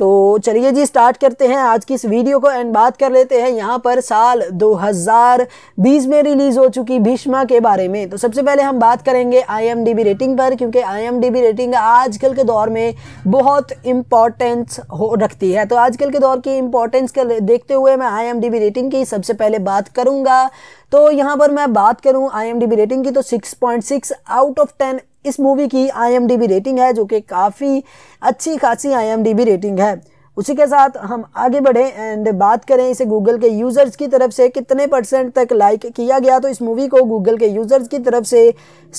तो चलिए जी स्टार्ट करते हैं आज की इस वीडियो को एंड बात कर लेते हैं यहाँ पर साल 2020 में रिलीज़ हो चुकी भीष्मा के बारे में तो सबसे पहले हम बात करेंगे आईएमडीबी रेटिंग पर क्योंकि आईएमडीबी रेटिंग आजकल के दौर में बहुत इम्पॉर्टेंस हो रखती है तो आजकल के दौर की इम्पोर्टेंस देखते हुए मैं आई रेटिंग की सबसे पहले बात करूँगा तो यहाँ पर मैं बात करूँ आई रेटिंग की तो 6.6 आउट ऑफ 10 इस मूवी की आई रेटिंग है जो कि काफ़ी अच्छी खासी आई रेटिंग है उसी के साथ हम आगे बढ़े एंड बात करें इसे गूगल के यूज़र्स की तरफ से कितने परसेंट तक लाइक किया गया तो इस मूवी को गूगल के यूज़र्स की तरफ से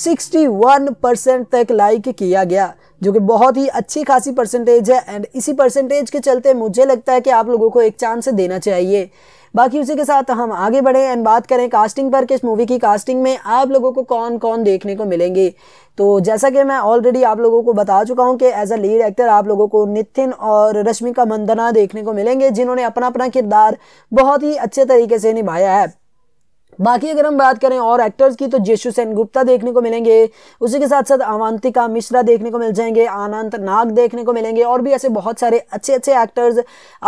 61 परसेंट तक लाइक किया गया जो कि बहुत ही अच्छी खासी परसेंटेज है एंड इसी परसेंटेज के चलते मुझे लगता है कि आप लोगों को एक चांस देना चाहिए बाकी उसी के साथ हम आगे बढ़े एंड बात करें कास्टिंग पर किस मूवी की कास्टिंग में आप लोगों को कौन कौन देखने को मिलेंगे तो जैसा कि मैं ऑलरेडी आप लोगों को बता चुका हूँ कि एज अ लीड एक्टर आप लोगों को नितिन और रश्मिका मंदना देखने को मिलेंगे जिन्होंने अपना अपना किरदार बहुत ही अच्छे तरीके से निभाया है बाकी अगर हम बात करें और एक्टर्स की तो जेशु सेन गुप्ता देखने को मिलेंगे उसी के साथ साथ अवंतिका मिश्रा देखने को मिल जाएंगे आनंद नाग देखने को मिलेंगे और भी ऐसे बहुत सारे अच्छे अच्छे एक्टर्स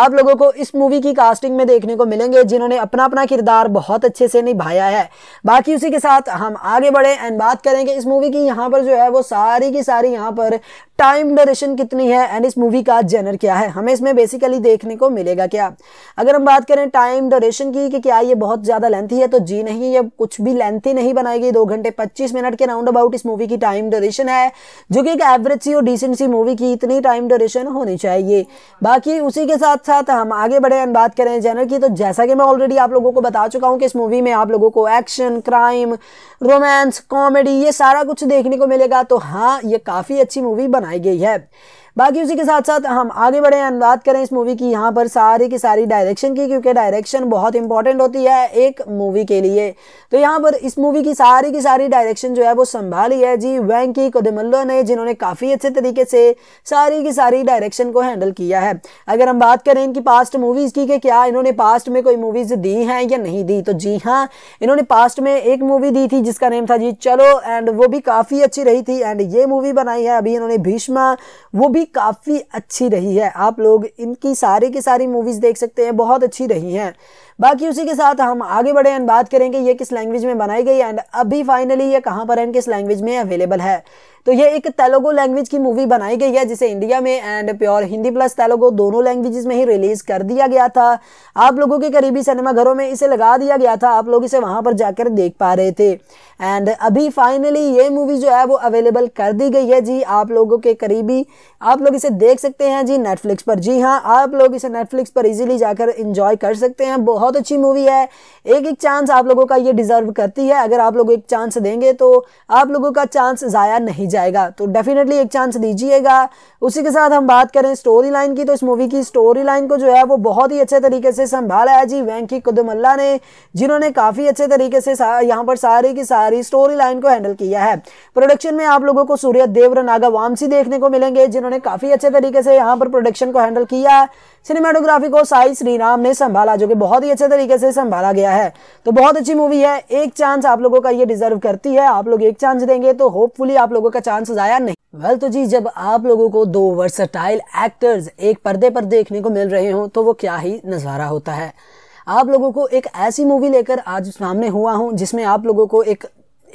आप लोगों को इस मूवी की कास्टिंग में देखने को मिलेंगे जिन्होंने अपना अपना किरदार बहुत अच्छे से निभाया है बाकी उसी के साथ हम आगे बढ़े एंड बात करेंगे इस मूवी की यहाँ पर जो है वो सारी की सारी यहाँ पर टाइम ड्यूरेशन कितनी है एंड इस मूवी का जेनर क्या है हमें इसमें बेसिकली देखने को मिलेगा क्या अगर हम बात करें टाइम ड्यूरेशन की कि क्या ये बहुत ज़्यादा लेंथी है तो जी नहीं ये कुछ भी लेंथी नहीं बनाई गई दो घंटे पच्चीस मिनट के राउंड अबाउट इस मूवी की टाइम ड्यूरेशन है जो कि एक एवरेज सी और डिसेंट सी मूवी की इतनी टाइम ड्यूरेशन होनी चाहिए बाकी उसी के साथ साथ हम आगे बढ़े एंड बात करें जेनर की तो जैसा कि मैं ऑलरेडी आप लोगों को बता चुका हूँ कि इस मूवी में आप लोगों को एक्शन क्राइम रोमांस कॉमेडी ये सारा कुछ देखने को मिलेगा तो हाँ ये काफ़ी अच्छी मूवी बना बनाई गई है बाकी उसी के साथ साथ हम आगे बढ़े हैं बात करें इस मूवी की यहाँ पर सारी की सारी डायरेक्शन की क्योंकि डायरेक्शन बहुत इंपॉर्टेंट होती है एक मूवी के लिए तो यहाँ पर इस मूवी की सारी की सारी डायरेक्शन जो है वो संभाली है जी वैंकी कोदेमल्लो ने जिन्होंने काफ़ी अच्छे तरीके से सारी की सारी डायरेक्शन को हैंडल किया है अगर हम बात करें इनकी पास्ट मूवीज़ की कि क्या इन्होंने पास्ट में कोई मूवीज़ दी हैं या नहीं दी तो जी हाँ इन्होंने पास्ट में एक मूवी दी थी जिसका नेम था जी चलो एंड वो भी काफ़ी अच्छी रही थी एंड ये मूवी बनाई है अभी इन्होंने भीष्मा वो भी मूवी काफ़ी अच्छी रही है आप लोग इनकी सारी की सारी मूवीज़ देख सकते हैं बहुत अच्छी रही हैं बाकी उसी के साथ हम आगे बढ़े एंड बात करेंगे ये किस लैंग्वेज में बनाई गई एंड अभी फाइनली ये कहाँ पर एंड किस लैंग्वेज में अवेलेबल है तो ये एक तेलुगु लैंग्वेज की मूवी बनाई गई है जिसे इंडिया में and pure Hindi plus Telugu दोनों लैंग्वेजेस में ही रिलीज कर दिया गया था आप लोगों के करीबी सिनेमाघरों में इसे लगा दिया गया था आप लोग इसे वहां पर जाकर देख पा रहे थे एंड अभी फाइनली ये मूवी जो है वो अवेलेबल कर दी गई है जी आप लोगों के करीबी आप लोग इसे देख सकते हैं जी नेटफ्लिक्स पर जी हाँ आप लोग इसे नेटफ्लिक्स पर इजिली जाकर इंजॉय कर सकते हैं बहुत बहुत अच्छी मूवी है एक एक चांस आप लोगों का ये डिज़र्व करती है अगर आप लोग एक चांस देंगे तो आप लोगों का चांस ज़ाया नहीं जाएगा तो डेफिनेटली एक चांस दीजिएगा उसी के साथ हम बात करें स्टोरी लाइन की तो इस मूवी की स्टोरी लाइन को जो है वो बहुत ही अच्छे तरीके से संभाला है जी वैंकी कुदमल्ला ने जिन्होंने काफ़ी अच्छे तरीके से यहाँ पर सारी की सारी स्टोरी लाइन को हैंडल किया है प्रोडक्शन में आप लोगों को सूर्य देवर नागा वामसी देखने को मिलेंगे जिन्होंने काफ़ी अच्छे तरीके से यहाँ पर प्रोडक्शन को हैंडल किया सिनेमाटोग्राफी को साई श्रीराम ने संभाला जो कि बहुत ही अच्छे तरीके से संभाला गया है तो बहुत अच्छी मूवी है एक चांस आप लोगों का ये डिजर्व करती है आप लोग एक चांस देंगे तो होपफुली आप लोगों का चांस जाया नहीं वेल well, तो जी जब आप लोगों को दो वर्सटाइल एक्टर्स एक पर्दे पर देखने को मिल रहे हो तो वो क्या ही नज़ारा होता है आप लोगों को एक ऐसी मूवी लेकर आज सामने हुआ हूँ जिसमें आप लोगों को एक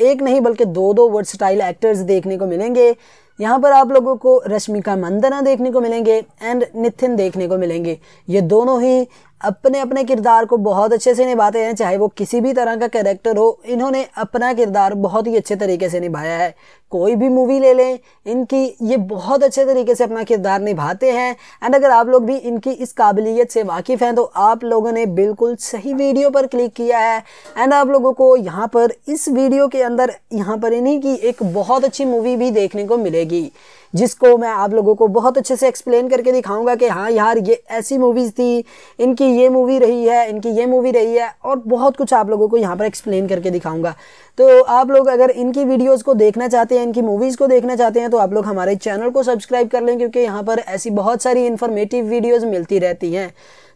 एक नहीं बल्कि दो दो वर्सटाइल एक्टर्स देखने को मिलेंगे यहाँ पर आप लोगों को रश्मिका मंदना देखने को मिलेंगे एंड निथिन देखने को मिलेंगे ये दोनों ही अपने अपने किरदार को बहुत अच्छे से निभाते हैं चाहे वो किसी भी तरह का कैरेक्टर हो इन्होंने अपना किरदार बहुत ही अच्छे तरीके से निभाया है कोई भी मूवी ले लें इनकी ये बहुत अच्छे तरीके से अपना किरदार निभाते हैं एंड अगर आप लोग भी इनकी इस काबिलियत से वाकिफ़ हैं तो आप लोगों ने बिल्कुल सही वीडियो पर क्लिक किया है एंड आप लोगों को यहाँ पर इस वीडियो के अंदर यहाँ पर इन्हीं की एक बहुत अच्छी मूवी भी देखने को मिलेगी जिसको मैं आप लोगों को बहुत अच्छे से एक्सप्लेन करके दिखाऊंगा कि हाँ यार ये ऐसी मूवीज़ थी इनकी ये मूवी रही है इनकी ये मूवी रही है और बहुत कुछ आप लोगों को यहाँ पर एक्सप्लेन करके दिखाऊंगा तो आप लोग अगर इनकी वीडियोज़ को देखना चाहते हैं इनकी मूवीज़ को देखना चाहते हैं तो आप लोग हमारे चैनल को सब्सक्राइब कर लें क्योंकि यहाँ पर ऐसी बहुत सारी इन्फॉर्मेटिव वीडियोज़ मिलती रहती हैं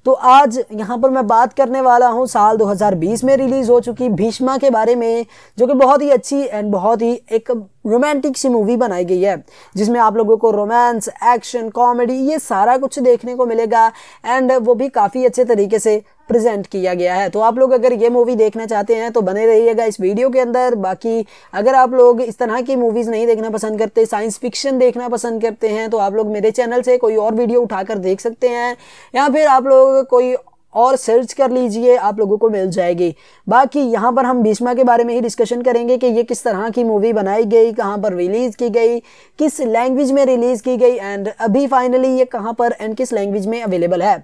तो आज यहाँ पर मैं बात करने वाला हूँ साल 2020 में रिलीज़ हो चुकी भीष्मा के बारे में जो कि बहुत ही अच्छी एंड बहुत ही एक रोमांटिक सी मूवी बनाई गई है जिसमें आप लोगों को रोमांस एक्शन कॉमेडी ये सारा कुछ देखने को मिलेगा एंड वो भी काफ़ी अच्छे तरीके से प्रेजेंट किया गया है तो आप लोग अगर ये मूवी देखना चाहते हैं तो बने रहिएगा इस वीडियो के अंदर बाकी अगर आप लोग इस तरह की मूवीज़ नहीं देखना पसंद करते साइंस फिक्शन देखना पसंद करते हैं तो आप लोग मेरे चैनल से कोई और वीडियो उठाकर देख सकते हैं या फिर आप लोग कोई और सर्च कर लीजिए आप लोगों को मिल जाएगी बाकी यहाँ पर हम भीष्मा के बारे में ही डिस्कशन करेंगे कि ये किस तरह की मूवी बनाई गई कहाँ पर रिलीज़ की गई किस लैंग्वेज में रिलीज़ की गई एंड अभी फाइनली ये कहाँ पर एंड किस लैंग्वेज में अवेलेबल है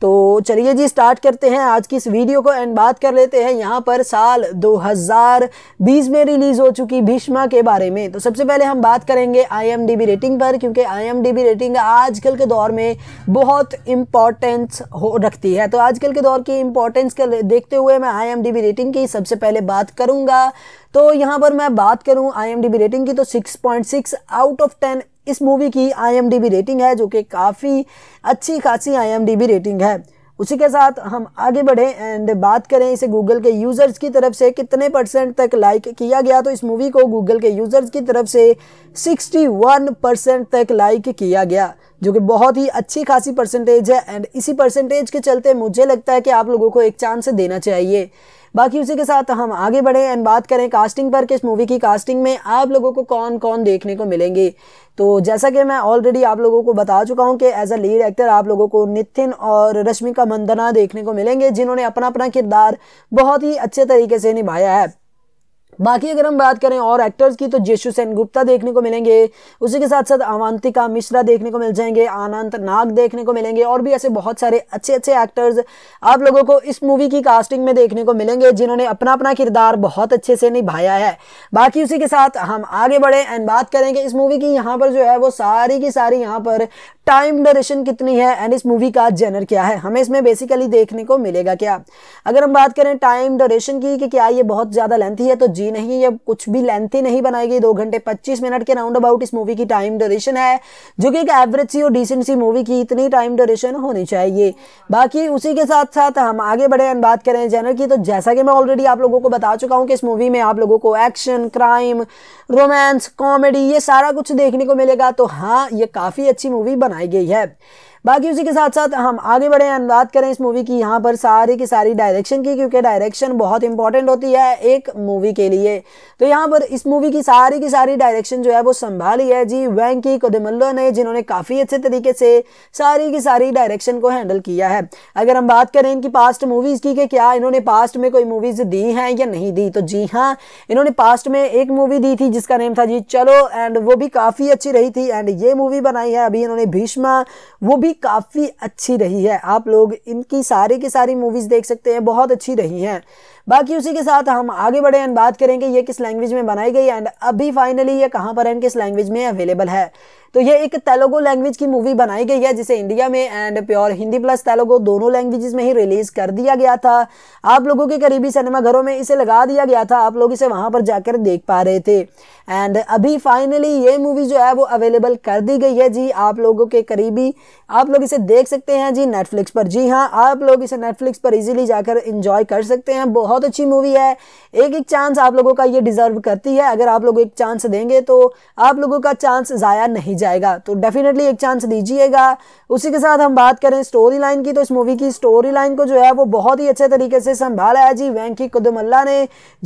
तो चलिए जी स्टार्ट करते हैं आज की इस वीडियो को एंड बात कर लेते हैं यहाँ पर साल 2020 में रिलीज़ हो चुकी भीष्मा के बारे में तो सबसे पहले हम बात करेंगे आई रेटिंग पर क्योंकि आई रेटिंग आजकल के दौर में बहुत इम्पॉर्टेंस हो रखती है तो आजकल के दौर की इम्पोर्टेंस के देखते हुए मैं आई रेटिंग की सबसे पहले बात करूँगा तो यहाँ पर मैं बात करूँ आई रेटिंग की तो 6.6 आउट ऑफ 10 इस मूवी की आई रेटिंग है जो कि काफ़ी अच्छी खासी आई रेटिंग है उसी के साथ हम आगे बढ़े एंड बात करें इसे गूगल के यूज़र्स की तरफ से कितने परसेंट तक लाइक किया गया तो इस मूवी को गूगल के यूज़र्स की तरफ से 61 परसेंट तक लाइक किया गया जो कि बहुत ही अच्छी खासी परसेंटेज है एंड इसी परसेंटेज के चलते मुझे लगता है कि आप लोगों को एक चांस देना चाहिए बाकी उसी के साथ हम आगे बढ़े एंड बात करें कास्टिंग पर किस मूवी की कास्टिंग में आप लोगों को कौन कौन देखने को मिलेंगे तो जैसा कि मैं ऑलरेडी आप लोगों को बता चुका हूँ कि एज अ लीड एक्टर आप लोगों को नितिन और रश्मिका मंदना देखने को मिलेंगे जिन्होंने अपना अपना किरदार बहुत ही अच्छे तरीके से निभाया है बाकी अगर हम बात करें और एक्टर्स की तो जेशु सेन गुप्ता देखने को मिलेंगे उसी के साथ साथ अवंतिका मिश्रा देखने को मिल जाएंगे आनंद नाग देखने को मिलेंगे और भी ऐसे बहुत सारे अच्छे अच्छे एक्टर्स आप लोगों को इस मूवी की कास्टिंग में देखने को मिलेंगे जिन्होंने अपना अपना किरदार बहुत अच्छे से निभाया है बाकी उसी के साथ हम आगे बढ़े एंड बात करेंगे इस मूवी की यहाँ पर जो है वो सारी की सारी यहाँ पर टाइम ड्यूरेशन कितनी है एंड इस मूवी का जेनर क्या है हमें इसमें बेसिकली देखने को मिलेगा क्या अगर हम बात करें टाइम ड्यूरेशन की कि क्या ये बहुत ज़्यादा लेंथी है तो जी दी नहीं या कुछ भी लेंथी नहीं बनाई गई दो घंटे पच्चीस मिनट के राउंड अबाउट इस मूवी की टाइम ड्यूरेशन है जो कि एक एवरेज सी और डिसेंट सी मूवी की इतनी टाइम ड्यूरेशन होनी चाहिए बाकी उसी के साथ साथ हम आगे बढ़े एंड बात करें चैनल की तो जैसा कि मैं ऑलरेडी आप लोगों को बता चुका हूँ कि इस मूवी में आप लोगों को एक्शन क्राइम रोमांस कॉमेडी ये सारा कुछ देखने को मिलेगा तो हाँ ये काफ़ी अच्छी मूवी बनाई गई है बाकी उसी के साथ साथ हम आगे बढ़े एंड बात करें इस मूवी की यहाँ पर सारी की सारी डायरेक्शन की क्योंकि डायरेक्शन बहुत इंपॉर्टेंट होती है एक मूवी के लिए तो यहाँ पर इस मूवी की सारी की सारी डायरेक्शन जो है वो संभाली है जी वैंकी कोदमल्लो ने जिन्होंने काफ़ी अच्छे तरीके से सारी की सारी डायरेक्शन को हैंडल किया है अगर हम बात करें इनकी पास्ट मूवीज़ की कि क्या इन्होंने पास्ट में कोई मूवीज़ दी हैं या नहीं दी तो जी हाँ इन्होंने पास्ट में एक मूवी दी थी जिसका नेम था जी चलो एंड वो भी काफ़ी अच्छी रही थी एंड ये मूवी बनाई है अभी इन्होंने भीष्मा वो भी भी काफ़ी अच्छी रही है आप लोग इनकी सारी की सारी मूवीज़ देख सकते हैं बहुत अच्छी रही हैं बाकी उसी के साथ हम आगे बढ़े एंड बात करेंगे ये किस लैंग्वेज में बनाई गई एंड अभी फाइनली ये कहाँ पर एंड किस लैंग्वेज में अवेलेबल है तो ये एक तेलुगु लैंग्वेज की मूवी बनाई गई है जिसे इंडिया में and pure Hindi plus Telugu दोनों लैंग्वेजेस में ही रिलीज कर दिया गया था आप लोगों के करीबी सिनेमाघरों में इसे लगा दिया गया था आप लोग इसे वहां पर जाकर देख पा रहे थे एंड अभी फाइनली ये मूवी जो है वो अवेलेबल कर दी गई है जी आप लोगों के करीबी आप लोग इसे देख सकते हैं जी नेटफ्लिक्स पर जी हाँ आप लोग इसे नेटफ्लिक्स पर इजिली जाकर इंजॉय कर सकते हैं बहुत बहुत अच्छी मूवी है एक एक चांस आप लोगों का ये डिज़र्व करती है अगर आप लोग एक चांस देंगे तो आप लोगों का चांस ज़ाया नहीं जाएगा तो डेफिनेटली एक चांस दीजिएगा उसी के साथ हम बात करें स्टोरी लाइन की तो इस मूवी की स्टोरी लाइन को जो है वो बहुत ही अच्छे तरीके से संभाला है जी वैंकी कुदमल्ला ने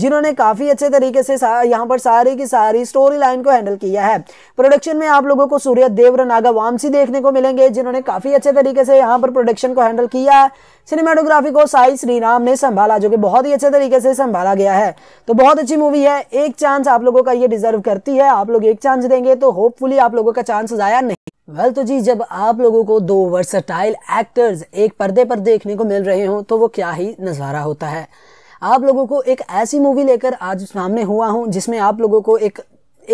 जिन्होंने काफ़ी अच्छे तरीके से यहाँ पर सारी की सारी स्टोरी लाइन को हैंडल किया है प्रोडक्शन में आप लोगों को सूर्य देवर नागा वामसी देखने को मिलेंगे जिन्होंने काफ़ी अच्छे तरीके से यहाँ पर प्रोडक्शन को हैंडल किया सिनेमाटोग्राफी को साई श्रीराम ने संभाला जो कि बहुत ही अच्छे तरीके से संभाला गया है तो बहुत अच्छी मूवी है एक चांस आप लोगों का ये डिजर्व करती है आप लोग एक चांस देंगे तो होपफुली आप लोगों का चांस जाया नहीं वेल well, तो जी जब आप लोगों को दो वर्सटाइल एक्टर्स एक पर्दे पर देखने को मिल रहे हो तो वो क्या ही नज़ारा होता है आप लोगों को एक ऐसी मूवी लेकर आज सामने हुआ हूँ जिसमें आप लोगों को एक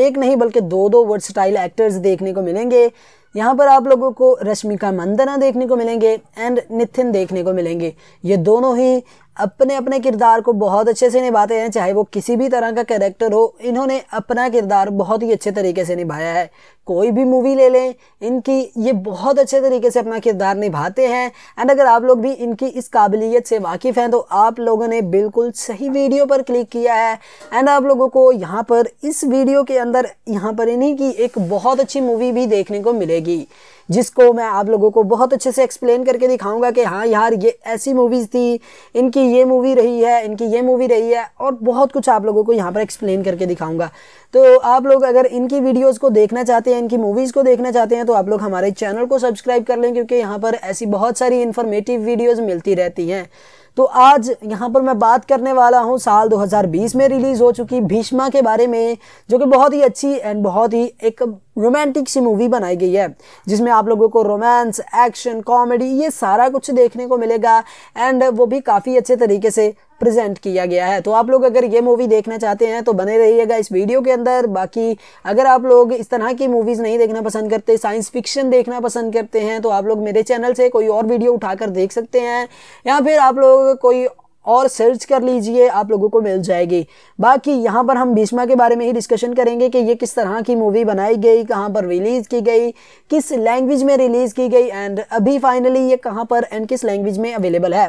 एक नहीं बल्कि दो दो वर्सटाइल एक्टर्स देखने को मिलेंगे यहाँ पर आप लोगों को रश्मिका मंदना देखने को मिलेंगे एंड निथिन देखने को मिलेंगे ये दोनों ही अपने अपने किरदार को बहुत अच्छे से निभाते हैं चाहे वो किसी भी तरह का कैरेक्टर हो इन्होंने अपना किरदार बहुत ही अच्छे तरीके से निभाया है कोई भी मूवी ले लें इनकी ये बहुत अच्छे तरीके से अपना किरदार निभाते हैं एंड अगर आप लोग भी इनकी इस काबिलियत से वाकिफ़ हैं तो आप लोगों ने बिल्कुल सही वीडियो पर क्लिक किया है एंड आप लोगों को यहाँ पर इस वीडियो के अंदर यहाँ पर इन्हीं की एक बहुत अच्छी मूवी भी देखने को मिलेगी जाएगी जिसको मैं आप लोगों को बहुत अच्छे से एक्सप्लेन करके दिखाऊंगा कि हाँ यार ये ऐसी मूवीज़ थी इनकी ये मूवी रही है इनकी ये मूवी रही है और बहुत कुछ आप लोगों को यहाँ पर एक्सप्लेन करके दिखाऊंगा तो आप लोग अगर इनकी वीडियोस को देखना चाहते हैं इनकी मूवीज़ को देखना चाहते हैं तो आप लोग हमारे चैनल को सब्सक्राइब कर लें क्योंकि यहाँ पर ऐसी बहुत सारी इन्फॉर्मेटिव वीडियोज़ मिलती रहती हैं तो आज यहाँ पर मैं बात करने वाला हूँ साल 2020 में रिलीज़ हो चुकी भीष्मा के बारे में जो कि बहुत ही अच्छी एंड बहुत ही एक रोमांटिक सी मूवी बनाई गई है जिसमें आप लोगों को रोमांस एक्शन कॉमेडी ये सारा कुछ देखने को मिलेगा एंड वो भी काफ़ी अच्छे तरीके से प्रेजेंट किया गया है तो आप लोग अगर ये मूवी देखना चाहते हैं तो बने रहिएगा इस वीडियो के अंदर बाकी अगर आप लोग इस तरह की मूवीज़ नहीं देखना पसंद करते साइंस फिक्शन देखना पसंद करते हैं तो आप लोग मेरे चैनल से कोई और वीडियो उठाकर देख सकते हैं या फिर आप लोग कोई और सर्च कर लीजिए आप लोगों को मिल जाएगी बाकी यहाँ पर हम भीष्मा के बारे में ही डिस्कशन करेंगे कि ये किस तरह की मूवी बनाई गई कहाँ पर रिलीज़ की गई किस लैंग्वेज में रिलीज़ की गई एंड अभी फाइनली ये कहाँ पर एंड किस लैंग्वेज में अवेलेबल है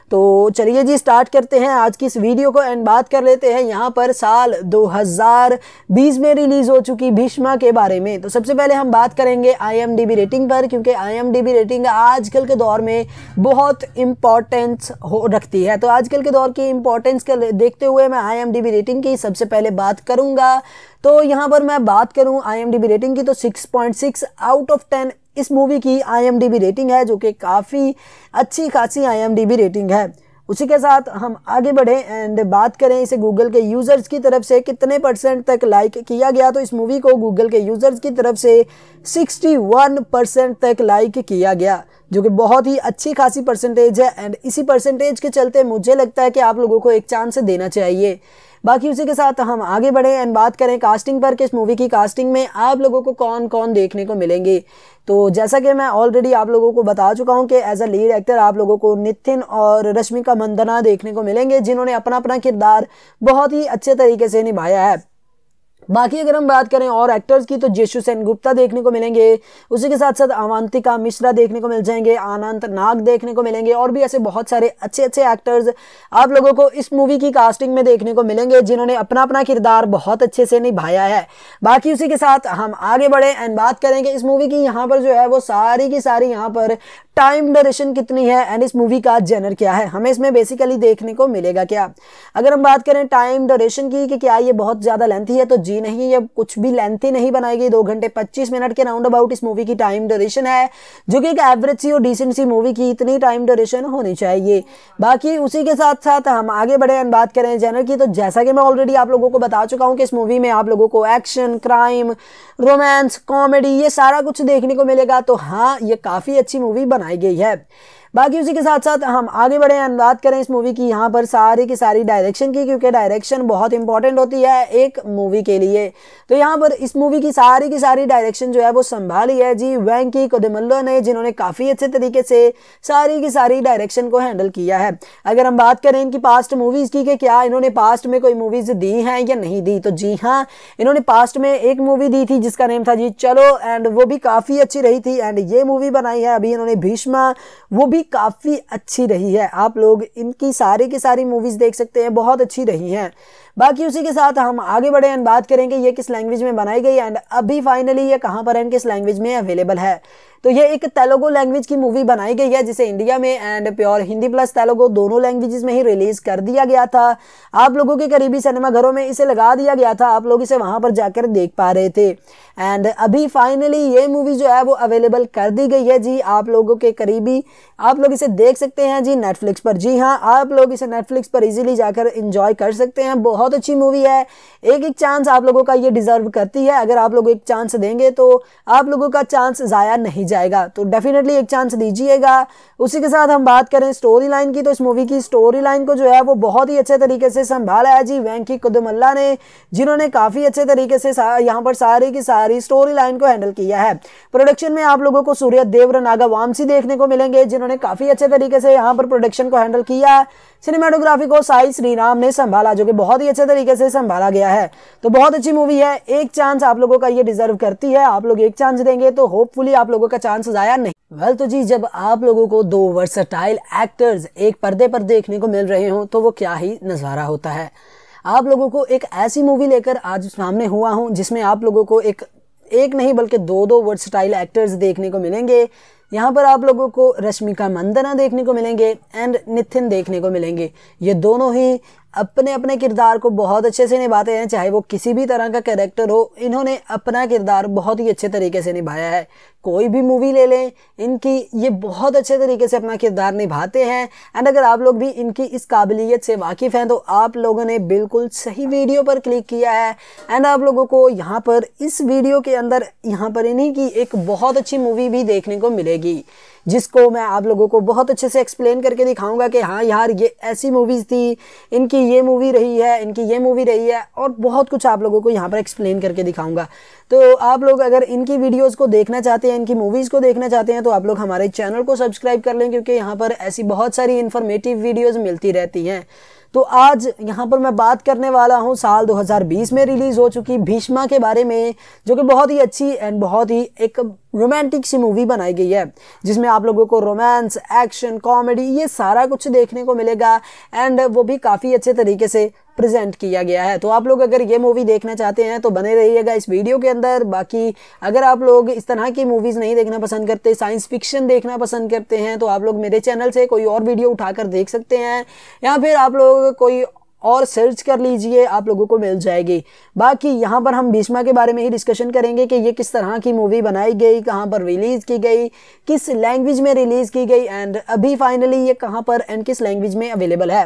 तो चलिए जी स्टार्ट करते हैं आज की इस वीडियो को एंड बात कर लेते हैं यहाँ पर साल 2020 में रिलीज़ हो चुकी भीष्मा के बारे में तो सबसे पहले हम बात करेंगे आईएमडीबी रेटिंग पर क्योंकि आईएमडीबी रेटिंग आजकल के दौर में बहुत इम्पॉर्टेंस हो रखती है तो आजकल के दौर की इम्पोर्टेंस के देखते हुए मैं आई रेटिंग की सबसे पहले बात करूँगा तो यहाँ पर मैं बात करूँ आई रेटिंग की तो 6.6 आउट ऑफ टेन इस मूवी की आई रेटिंग है जो कि काफ़ी अच्छी खासी आई रेटिंग है उसी के साथ हम आगे बढ़े एंड बात करें इसे गूगल के यूज़र्स की तरफ से कितने परसेंट तक लाइक किया गया तो इस मूवी को गूगल के यूज़र्स की तरफ से 61 परसेंट तक लाइक किया गया जो कि बहुत ही अच्छी खासी परसेंटेज है एंड इसी परसेंटेज के चलते मुझे लगता है कि आप लोगों को एक चांस देना चाहिए बाकी उसी के साथ हम आगे बढ़े एंड बात करें कास्टिंग पर किस मूवी की कास्टिंग में आप लोगों को कौन कौन देखने को मिलेंगे तो जैसा कि मैं ऑलरेडी आप लोगों को बता चुका हूँ कि एज अ लीड एक्टर आप लोगों को नितिन और रश्मिका मंदना देखने को मिलेंगे जिन्होंने अपना अपना किरदार बहुत ही अच्छे तरीके से निभाया है बाकी अगर हम बात करें और एक्टर्स की तो जेशु सेन गुप्ता देखने को मिलेंगे उसी के साथ साथ अवंतिका मिश्रा देखने को मिल जाएंगे आनंद नाग देखने को मिलेंगे और भी ऐसे बहुत सारे अच्छे अच्छे एक्टर्स आप लोगों को इस मूवी की कास्टिंग में देखने को मिलेंगे जिन्होंने अपना अपना किरदार बहुत अच्छे से निभाया है बाकी उसी के साथ हम आगे बढ़े एंड बात करेंगे इस मूवी की यहाँ पर जो है वो सारी की सारी यहाँ पर टाइम ड्यूरेशन कितनी है एंड इस मूवी का जेनर क्या है हमें इसमें बेसिकली देखने को मिलेगा क्या अगर हम बात करें टाइम ड्यूरेशन की कि क्या ये बहुत ज़्यादा लेंथी है तो जी नहीं ये कुछ भी लेंथी नहीं बनाई गई दो घंटे पच्चीस मिनट के राउंड अबाउट इस मूवी की टाइम ड्यूरेशन है जो कि एक एवरेज सी और डिसेंट सी मूवी की इतनी टाइम ड्यूरेशन होनी चाहिए बाकी उसी के साथ साथ हम आगे बढ़े एंड बात करें चैनल की तो जैसा कि मैं ऑलरेडी आप लोगों को बता चुका हूँ कि इस मूवी में आप लोगों को एक्शन क्राइम रोमांस कॉमेडी ये सारा कुछ देखने को मिलेगा तो हाँ ये काफ़ी अच्छी मूवी बनाई गई है बाकी उसी के साथ साथ हम आगे बढ़े हैं बात करें इस मूवी की यहाँ पर सारी की सारी डायरेक्शन की क्योंकि डायरेक्शन बहुत इंपॉर्टेंट होती है एक मूवी के लिए तो यहाँ पर इस मूवी की सारी की सारी डायरेक्शन जो है वो संभाली है जी वैंकी कोदेमल्लो ने जिन्होंने काफ़ी अच्छे तरीके से सारी की सारी डायरेक्शन को हैंडल किया है अगर हम बात करें इनकी पास्ट मूवीज़ की कि क्या इन्होंने पास्ट में कोई मूवीज़ दी हैं या नहीं दी तो जी हाँ इन्होंने पास्ट में एक मूवी दी थी जिसका नेम था जी चलो एंड वो भी काफ़ी अच्छी रही थी एंड ये मूवी बनाई है अभी इन्होंने भीष्मा वो भी मूवी काफ़ी अच्छी रही है आप लोग इनकी सारी की सारी मूवीज़ देख सकते हैं बहुत अच्छी रही हैं बाकी उसी के साथ हम आगे बढ़े एंड बात करेंगे ये किस लैंग्वेज में बनाई गई एंड अभी फाइनली ये कहाँ पर एंड किस लैंग्वेज में अवेलेबल है तो ये एक तेलुगु लैंग्वेज की मूवी बनाई गई है जिसे इंडिया में and pure Hindi plus Telugu दोनों लैंग्वेजेस में ही रिलीज़ कर दिया गया था आप लोगों के करीबी सिनेमाघरों में इसे लगा दिया गया था आप लोग इसे वहाँ पर जाकर देख पा रहे थे एंड अभी फाइनली ये मूवी जो है वो अवेलेबल कर दी गई है जी आप लोगों के करीबी आप लोग इसे देख सकते हैं जी नेटफ्लिक्स पर जी हाँ आप लोग इसे नेटफ्लिक्स पर इजीली जाकर इंजॉय कर सकते हैं बहुत अच्छी मूवी है एक एक चांस आप लोगों का ये डिज़र्व करती है अगर आप लोग एक चांस देंगे तो आप लोगों का चांस ज़ाया नहीं जाएगा तो डेफिनेटली एक चांस दीजिएगा उसी के साथ हम बात करें स्टोरी लाइन की तो इस मूवी की स्टोरी लाइन को जो है वो बहुत ही अच्छे तरीके से संभाला है जी वैंकी कुदमल्ला ने जिन्होंने काफ़ी अच्छे तरीके से यहाँ पर सारी की सारी सारी स्टोरी लाइन को हैंडल किया है प्रोडक्शन में आप लोगों को सूर्य देवरा नागा वामसी देखने को मिलेंगे जिन्होंने काफी अच्छे तरीके से यहाँ पर प्रोडक्शन को हैंडल किया है सिनेमाटोग्राफी को साई श्रीराम ने संभाला जो कि बहुत ही अच्छे तरीके से संभाला गया है तो बहुत अच्छी मूवी है एक चांस आप लोगों का ये डिजर्व करती है आप लोग एक चांस देंगे तो होपफुली आप लोगों का चांस जाया नहीं वेल well, तो जी जब आप लोगों को दो वर्सटाइल एक्टर्स एक पर्दे पर देखने को मिल रहे हो तो वो क्या ही नज़ारा होता है आप लोगों को एक ऐसी मूवी लेकर आज सामने हुआ हूँ जिसमें आप लोगों को एक एक नहीं बल्कि दो दो वर्सटाइल एक्टर्स देखने को मिलेंगे यहाँ पर आप लोगों को रश्मिका मंदना देखने को मिलेंगे एंड निथिन देखने को मिलेंगे ये दोनों ही अपने अपने किरदार को बहुत अच्छे से निभाते हैं चाहे वो किसी भी तरह का कैरेक्टर हो इन्होंने अपना किरदार बहुत ही अच्छे तरीके से निभाया है कोई भी मूवी ले लें इनकी ये बहुत अच्छे तरीके से अपना किरदार निभाते हैं एंड अगर आप लोग भी इनकी इस काबिलियत से वाकिफ़ हैं तो आप लोगों ने बिल्कुल सही वीडियो पर क्लिक किया है एंड आप लोगों को यहाँ पर इस वीडियो के अंदर यहाँ पर इन्हीं की एक बहुत अच्छी मूवी भी देखने को मिलेगी जिसको मैं आप लोगों को बहुत अच्छे से एक्सप्लेन करके दिखाऊंगा कि हाँ यार ये ऐसी मूवीज़ थी इनकी ये मूवी रही है इनकी ये मूवी रही है और बहुत कुछ आप लोगों को यहाँ पर एक्सप्लेन करके दिखाऊंगा तो आप लोग अगर इनकी वीडियोज़ को देखना चाहते हैं इनकी मूवीज़ को देखना चाहते हैं तो आप लोग हमारे चैनल को सब्सक्राइब कर लें क्योंकि यहाँ पर ऐसी बहुत सारी इन्फॉर्मेटिव वीडियोज़ मिलती रहती हैं तो आज यहाँ पर मैं बात करने वाला हूँ साल 2020 में रिलीज़ हो चुकी भीष्मा के बारे में जो कि बहुत ही अच्छी एंड बहुत ही एक रोमांटिक सी मूवी बनाई गई है जिसमें आप लोगों को रोमांस एक्शन कॉमेडी ये सारा कुछ देखने को मिलेगा एंड वो भी काफ़ी अच्छे तरीके से प्रेजेंट किया गया है तो आप लोग अगर ये मूवी देखना चाहते हैं तो बने रहिएगा इस वीडियो के अंदर बाकी अगर आप लोग इस तरह की मूवीज़ नहीं देखना पसंद करते साइंस फिक्शन देखना पसंद करते हैं तो आप लोग मेरे चैनल से कोई और वीडियो उठाकर देख सकते हैं या फिर आप लोग कोई और सर्च कर लीजिए आप लोगों को मिल जाएगी बाकी यहाँ पर हम भीष्मा के बारे में ही डिस्कशन करेंगे कि ये किस तरह की मूवी बनाई गई कहाँ पर रिलीज़ की गई किस लैंग्वेज में रिलीज़ की गई एंड अभी फाइनली ये कहाँ पर एंड किस लैंग्वेज में अवेलेबल है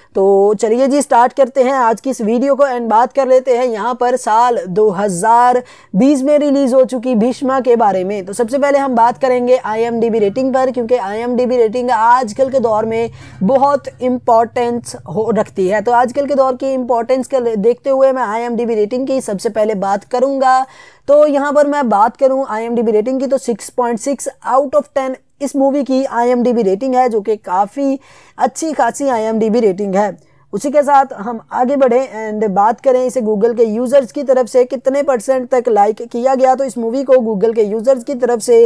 तो चलिए जी स्टार्ट करते हैं आज की इस वीडियो को एंड बात कर लेते हैं यहाँ पर साल 2020 में रिलीज़ हो चुकी भीष्मा के बारे में तो सबसे पहले हम बात करेंगे आई रेटिंग पर क्योंकि आई रेटिंग आजकल के दौर में बहुत इम्पॉर्टेंस हो रखती है तो आजकल के दौर की इम्पोर्टेंस के देखते हुए मैं आई रेटिंग की सबसे पहले बात करूँगा तो यहाँ पर मैं बात करूँ आई रेटिंग की तो 6.6 आउट ऑफ 10 इस मूवी की आई रेटिंग है जो कि काफ़ी अच्छी खासी आई रेटिंग है उसी के साथ हम आगे बढ़े एंड बात करें इसे गूगल के यूज़र्स की तरफ से कितने परसेंट तक लाइक किया गया तो इस मूवी को गूगल के यूज़र्स की तरफ से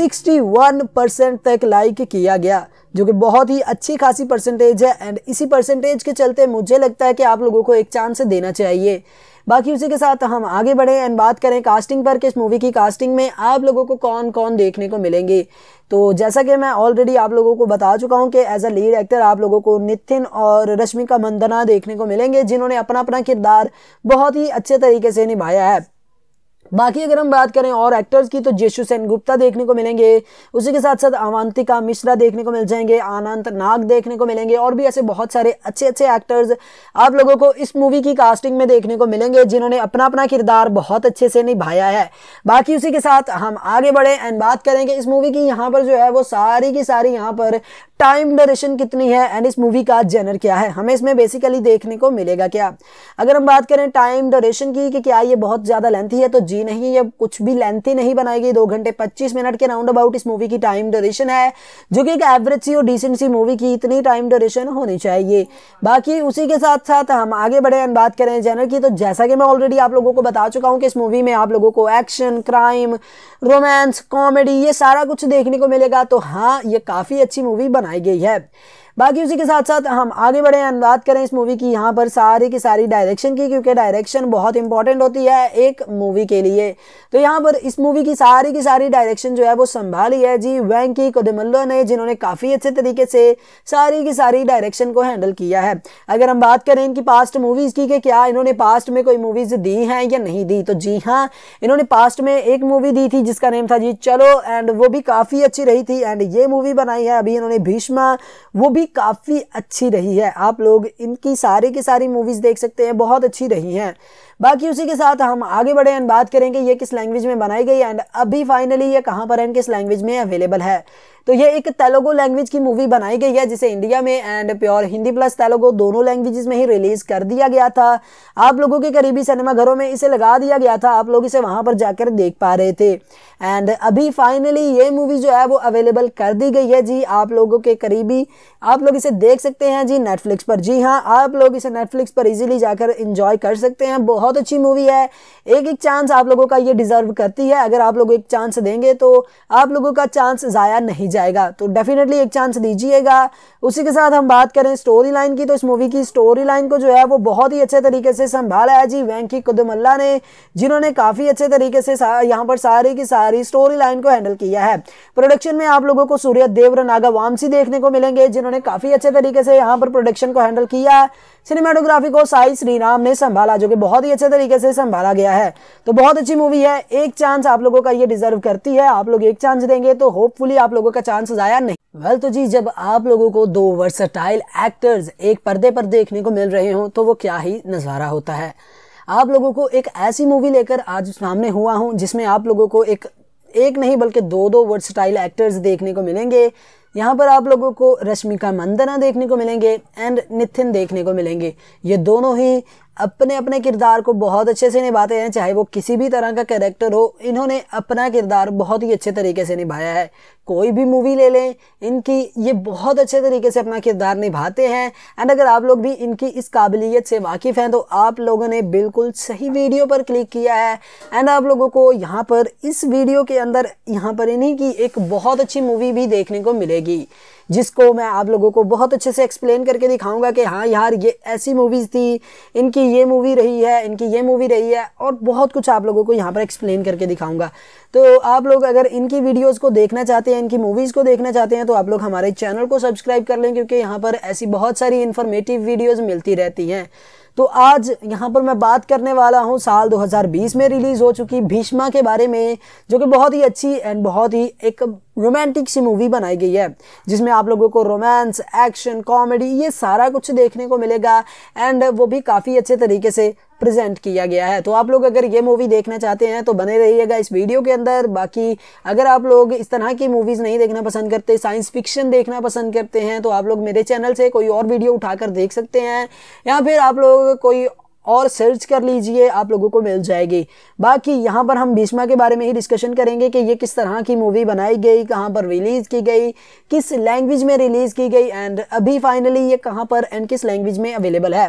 61 परसेंट तक लाइक किया गया जो कि बहुत ही अच्छी खासी परसेंटेज है एंड इसी परसेंटेज के चलते मुझे लगता है कि आप लोगों को एक चांस देना चाहिए बाकी उसी के साथ हम आगे बढ़े एंड बात करें कास्टिंग पर कि इस मूवी की कास्टिंग में आप लोगों को कौन कौन देखने को मिलेंगे तो जैसा कि मैं ऑलरेडी आप लोगों को बता चुका हूँ कि एज अ लीड एक्टर आप लोगों को नितिन और रश्मिका मंदना देखने को मिलेंगे जिन्होंने अपना अपना किरदार बहुत ही अच्छे तरीके से निभाया है बाकी अगर हम बात करें और एक्टर्स की तो जेशु सेन गुप्ता देखने को मिलेंगे उसी के साथ साथ अवंतिका मिश्रा देखने को मिल जाएंगे आनंद नाग देखने को मिलेंगे और भी ऐसे बहुत सारे अच्छे अच्छे एक्टर्स आप लोगों को इस मूवी की कास्टिंग में देखने को मिलेंगे जिन्होंने अपना अपना किरदार बहुत अच्छे से निभाया है बाकी उसी के साथ हम आगे बढ़े एंड बात करेंगे इस मूवी की यहाँ पर जो है वो सारी की सारी यहाँ पर टाइम ड्यूरेशन कितनी है एंड इस मूवी का जेनर क्या है हमें इसमें बेसिकली देखने को मिलेगा क्या अगर हम बात करें टाइम ड्यूरेशन की कि क्या ये बहुत ज़्यादा लेंथी है तो जी नहीं ये कुछ भी लेंथी नहीं बनाएगी दो घंटे पच्चीस मिनट के राउंड अबाउट इस मूवी की टाइम ड्यूरेशन है जो कि एक एवरेज सी और डिसेंट सी मूवी की इतनी टाइम ड्यूरेशन होनी चाहिए बाकी उसी के साथ साथ हम आगे बढ़े एंड बात करें जेनर की तो जैसा कि मैं ऑलरेडी आप लोगों को बता चुका हूँ कि इस मूवी में आप लोगों को एक्शन क्राइम रोमांस कॉमेडी ये सारा कुछ देखने को मिलेगा तो हाँ ये काफ़ी अच्छी मूवी बना बनाई गई है बाकी उसी के साथ साथ हम आगे बढ़े एंड बात करें इस मूवी की यहाँ पर सारी की सारी डायरेक्शन की क्योंकि डायरेक्शन बहुत इंपॉर्टेंट होती है एक मूवी के लिए तो यहाँ पर इस मूवी की सारी की सारी डायरेक्शन जो है वो संभाली है जी वैंकी कोदेमल्लो ने जिन्होंने काफ़ी अच्छे तरीके से सारी की सारी डायरेक्शन को हैंडल किया है अगर हम बात करें इनकी पास्ट मूवीज़ की कि क्या इन्होंने पास्ट में कोई मूवीज़ दी हैं या नहीं दी तो जी हाँ इन्होंने पास्ट में एक मूवी दी थी जिसका नेम था जी चलो एंड वो भी काफ़ी अच्छी रही थी एंड ये मूवी बनाई है अभी इन्होंने भीष्मा वो भी काफ़ी अच्छी रही है आप लोग इनकी सारी की सारी मूवीज़ देख सकते हैं बहुत अच्छी रही हैं बाकी उसी के साथ हम आगे बढ़े एंड बात करेंगे ये किस लैंग्वेज में बनाई गई एंड अभी फाइनली ये कहाँ पर एंड किस लैंग्वेज में अवेलेबल है तो ये एक तेलुगु लैंग्वेज की मूवी बनाई गई है जिसे इंडिया में and pure Hindi plus Telugu दोनों लैंग्वेजेस में ही रिलीज कर दिया गया था आप लोगों के करीबी सिनेमाघरों में इसे लगा दिया गया था आप लोग इसे वहां पर जाकर देख पा रहे थे एंड अभी फाइनली ये मूवी जो है वो अवेलेबल कर दी गई है जी आप लोगों के करीबी आप लोग इसे देख सकते हैं जी नेटफ्लिक्स पर जी हाँ आप लोग इसे नेटफ्लिक्स पर इजीली जाकर इंजॉय कर सकते हैं बहुत अच्छी मूवी है एक एक चांस आप लोगों का ये डिज़र्व करती है अगर आप लोग एक चांस देंगे तो आप लोगों का चांस ज़ाया नहीं जाएगा तो डेफिनेटली एक चांस दीजिएगा उसी के साथ हम बात करें स्टोरी लाइन की तो इस मूवी की स्टोरी लाइन को जो है वो बहुत ही अच्छे तरीके से संभाला है जी वैंकी कुदमल्ला ने जिन्होंने काफ़ी अच्छे तरीके से यहाँ पर सारी की सारी स्टोरी लाइन को हैंडल किया है प्रोडक्शन में आप लोगों को सूर्य देवर नागा वामसी देखने को मिलेंगे जिन्होंने काफ़ी अच्छे तरीके से यहाँ पर प्रोडक्शन को हैंडल किया सिनेमाटोग्राफी को साई श्रीराम ने संभाला जो कि बहुत ही अच्छे तरीके से संभाला गया है तो बहुत अच्छी मूवी है एक चांस आप लोगों का ये डिजर्व करती है आप लोग एक चांस देंगे तो होपफुली आप लोगों का चांस जाया नहीं वेल well, तो जी जब आप लोगों को दो वर्सटाइल एक्टर्स एक पर्दे पर देखने को मिल रहे हो तो वो क्या ही नज़ारा होता है आप लोगों को एक ऐसी मूवी लेकर आज सामने हुआ हूँ जिसमें आप लोगों को एक एक नहीं बल्कि दो दो वर्सटाइल एक्टर्स देखने को मिलेंगे यहाँ पर आप लोगों को रश्मिका मंदना देखने को मिलेंगे एंड निथिन देखने को मिलेंगे ये दोनों ही अपने अपने किरदार को बहुत अच्छे से निभाते हैं चाहे वो किसी भी तरह का कैरेक्टर हो इन्होंने अपना किरदार बहुत ही अच्छे तरीके से निभाया है कोई भी मूवी ले लें इनकी ये बहुत अच्छे तरीके से अपना किरदार निभाते हैं एंड अगर आप लोग भी इनकी इस काबिलियत से वाकिफ़ हैं तो आप लोगों ने बिल्कुल सही वीडियो पर क्लिक किया है एंड आप लोगों को यहाँ पर इस वीडियो के अंदर यहाँ पर इन्हीं की एक बहुत अच्छी मूवी भी देखने को मिलेगी जिसको मैं आप लोगों को बहुत अच्छे से एक्सप्लेन करके दिखाऊंगा कि हाँ यार ये ऐसी मूवीज़ थी इनकी ये मूवी रही है इनकी ये मूवी रही है और बहुत कुछ आप लोगों को यहाँ पर एक्सप्लेन करके दिखाऊंगा तो आप लोग अगर इनकी वीडियोज़ को देखना चाहते हैं इनकी मूवीज़ को देखना चाहते हैं तो आप लोग हमारे चैनल को सब्सक्राइब कर लें क्योंकि यहाँ पर ऐसी बहुत सारी इन्फॉर्मेटिव वीडियोज़ मिलती रहती हैं तो आज यहाँ पर मैं बात करने वाला हूँ साल 2020 में रिलीज़ हो चुकी भीष्मा के बारे में जो कि बहुत ही अच्छी एंड बहुत ही एक रोमांटिक सी मूवी बनाई गई है जिसमें आप लोगों को रोमांस एक्शन कॉमेडी ये सारा कुछ देखने को मिलेगा एंड वो भी काफ़ी अच्छे तरीके से प्रेजेंट किया गया है तो आप लोग अगर ये मूवी देखना चाहते हैं तो बने रहिएगा इस वीडियो के अंदर बाकी अगर आप लोग इस तरह की मूवीज़ नहीं देखना पसंद करते साइंस फिक्शन देखना पसंद करते हैं तो आप लोग मेरे चैनल से कोई और वीडियो उठाकर देख सकते हैं या फिर आप लोग कोई और सर्च कर लीजिए आप लोगों को मिल जाएगी बाकी यहाँ पर हम भीष्मा के बारे में ही डिस्कशन करेंगे कि ये किस तरह की मूवी बनाई गई कहाँ पर रिलीज़ की गई किस लैंग्वेज में रिलीज़ की गई एंड अभी फाइनली ये कहाँ पर एंड किस लैंग्वेज में अवेलेबल है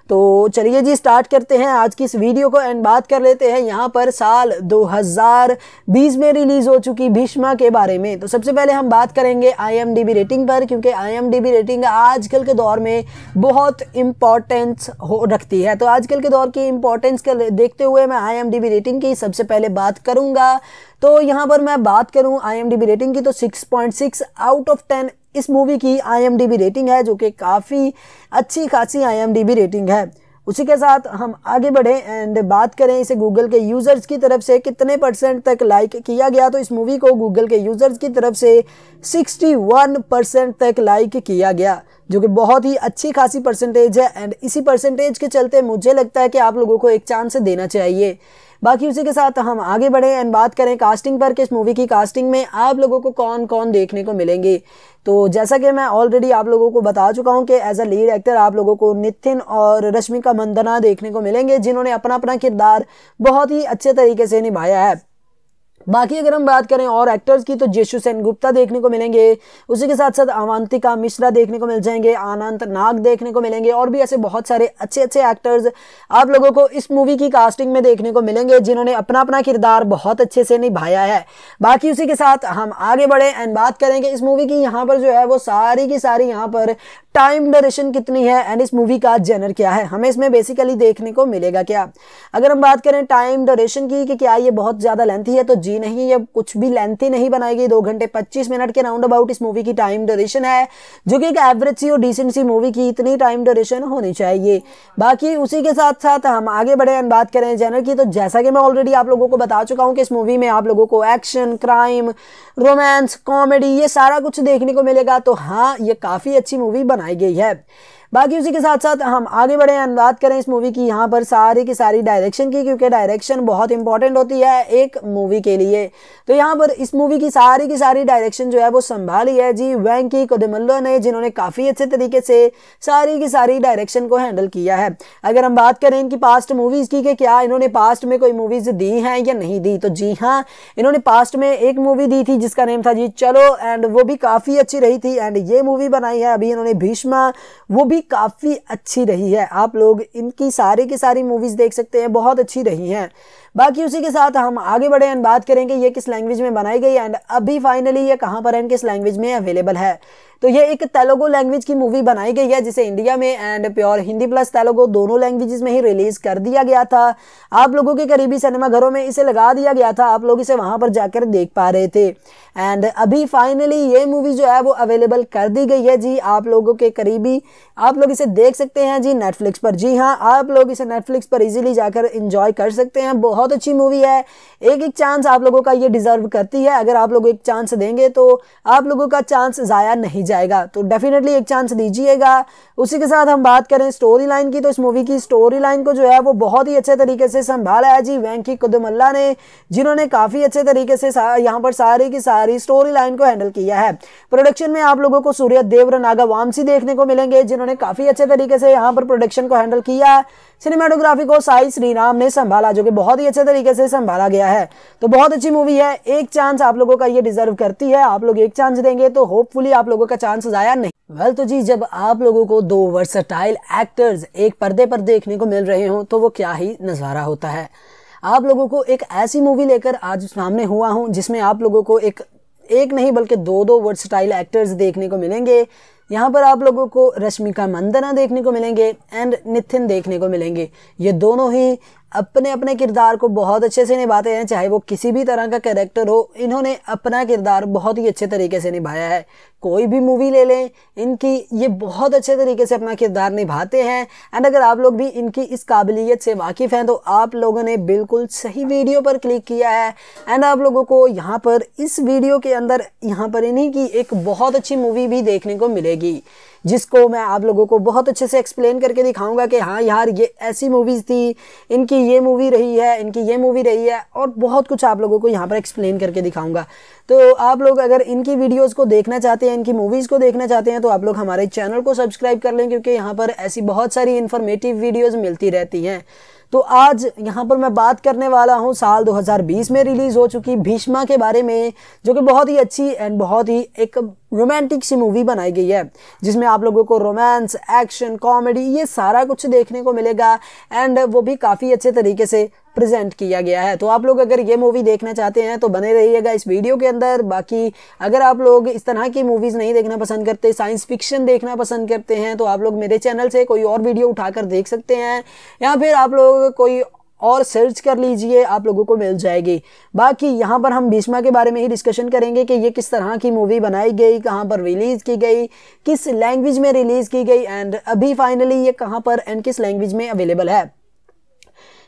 तो चलिए जी स्टार्ट करते हैं आज की इस वीडियो को एंड बात कर लेते हैं यहाँ पर साल 2020 में रिलीज़ हो चुकी भीष्मा के बारे में तो सबसे पहले हम बात करेंगे आईएमडीबी रेटिंग पर क्योंकि आईएमडीबी रेटिंग आजकल के दौर में बहुत इम्पॉर्टेंस हो रखती है तो आजकल के दौर की इम्पोर्टेंस के देखते हुए मैं आई रेटिंग की सबसे पहले बात करूँगा तो यहाँ पर मैं बात करूँ आई रेटिंग की तो 6.6 आउट ऑफ 10 इस मूवी की आई रेटिंग है जो कि काफ़ी अच्छी खासी आई रेटिंग है उसी के साथ हम आगे बढ़ें एंड बात करें इसे गूगल के यूज़र्स की तरफ से कितने परसेंट तक लाइक किया गया तो इस मूवी को गूगल के यूज़र्स की तरफ से 61 परसेंट तक लाइक किया गया जो कि बहुत ही अच्छी खासी परसेंटेज है एंड इसी परसेंटेज के चलते मुझे लगता है कि आप लोगों को एक चांस देना चाहिए बाकी उसी के साथ हम आगे बढ़े एंड बात करें कास्टिंग पर किस मूवी की कास्टिंग में आप लोगों को कौन कौन देखने को मिलेंगे तो जैसा कि मैं ऑलरेडी आप लोगों को बता चुका हूँ कि एज अ लीड एक्टर आप लोगों को नितिन और रश्मिका मंदना देखने को मिलेंगे जिन्होंने अपना अपना किरदार बहुत ही अच्छे तरीके से निभाया है बाकी अगर हम बात करें और एक्टर्स की तो जेशु सेन गुप्ता देखने को मिलेंगे उसी के साथ साथ अवंतिका मिश्रा देखने को मिल जाएंगे आनंद नाग देखने को मिलेंगे और भी ऐसे बहुत सारे अच्छे अच्छे एक्टर्स आप लोगों को इस मूवी की कास्टिंग में देखने को मिलेंगे जिन्होंने अपना अपना किरदार बहुत अच्छे से निभाया है बाकी उसी के साथ हम आगे बढ़े एंड बात करेंगे इस मूवी की यहाँ पर जो है वो सारी की सारी यहाँ पर टाइम ड्यूरेशन कितनी है एंड इस मूवी का जेनर क्या है हमें इसमें बेसिकली देखने को मिलेगा क्या अगर हम बात करें टाइम ड्यूरेशन की कि क्या ये बहुत ज़्यादा लेंथी है तो जी नहीं ये कुछ भी लेंथी नहीं बनाई गई दो घंटे पच्चीस मिनट के राउंड अबाउट इस मूवी की टाइम ड्यूरेशन है जो कि एक एवरेज सी और डिसेंट सी मूवी की इतनी टाइम ड्यूरेशन होनी चाहिए बाकी उसी के साथ साथ हम आगे बढ़े एंड बात करें जेनर की तो जैसा कि मैं ऑलरेडी आप लोगों को बता चुका हूँ कि इस मूवी में आप लोगों को एक्शन क्राइम रोमांस कॉमेडी ये सारा कुछ देखने को मिलेगा तो हाँ ये काफ़ी अच्छी मूवी बनाई गई है बाकी उसी के साथ साथ हम आगे बढ़े हैं बात करें इस मूवी की यहाँ पर सारी की सारी डायरेक्शन की क्योंकि डायरेक्शन बहुत इंपॉर्टेंट होती है एक मूवी के लिए तो यहाँ पर इस मूवी की सारी की सारी डायरेक्शन जो है वो संभाली है जी वैंकी कोदेमल्लो ने जिन्होंने काफ़ी अच्छे तरीके से सारी की सारी डायरेक्शन को हैंडल किया है अगर हम बात करें इनकी पास्ट मूवीज़ की कि क्या इन्होंने पास्ट में कोई मूवीज़ दी हैं या नहीं दी तो जी हाँ इन्होंने पास्ट में एक मूवी दी थी जिसका नेम था जी चलो एंड वो भी काफ़ी अच्छी रही थी एंड ये मूवी बनाई है अभी इन्होंने भीष्मा वो भी भी काफ़ी अच्छी रही है आप लोग इनकी सारी की सारी मूवीज़ देख सकते हैं बहुत अच्छी रही हैं बाकी उसी के साथ हम आगे बढ़े एंड बात करेंगे ये किस लैंग्वेज में बनाई गई एंड अभी फाइनली ये कहाँ पर है किस लैंग्वेज में अवेलेबल है तो ये एक तेलुगु लैंग्वेज की मूवी बनाई गई है जिसे इंडिया में and pure Hindi plus Telugu दोनों लैंग्वेजेस में ही रिलीज़ कर दिया गया था आप लोगों के करीबी सिनेमाघरों में इसे लगा दिया गया था आप लोग इसे वहाँ पर जाकर देख पा रहे थे एंड अभी फाइनली ये मूवी जो है वो अवेलेबल कर दी गई है जी आप लोगों के करीबी आप लोग इसे देख सकते हैं जी नेटफ्लिक्स पर जी हाँ आप लोग इसे नेटफ्लिक्स पर इजीली जाकर इंजॉय कर सकते हैं बहुत अच्छी मूवी है एक एक चांस आप लोगों का ये डिज़र्व करती है अगर आप लोग एक चांस देंगे तो आप लोगों का चांस ज़ाया नहीं जाएगा तो डेफिनेटली एक चांस दीजिएगा उसी के साथ हम बात करें स्टोरी लाइन की तो इस मूवी की स्टोरी लाइन को जो है वो बहुत ही अच्छे तरीके से संभाला है जी वैंकी कुदमल्ला ने जिन्होंने काफ़ी अच्छे तरीके से यहाँ पर सारे की सारी सारी स्टोरी लाइन को हैंडल किया है प्रोडक्शन में आप लोगों को सूर्य नागा वामसी देखने को मिलेंगे जिन्होंने काफी अच्छे तरीके से यहाँ पर प्रोडक्शन को हैंडल किया है सिनेमाटोग्राफी को साई श्रीराम ने संभाला जो कि बहुत ही अच्छे तरीके से संभाला गया है तो बहुत अच्छी मूवी है एक चांस आप लोगों का ये डिजर्व करती है आप लोग एक चांस देंगे तो होपफुली आप लोगों का चांस जाया नहीं वेल well, तो जी जब आप लोगों को दो वर्सटाइल एक्टर्स एक पर्दे पर देखने को मिल रहे हो तो वो क्या ही नज़ारा होता है आप लोगों को एक ऐसी मूवी लेकर आज सामने हुआ हूँ जिसमें आप लोगों को एक एक नहीं बल्कि दो दो वर्सटाइल एक्टर्स देखने को मिलेंगे यहाँ पर आप लोगों को रश्मिका मंदना देखने को मिलेंगे एंड निथिन देखने को मिलेंगे ये दोनों ही अपने अपने किरदार को बहुत अच्छे से निभाते हैं चाहे वो किसी भी तरह का कैरेक्टर हो इन्होंने अपना किरदार बहुत ही अच्छे तरीके से निभाया है कोई भी मूवी ले लें इनकी ये बहुत अच्छे तरीके से अपना किरदार निभाते हैं एंड अगर आप लोग भी इनकी इस काबिलियत से वाकिफ़ हैं तो आप लोगों ने बिल्कुल सही वीडियो पर क्लिक किया है एंड आप लोगों को यहाँ पर इस वीडियो के अंदर यहाँ पर इन्हीं की एक बहुत अच्छी मूवी भी देखने को मिलेगी जिसको मैं आप लोगों को बहुत अच्छे से एक्सप्लेन करके दिखाऊंगा कि हाँ यार ये ऐसी मूवीज़ थी इनकी ये मूवी रही है इनकी ये मूवी रही है और बहुत कुछ आप लोगों को यहाँ पर एक्सप्लेन करके दिखाऊंगा तो आप लोग अगर इनकी वीडियोज़ को देखना चाहते हैं इनकी मूवीज़ को देखना चाहते हैं तो आप लोग हमारे चैनल को सब्सक्राइब कर लें क्योंकि यहाँ पर ऐसी बहुत सारी इन्फॉर्मेटिव वीडियोज़ मिलती रहती हैं तो आज यहाँ पर मैं बात करने वाला हूँ साल 2020 में रिलीज़ हो चुकी भीष्मा के बारे में जो कि बहुत ही अच्छी एंड बहुत ही एक रोमांटिक सी मूवी बनाई गई है जिसमें आप लोगों को रोमांस एक्शन कॉमेडी ये सारा कुछ देखने को मिलेगा एंड वो भी काफ़ी अच्छे तरीके से प्रेजेंट किया गया है तो आप लोग अगर ये मूवी देखना चाहते हैं तो बने रहिएगा इस वीडियो के अंदर बाकी अगर आप लोग इस तरह की मूवीज़ नहीं देखना पसंद करते साइंस फिक्शन देखना पसंद करते हैं तो आप लोग मेरे चैनल से कोई और वीडियो उठाकर देख सकते हैं या फिर आप लोग कोई और सर्च कर लीजिए आप लोगों को मिल जाएगी बाकी यहाँ पर हम भीष्मा के बारे में ही डिस्कशन करेंगे कि ये किस तरह की मूवी बनाई गई कहाँ पर रिलीज़ की गई किस लैंग्वेज में रिलीज़ की गई एंड अभी फाइनली ये कहाँ पर एंड किस लैंग्वेज में अवेलेबल है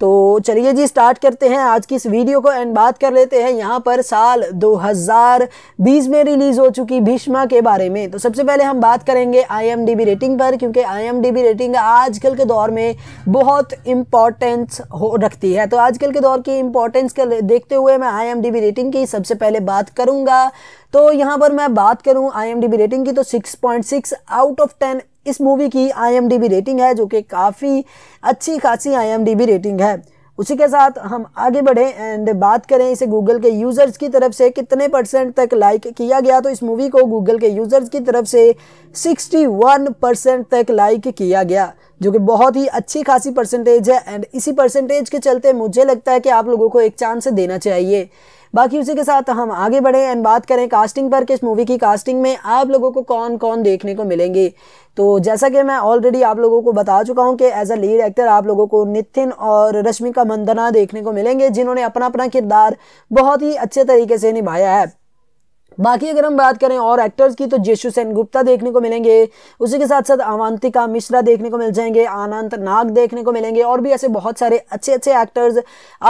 तो चलिए जी स्टार्ट करते हैं आज की इस वीडियो को एंड बात कर लेते हैं यहाँ पर साल 2020 में रिलीज़ हो चुकी भीष्मा के बारे में तो सबसे पहले हम बात करेंगे आई रेटिंग पर क्योंकि आई रेटिंग आजकल के दौर में बहुत इम्पॉर्टेंस हो रखती है तो आजकल के दौर की इम्पोर्टेंस के देखते हुए मैं आई रेटिंग की सबसे पहले बात करूँगा तो यहाँ पर मैं बात करूँ आई रेटिंग की तो 6.6 आउट ऑफ 10 इस मूवी की आई रेटिंग है जो कि काफ़ी अच्छी खासी आई रेटिंग है उसी के साथ हम आगे बढ़े एंड बात करें इसे गूगल के यूज़र्स की तरफ से कितने परसेंट तक लाइक किया गया तो इस मूवी को गूगल के यूज़र्स की तरफ से 61 परसेंट तक लाइक किया गया जो कि बहुत ही अच्छी खासी परसेंटेज है एंड इसी परसेंटेज के चलते मुझे लगता है कि आप लोगों को एक चांस देना चाहिए बाकी उसी के साथ हम आगे बढ़े एंड बात करें कास्टिंग पर किस मूवी की कास्टिंग में आप लोगों को कौन कौन देखने को मिलेंगे तो जैसा कि मैं ऑलरेडी आप लोगों को बता चुका हूँ कि एज अ लीड एक्टर आप लोगों को नितिन और रश्मिका मंदना देखने को मिलेंगे जिन्होंने अपना अपना किरदार बहुत ही अच्छे तरीके से निभाया है बाकी अगर हम बात करें और एक्टर्स की तो जेशु सेन गुप्ता देखने को मिलेंगे उसी के साथ साथ अवंतिका मिश्रा देखने को मिल जाएंगे आनंद नाग देखने को मिलेंगे और भी ऐसे बहुत सारे अच्छे अच्छे एक्टर्स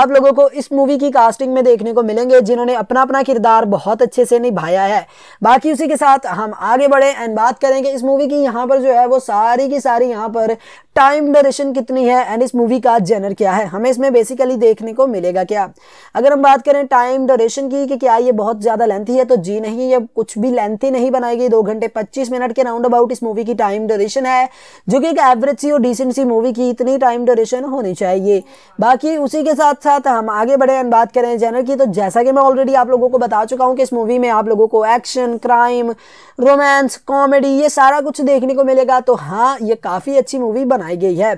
आप लोगों को इस मूवी की कास्टिंग में देखने को मिलेंगे जिन्होंने अपना अपना किरदार बहुत अच्छे से निभाया है बाकी उसी के साथ हम आगे बढ़े एंड बात करेंगे इस मूवी की यहाँ पर जो है वो सारी की सारी यहाँ पर टाइम ड्यूरेशन कितनी है एंड इस मूवी का जेनर क्या है हमें इसमें बेसिकली देखने को मिलेगा क्या अगर हम बात करें टाइम ड्यूरेशन की कि क्या ये बहुत ज़्यादा लेंथी है तो जी नहीं ये कुछ भी लेंथी नहीं बनाई गई दो घंटे पच्चीस मिनट के राउंड अबाउट इस मूवी की टाइम ड्यूरेशन है जो कि एक एवरेज सी और डिसेंट सी मूवी की इतनी टाइम ड्यूरेशन होनी चाहिए बाकी उसी के साथ साथ हम आगे बढ़े एंड बात करें जेनर की तो जैसा कि मैं ऑलरेडी आप लोगों को बता चुका हूँ कि इस मूवी में आप लोगों को एक्शन क्राइम रोमांस कॉमेडी ये सारा कुछ देखने को मिलेगा तो हाँ ये काफ़ी अच्छी मूवी बना बनाई गई है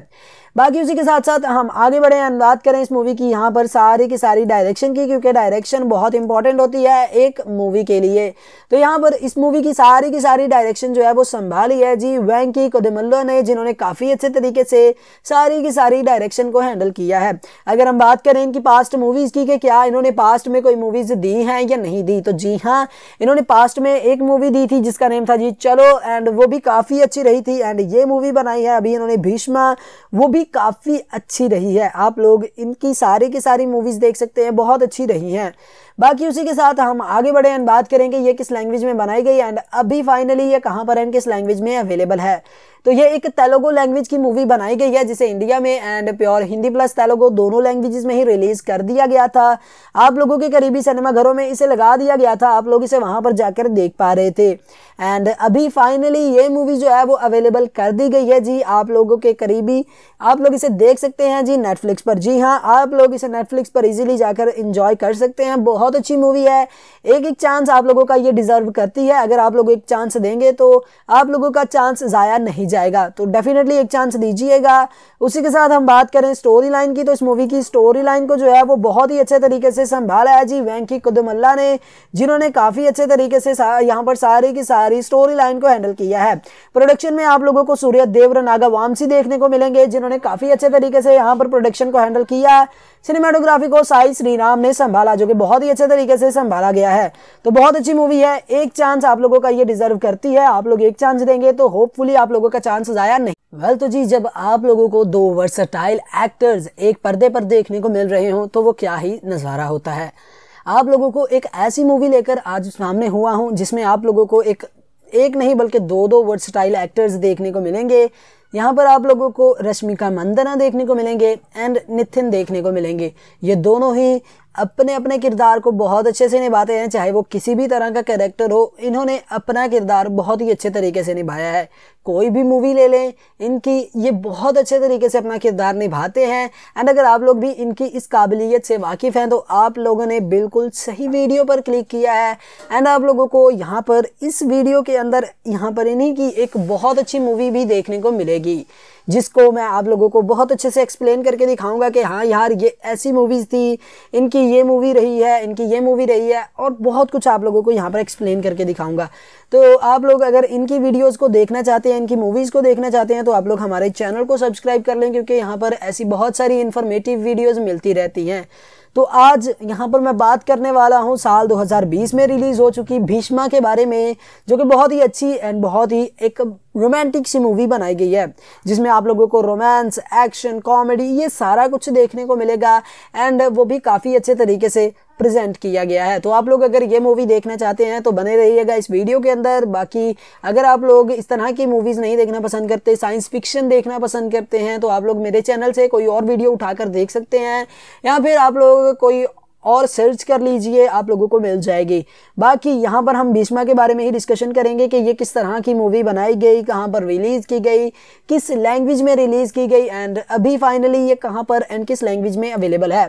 बाकी उसी के साथ साथ हम आगे बढ़े हैं बात करें इस मूवी की यहाँ पर सारी की सारी डायरेक्शन की क्योंकि डायरेक्शन बहुत इंपॉर्टेंट होती है एक मूवी के लिए तो यहाँ पर इस मूवी की सारी की सारी डायरेक्शन जो है वो संभाली है जी वैंकी कोदमल्लो ने जिन्होंने काफ़ी अच्छे तरीके से सारी की सारी डायरेक्शन को हैंडल किया है अगर हम बात करें इनकी पास्ट मूवीज़ की कि क्या इन्होंने पास्ट में कोई मूवीज़ दी हैं या नहीं दी तो जी हाँ इन्होंने पास्ट में एक मूवी दी थी जिसका नेम था जी चलो एंड वो भी काफ़ी अच्छी रही थी एंड ये मूवी बनाई है अभी इन्होंने भीष्मा वो भी भी काफ़ी अच्छी रही है आप लोग इनकी सारी की सारी मूवीज़ देख सकते हैं बहुत अच्छी रही हैं बाकी उसी के साथ हम आगे बढ़े एंड बात करेंगे ये किस लैंग्वेज में बनाई गई एंड अभी फाइनली ये कहाँ पर एंड किस लैंग्वेज में अवेलेबल है तो ये एक तेलुगु लैंग्वेज की मूवी बनाई गई है जिसे इंडिया में and pure Hindi plus Telugu दोनों लैंग्वेजेस में ही रिलीज़ कर दिया गया था आप लोगों के करीबी सिनेमाघरों में इसे लगा दिया गया था आप लोग इसे वहां पर जाकर देख पा रहे थे एंड अभी फाइनली ये मूवी जो है वो अवेलेबल कर दी गई है जी आप लोगों के करीबी आप लोग इसे देख सकते हैं जी नेटफ्लिक्स पर जी हाँ आप लोग इसे नेटफ्लिक्स पर इजिली जाकर इंजॉय कर सकते हैं बहुत बहुत अच्छी मूवी है एक एक चांस आप लोगों का ये डिज़र्व करती है अगर आप लोग एक चांस देंगे तो आप लोगों का चांस ज़ाया नहीं जाएगा तो डेफिनेटली एक चांस दीजिएगा उसी के साथ हम बात करें स्टोरी लाइन की तो इस मूवी की स्टोरी लाइन को जो है वो बहुत ही अच्छे तरीके से संभाला है जी वैंकी कुदुमल्ला ने जिन्होंने काफ़ी अच्छे तरीके से यहाँ पर सारी की सारी स्टोरी लाइन को हैंडल किया है प्रोडक्शन में आप लोगों को सूर्य देवर नागा वामसी देखने को मिलेंगे जिन्होंने काफ़ी अच्छे तरीके से यहाँ पर प्रोडक्शन को हैंडल किया सिनेमाटोग्राफी को साई श्रीराम ने संभाला जो कि बहुत ही अच्छे तरीके से संभाला गया है तो बहुत अच्छी मूवी है एक चांस आप लोगों का ये डिजर्व करती है आप लोग एक चांस देंगे तो होपफुली आप लोगों का चांस जाया नहीं वेल well, तो जी जब आप लोगों को दो वर्सटाइल एक्टर्स एक पर्दे पर देखने को मिल रहे हों तो वो क्या ही नज़ारा होता है आप लोगों को एक ऐसी मूवी लेकर आज सामने हुआ हूँ जिसमें आप लोगों को एक एक नहीं बल्कि दो दो वर्सटाइल एक्टर्स देखने को मिलेंगे यहाँ पर आप लोगों को रश्मिका मंदना देखने को मिलेंगे एंड निथिन देखने को मिलेंगे ये दोनों ही अपने अपने किरदार को बहुत अच्छे से निभाते हैं चाहे वो किसी भी तरह का कैरेक्टर हो इन्होंने अपना किरदार बहुत ही अच्छे तरीके से निभाया है कोई भी मूवी ले लें इनकी ये बहुत अच्छे तरीके से अपना किरदार निभाते हैं एंड अगर आप लोग भी इनकी इस काबिलियत से वाकिफ़ हैं तो आप लोगों ने बिल्कुल सही वीडियो पर क्लिक किया है एंड आप लोगों को यहाँ पर इस वीडियो के अंदर यहाँ पर इन्हीं की एक बहुत अच्छी मूवी भी देखने को मिलेगी जिसको मैं आप लोगों को बहुत अच्छे से एक्सप्लेन करके दिखाऊंगा कि हाँ यार ये ऐसी मूवीज़ थी इनकी ये मूवी रही है इनकी ये मूवी रही है और बहुत कुछ आप लोगों को यहाँ पर एक्सप्लेन करके दिखाऊंगा तो आप लोग अगर इनकी वीडियोज़ को देखना चाहते हैं इनकी मूवीज़ को देखना चाहते हैं तो आप लोग हमारे चैनल को सब्सक्राइब कर लें क्योंकि यहाँ पर ऐसी बहुत सारी इन्फॉर्मेटिव वीडियोज़ मिलती रहती हैं तो आज यहाँ पर मैं बात करने वाला हूँ साल 2020 में रिलीज़ हो चुकी भीष्मा के बारे में जो कि बहुत ही अच्छी एंड बहुत ही एक रोमांटिक सी मूवी बनाई गई है जिसमें आप लोगों को रोमांस एक्शन कॉमेडी ये सारा कुछ देखने को मिलेगा एंड वो भी काफ़ी अच्छे तरीके से प्रेजेंट किया गया है तो आप लोग अगर ये मूवी देखना चाहते हैं तो बने रहिएगा इस वीडियो के अंदर बाकी अगर आप लोग इस तरह की मूवीज़ नहीं देखना पसंद करते साइंस फिक्शन देखना पसंद करते हैं तो आप लोग मेरे चैनल से कोई और वीडियो उठाकर देख सकते हैं या फिर आप लोग कोई और सर्च कर लीजिए आप लोगों को मिल जाएगी बाकी यहाँ पर हम भीष्मा के बारे में ही डिस्कशन करेंगे कि ये किस तरह की मूवी बनाई गई कहाँ पर रिलीज़ की गई किस लैंग्वेज में रिलीज़ की गई एंड अभी फाइनली ये कहाँ पर एंड किस लैंग्वेज में अवेलेबल है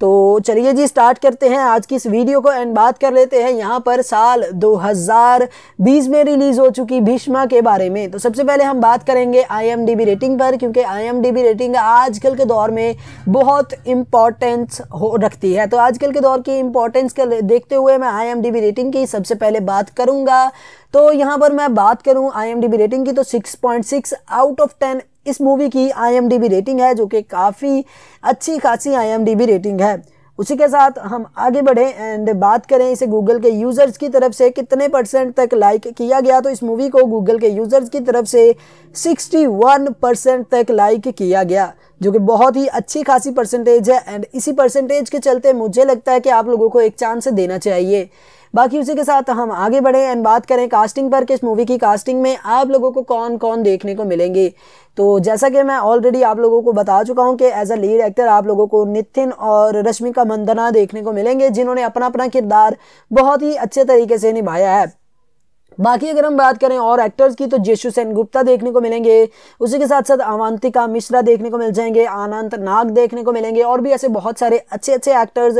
तो चलिए जी स्टार्ट करते हैं आज की इस वीडियो को एंड बात कर लेते हैं यहाँ पर साल 2020 में रिलीज़ हो चुकी भीष्मा के बारे में तो सबसे पहले हम बात करेंगे आईएमडीबी रेटिंग पर क्योंकि आईएमडीबी रेटिंग आजकल के दौर में बहुत इम्पॉर्टेंस हो रखती है तो आजकल के दौर की इम्पोर्टेंस के देखते हुए मैं आई रेटिंग की सबसे पहले बात करूँगा तो यहाँ पर मैं बात करूँ आई रेटिंग की तो 6.6 आउट ऑफ 10 इस मूवी की आई रेटिंग है जो कि काफ़ी अच्छी खासी आई रेटिंग है उसी के साथ हम आगे बढ़ें एंड बात करें इसे गूगल के यूज़र्स की तरफ से कितने परसेंट तक लाइक किया गया तो इस मूवी को गूगल के यूज़र्स की तरफ से 61 परसेंट तक लाइक किया गया जो कि बहुत ही अच्छी खासी परसेंटेज है एंड इसी परसेंटेज के चलते मुझे लगता है कि आप लोगों को एक चांस देना चाहिए बाकी उसी के साथ हम आगे बढ़े एंड बात करें कास्टिंग पर किस मूवी की कास्टिंग में आप लोगों को कौन कौन देखने को मिलेंगे तो जैसा कि मैं ऑलरेडी आप लोगों को बता चुका हूँ कि एज अ लीड एक्टर आप लोगों को नितिन और रश्मिका मंदना देखने को मिलेंगे जिन्होंने अपना अपना किरदार बहुत ही अच्छे तरीके से निभाया है बाकी अगर हम बात करें और एक्टर्स की तो जेशु सेन गुप्ता देखने को मिलेंगे उसी के साथ साथ अवंतिका मिश्रा देखने को मिल जाएंगे आनंद नाग देखने को मिलेंगे और भी ऐसे बहुत सारे अच्छे अच्छे एक्टर्स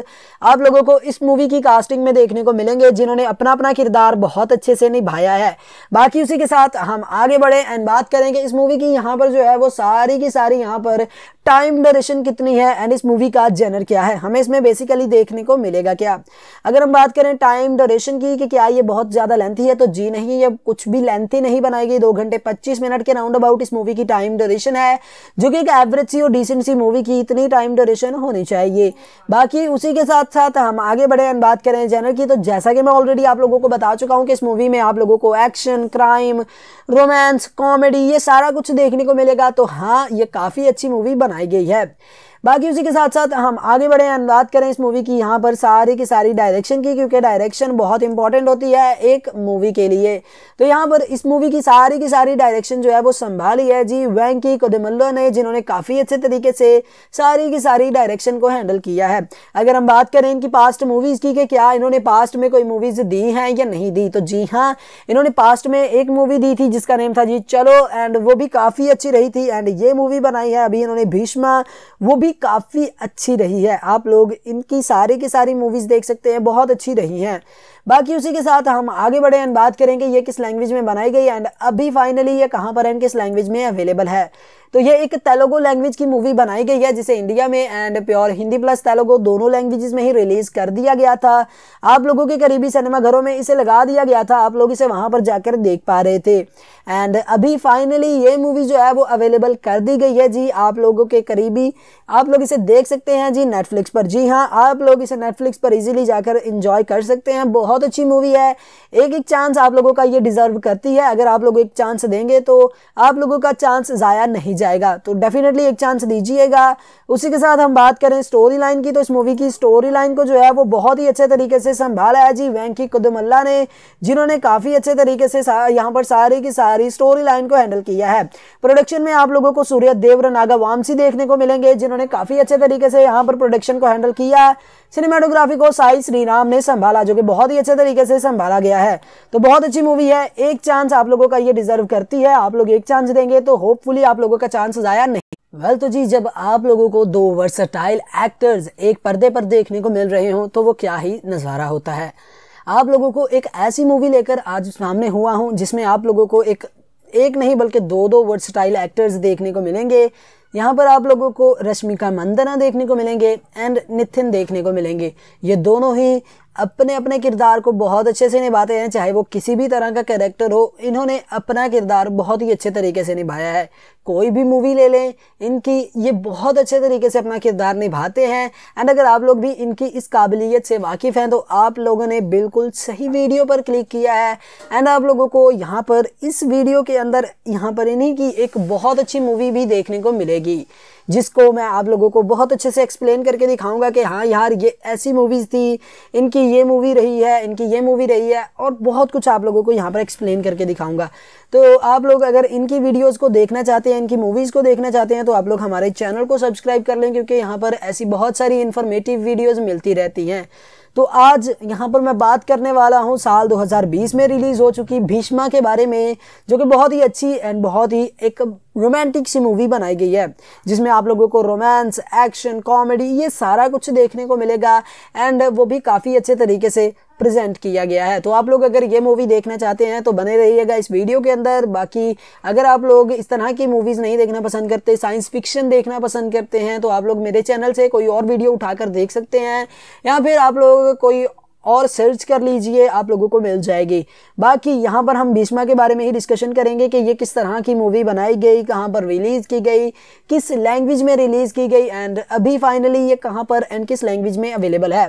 आप लोगों को इस मूवी की कास्टिंग में देखने को मिलेंगे जिन्होंने अपना अपना किरदार बहुत अच्छे से निभाया है बाकी उसी के साथ हम आगे बढ़े एंड बात करेंगे इस मूवी की यहाँ पर जो है वो सारी की सारी यहाँ पर टाइम ड्यूरेशन कितनी है एंड इस मूवी का जेनर क्या है हमें इसमें बेसिकली देखने को मिलेगा क्या अगर हम बात करें टाइम ड्यूरेशन की कि क्या ये बहुत ज़्यादा लेंथी है तो जी जी नहीं ये कुछ भी लेंथी नहीं बनाई गई दो घंटे पच्चीस मिनट के राउंड अबाउट इस मूवी की टाइम ड्यूरेशन है जो कि एक एवरेज सी और डिसेंट सी मूवी की इतनी टाइम ड्यूरेशन होनी चाहिए बाकी उसी के साथ साथ हम आगे बढ़े एंड बात करें जनर की तो जैसा कि मैं ऑलरेडी आप लोगों को बता चुका हूँ कि इस मूवी में आप लोगों को एक्शन क्राइम रोमांस कॉमेडी ये सारा कुछ देखने को मिलेगा तो हाँ ये काफ़ी अच्छी मूवी बनाई गई है बाकी उसी के साथ साथ हम आगे बढ़े एंड बात करें इस मूवी की यहाँ पर सारी की सारी डायरेक्शन की क्योंकि डायरेक्शन बहुत इंपॉर्टेंट होती है एक मूवी के लिए तो यहाँ पर इस मूवी की सारी की सारी डायरेक्शन जो है वो संभाली है जी वैंकी कोदमल्लो ने जिन्होंने काफ़ी अच्छे तरीके से सारी की सारी डायरेक्शन को हैंडल किया है अगर हम बात करें इनकी पास्ट मूवीज़ की कि क्या इन्होंने पास्ट में कोई मूवीज़ दी हैं या नहीं दी तो जी हाँ इन्होंने पास्ट में एक मूवी दी थी जिसका नेम था जी चलो एंड वो भी काफ़ी अच्छी रही थी एंड ये मूवी बनाई है अभी इन्होंने भीष्मा वो भी काफ़ी अच्छी रही है आप लोग इनकी सारी की सारी मूवीज़ देख सकते हैं बहुत अच्छी रही हैं बाकी उसी के साथ हम आगे बढ़े एंड बात करेंगे ये किस लैंग्वेज में बनाई गई एंड अभी फाइनली ये कहाँ पर एंड किस लैंग्वेज में अवेलेबल है तो ये एक तेलुगु लैंग्वेज की मूवी बनाई गई है जिसे इंडिया में and pure Hindi plus Telugu दोनों लैंग्वेजेस में ही रिलीज कर दिया गया था आप लोगों के करीबी सिनेमाघरों में इसे लगा दिया गया था आप लोग इसे वहां पर जाकर देख पा रहे थे एंड अभी फाइनली ये मूवी जो है वो अवेलेबल कर दी गई है जी आप लोगों के करीबी आप लोग इसे देख सकते हैं जी नेटफ्लिक्स पर जी हाँ आप लोग इसे नेटफ्लिक्स पर इजिली जाकर इंजॉय कर सकते हैं बहुत बहुत अच्छी मूवी है एक एक चांस आप लोगों का ये डिज़र्व करती है अगर आप लोग एक चांस देंगे तो आप लोगों का चांस ज़ाया नहीं जाएगा तो डेफिनेटली एक चांस दीजिएगा उसी के साथ हम बात करें स्टोरी लाइन की तो इस मूवी की स्टोरी लाइन को जो है वो बहुत ही अच्छे तरीके से संभाला है जी वैंकी कुदमल्ला ने जिन्होंने काफ़ी अच्छे तरीके से यहाँ पर सारी की सारी स्टोरी लाइन को हैंडल किया है प्रोडक्शन में आप लोगों को सूर्य देवर नागा वामसी देखने को मिलेंगे जिन्होंने काफ़ी अच्छे तरीके से यहाँ पर प्रोडक्शन को हैंडल किया सिनेमाटोग्राफी को साई श्रीराम ने संभाला जो कि बहुत ही अच्छे तरीके से संभाला गया है तो बहुत अच्छी मूवी है एक चांस आप लोगों का ये डिजर्व करती है आप लोग एक चांस देंगे तो होपफुली आप लोगों का चांस जाया नहीं वेल well, तो जी जब आप लोगों को दो वर्सटाइल एक्टर्स एक पर्दे पर देखने को मिल रहे हो तो वो क्या ही नज़ारा होता है आप लोगों को एक ऐसी मूवी लेकर आज सामने हुआ हूँ जिसमें आप लोगों को एक एक नहीं बल्कि दो दो वर्सटाइल एक्टर्स देखने को मिलेंगे यहाँ पर आप लोगों को रश्मिका मंदना देखने को मिलेंगे एंड निथिन देखने को मिलेंगे ये दोनों ही अपने अपने किरदार को बहुत अच्छे से निभाते हैं चाहे वो किसी भी तरह का कैरेक्टर हो इन्होंने अपना किरदार बहुत ही अच्छे तरीके से निभाया है कोई भी मूवी ले लें इनकी ये बहुत अच्छे तरीके से अपना किरदार निभाते हैं एंड अगर आप लोग भी इनकी इस काबिलियत से वाकिफ़ हैं तो आप लोगों ने बिल्कुल सही वीडियो पर क्लिक किया है एंड आप लोगों को यहाँ पर इस वीडियो के अंदर यहाँ पर इन्हीं की एक बहुत अच्छी मूवी भी देखने को मिलेगी जाएगी जिसको मैं आप लोगों को बहुत अच्छे से एक्सप्लेन करके दिखाऊंगा कि हाँ यार ये ऐसी मूवीज़ थी इनकी ये मूवी रही है इनकी ये मूवी रही है और बहुत कुछ आप लोगों को यहाँ पर एक्सप्लेन करके दिखाऊंगा तो आप लोग अगर इनकी वीडियोस को देखना चाहते हैं इनकी मूवीज़ को देखना चाहते हैं तो आप लोग हमारे चैनल को सब्सक्राइब कर लें क्योंकि यहाँ पर ऐसी बहुत सारी इन्फॉर्मेटिव वीडियोज़ मिलती रहती हैं तो आज यहाँ पर मैं बात करने वाला हूँ साल 2020 में रिलीज़ हो चुकी भीष्मा के बारे में जो कि बहुत ही अच्छी एंड बहुत ही एक रोमांटिक सी मूवी बनाई गई है जिसमें आप लोगों को रोमांस एक्शन कॉमेडी ये सारा कुछ देखने को मिलेगा एंड वो भी काफ़ी अच्छे तरीके से प्रेजेंट किया गया है तो आप लोग अगर ये मूवी देखना चाहते हैं तो बने रहिएगा इस वीडियो के अंदर बाकी अगर आप लोग इस तरह की मूवीज़ नहीं देखना पसंद करते साइंस फिक्शन देखना पसंद करते हैं तो आप लोग मेरे चैनल से कोई और वीडियो उठाकर देख सकते हैं या फिर आप लोग कोई और सर्च कर लीजिए आप लोगों को मिल जाएगी बाकी यहाँ पर हम भीष्मा के बारे में ही डिस्कशन करेंगे कि ये किस तरह की मूवी बनाई गई कहाँ पर रिलीज़ की गई किस लैंग्वेज में रिलीज़ की गई एंड अभी फाइनली ये कहाँ पर एंड किस लैंग्वेज में अवेलेबल है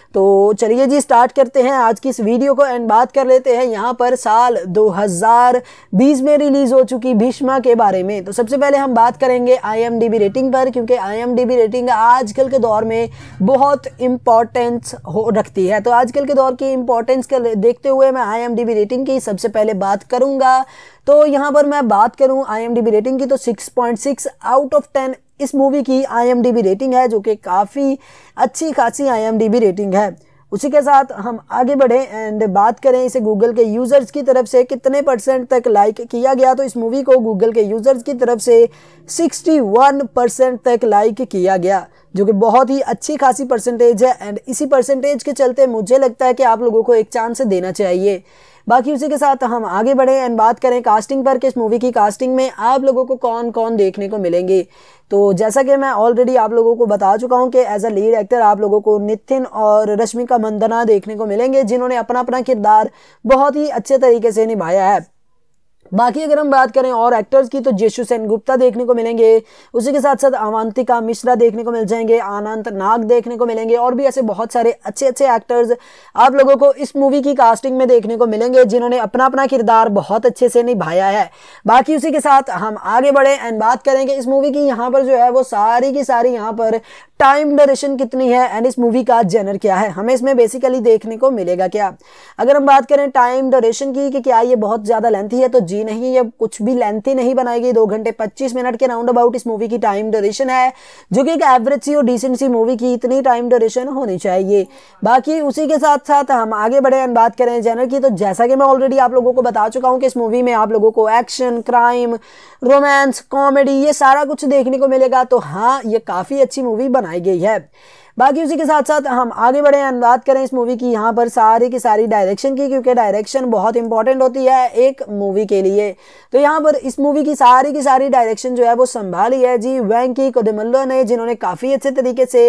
तो चलिए जी स्टार्ट करते हैं आज की इस वीडियो को एंड बात कर लेते हैं यहाँ पर साल 2020 में रिलीज़ हो चुकी भीष्मा के बारे में तो सबसे पहले हम बात करेंगे आई रेटिंग पर क्योंकि आई रेटिंग आजकल के दौर में बहुत इंपॉर्टेंस हो रखती है तो आजकल के दौर की इम्पोर्टेंस के देखते हुए मैं आई रेटिंग की सबसे पहले बात करूँगा तो यहाँ पर मैं बात करूँ आई रेटिंग की तो 6.6 आउट ऑफ 10 इस मूवी की आई रेटिंग है जो कि काफ़ी अच्छी खासी आई रेटिंग है उसी के साथ हम आगे बढ़े एंड बात करें इसे गूगल के यूज़र्स की तरफ से कितने परसेंट तक लाइक किया गया तो इस मूवी को गूगल के यूज़र्स की तरफ से 61 परसेंट तक लाइक किया गया जो कि बहुत ही अच्छी खासी परसेंटेज है एंड इसी परसेंटेज के चलते मुझे लगता है कि आप लोगों को एक चांस देना चाहिए बाकी उसी के साथ हम आगे बढ़े एंड बात करें कास्टिंग पर किस मूवी की कास्टिंग में आप लोगों को कौन कौन देखने को मिलेंगे तो जैसा कि मैं ऑलरेडी आप लोगों को बता चुका हूं कि एज अ लीड एक्टर आप लोगों को नितिन और रश्मिका मंदना देखने को मिलेंगे जिन्होंने अपना अपना किरदार बहुत ही अच्छे तरीके से निभाया है बाकी अगर हम बात करें और एक्टर्स की तो जेशु सेन गुप्ता देखने को मिलेंगे उसी के साथ साथ अवंतिका मिश्रा देखने को मिल जाएंगे आनंद नाग देखने को मिलेंगे और भी ऐसे बहुत सारे अच्छे अच्छे एक्टर्स आप लोगों को इस मूवी की कास्टिंग में देखने को मिलेंगे जिन्होंने अपना अपना किरदार बहुत अच्छे से निभाया है बाकी उसी के साथ हम आगे बढ़े एंड बात करेंगे इस मूवी की यहाँ पर जो है वो सारी की सारी यहाँ पर टाइम ड्यूरेशन कितनी है एंड इस मूवी का जेनर क्या है हमें इसमें बेसिकली देखने को मिलेगा क्या अगर हम बात करें टाइम ड्यूरेशन की कि क्या ये बहुत ज़्यादा लेंथी है तो जी दी नहीं या कुछ भी लेंथी नहीं बनाई गई दो घंटे पच्चीस मिनट के राउंड अबाउट इस मूवी की टाइम ड्यूरेशन है जो कि एक एवरेज सी और डिसेंट सी मूवी की इतनी टाइम ड्यूरेशन होनी चाहिए बाकी उसी के साथ साथ हम आगे बढ़े एंड बात करें चैनल की तो जैसा कि मैं ऑलरेडी आप लोगों को बता चुका हूँ कि इस मूवी में आप लोगों को एक्शन क्राइम रोमांस कॉमेडी ये सारा कुछ देखने को मिलेगा तो हाँ ये काफ़ी अच्छी मूवी बनाई गई है बाकी उसी के साथ साथ हम आगे बढ़े एंड बात करें इस मूवी की यहाँ पर सारी की सारी डायरेक्शन की क्योंकि डायरेक्शन बहुत इंपॉर्टेंट होती है एक मूवी के लिए तो यहाँ पर इस मूवी की सारी की सारी डायरेक्शन जो है वो संभाली है जी वैंकी कोदमल्लो ने जिन्होंने काफ़ी अच्छे तरीके से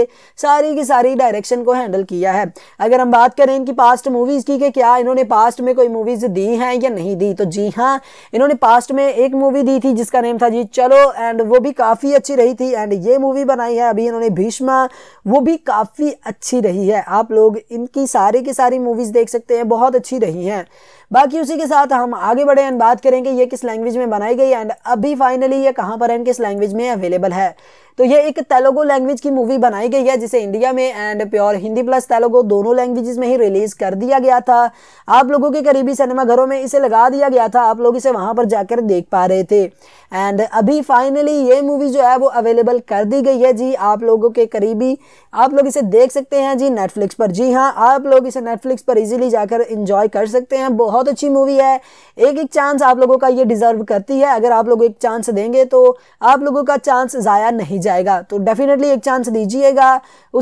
सारी की सारी डायरेक्शन को हैंडल किया है अगर हम बात करें इनकी पास्ट मूवीज़ की कि क्या इन्होंने पास्ट में कोई मूवीज़ दी हैं या नहीं दी तो जी हाँ इन्होंने पास्ट में एक मूवी दी थी जिसका नेम था जी चलो एंड वो भी काफ़ी अच्छी रही थी एंड ये मूवी बनाई है अभी इन्होंने भीष्मा वो भी भी काफ़ी अच्छी रही है आप लोग इनकी सारी की सारी मूवीज़ देख सकते हैं बहुत अच्छी रही हैं बाकी उसी के साथ हम आगे बढ़े एंड बात करेंगे ये किस लैंग्वेज में बनाई गई एंड अभी फाइनली ये कहाँ पर एंड किस लैंग्वेज में अवेलेबल है तो ये एक तेलुगु लैंग्वेज की मूवी बनाई गई है जिसे इंडिया में and pure Hindi plus Telugu दोनों लैंग्वेजेस में ही रिलीज़ कर दिया गया था आप लोगों के करीबी सिनेमाघरों में इसे लगा दिया गया था आप लोग इसे वहां पर जाकर देख पा रहे थे एंड अभी फाइनली ये मूवी जो है वो अवेलेबल कर दी गई है जी आप लोगों के करीबी आप लोग इसे देख सकते हैं जी नेटफ्लिक्स पर जी हाँ आप लोग इसे नेटफ्लिक्स पर इजीली जाकर इंजॉय कर सकते हैं बहुत अच्छी मूवी है एक एक चांस आप लोगों का ये डिज़र्व करती है अगर आप लोग एक चांस देंगे तो आप लोगों का चांस ज़ाया नहीं जाएगा तो डेफिनेटली एक चांस दीजिएगा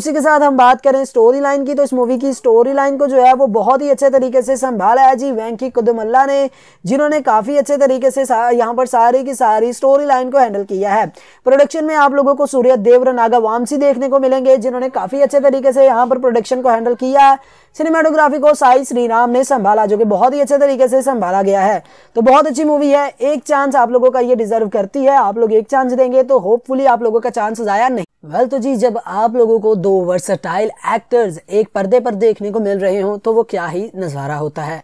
उसी के साथ हम बात करें स्टोरी लाइन की तो इस मूवी की स्टोरी लाइन को जो है वो बहुत ही अच्छे तरीके से संभाला है जी वैंकी कुदमल्ला ने जिन्होंने काफ़ी अच्छे तरीके से यहाँ पर सारे की सारे सारी स्टोरी लाइन को हैंडल किया है प्रोडक्शन में आप लोगों को सूर्य देवर नागा वामसी देखने को मिलेंगे जिन्होंने काफी अच्छे तरीके से यहाँ पर प्रोडक्शन को हैंडल किया है सिनेमाटोग्राफी को साई श्रीराम ने संभाला जो कि बहुत ही अच्छे तरीके से संभाला गया है तो बहुत अच्छी मूवी है एक चांस आप लोगों का ये डिजर्व करती है आप लोग एक चांस देंगे तो होपफुली आप लोगों का चांस जाया नहीं वेल well, तो जी जब आप लोगों को दो वर्सटाइल एक्टर्स एक पर्दे पर देखने को मिल रहे हो तो वो क्या ही नज़ारा होता है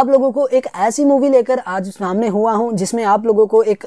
आप लोगों को एक ऐसी मूवी लेकर आज सामने हुआ हूँ जिसमें आप लोगों को एक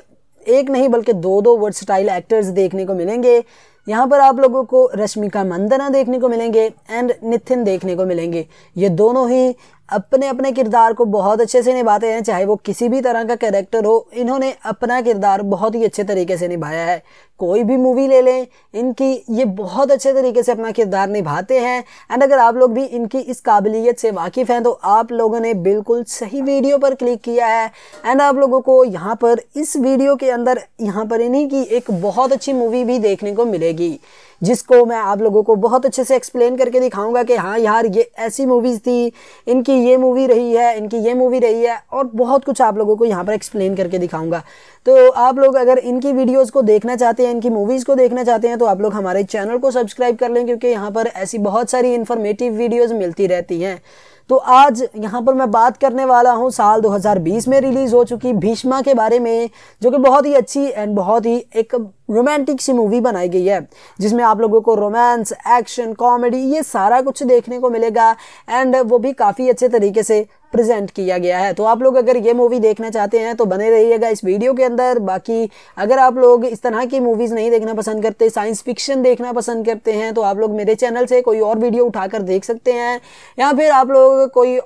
एक नहीं बल्कि दो दो वर्सटाइल एक्टर्स देखने को मिलेंगे यहाँ पर आप लोगों को रश्मिका मंदना देखने को मिलेंगे एंड निथिन देखने को मिलेंगे ये दोनों ही अपने अपने किरदार को बहुत अच्छे से निभाते हैं चाहे वो किसी भी तरह का कैरेक्टर हो इन्होंने अपना किरदार बहुत ही अच्छे तरीके से निभाया है कोई भी मूवी ले लें इनकी ये बहुत अच्छे तरीके से अपना किरदार निभाते हैं एंड अगर आप लोग भी इनकी इस काबिलियत से वाकिफ़ हैं तो आप लोगों ने बिल्कुल सही वीडियो पर क्लिक किया है एंड आप लोगों को यहाँ पर इस वीडियो के अंदर यहाँ पर इन्हीं की एक बहुत अच्छी मूवी भी देखने को मिलेगी जिसको मैं आप लोगों को बहुत अच्छे से एक्सप्लेन करके दिखाऊंगा कि हाँ यार ये ऐसी मूवीज़ थी इनकी ये मूवी रही है इनकी ये मूवी रही है और बहुत कुछ आप लोगों को यहाँ पर एक्सप्लेन करके दिखाऊंगा तो आप लोग अगर इनकी वीडियोज़ को देखना चाहते हैं इनकी मूवीज़ को देखना चाहते हैं तो आप लोग हमारे चैनल को सब्सक्राइब कर लें क्योंकि यहाँ पर ऐसी बहुत सारी इन्फॉर्मेटिव वीडियोज़ मिलती रहती हैं तो आज यहाँ पर मैं बात करने वाला हूँ साल 2020 में रिलीज़ हो चुकी भीष्मा के बारे में जो कि बहुत ही अच्छी एंड बहुत ही एक रोमांटिक सी मूवी बनाई गई है जिसमें आप लोगों को रोमांस एक्शन कॉमेडी ये सारा कुछ देखने को मिलेगा एंड वो भी काफ़ी अच्छे तरीके से प्रेजेंट किया गया है तो आप लोग अगर ये मूवी देखना चाहते हैं तो बने रहिएगा इस वीडियो के अंदर बाकी अगर आप लोग इस तरह की मूवीज़ नहीं देखना पसंद करते साइंस फिक्शन देखना पसंद करते हैं तो आप लोग मेरे चैनल से कोई और वीडियो उठाकर देख सकते हैं या फिर आप लोग कोई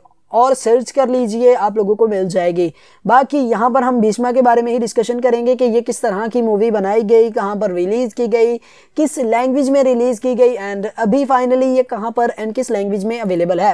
और सर्च कर लीजिए आप लोगों को मिल जाएगी बाकी यहाँ पर हम भीष्मा के बारे में ही डिस्कशन करेंगे कि ये किस तरह की मूवी बनाई गई कहाँ पर रिलीज़ की गई किस लैंग्वेज में रिलीज़ की गई एंड अभी फाइनली ये कहाँ पर एंड किस लैंग्वेज में अवेलेबल है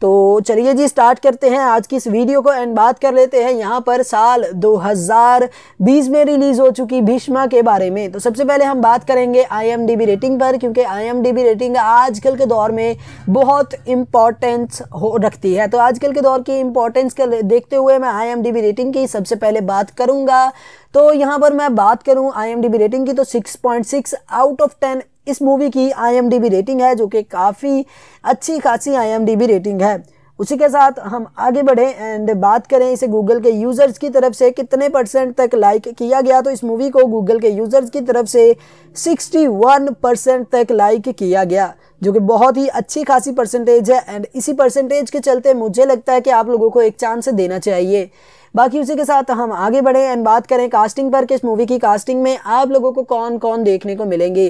तो चलिए जी स्टार्ट करते हैं आज की इस वीडियो को एंड बात कर लेते हैं यहाँ पर साल 2020 में रिलीज़ हो चुकी भीष्मा के बारे में तो सबसे पहले हम बात करेंगे आईएमडीबी रेटिंग पर क्योंकि आईएमडीबी रेटिंग आजकल के दौर में बहुत इम्पॉर्टेंस हो रखती है तो आजकल के दौर की इम्पॉर्टेंस के देखते हुए मैं आई रेटिंग की सबसे पहले बात करूँगा तो यहाँ पर मैं बात करूँ आई रेटिंग की तो 6.6 आउट ऑफ 10 इस मूवी की आई रेटिंग है जो कि काफ़ी अच्छी खासी आई रेटिंग है उसी के साथ हम आगे बढ़ें एंड बात करें इसे गूगल के यूज़र्स की तरफ से कितने परसेंट तक लाइक किया गया तो इस मूवी को गूगल के यूज़र्स की तरफ से 61 परसेंट तक लाइक किया गया जो कि बहुत ही अच्छी खासी परसेंटेज है एंड इसी परसेंटेज के चलते मुझे लगता है कि आप लोगों को एक चांस देना चाहिए बाकी उसी के साथ हम आगे बढ़े एंड बात करें कास्टिंग पर किस मूवी की कास्टिंग में आप लोगों को कौन कौन देखने को मिलेंगे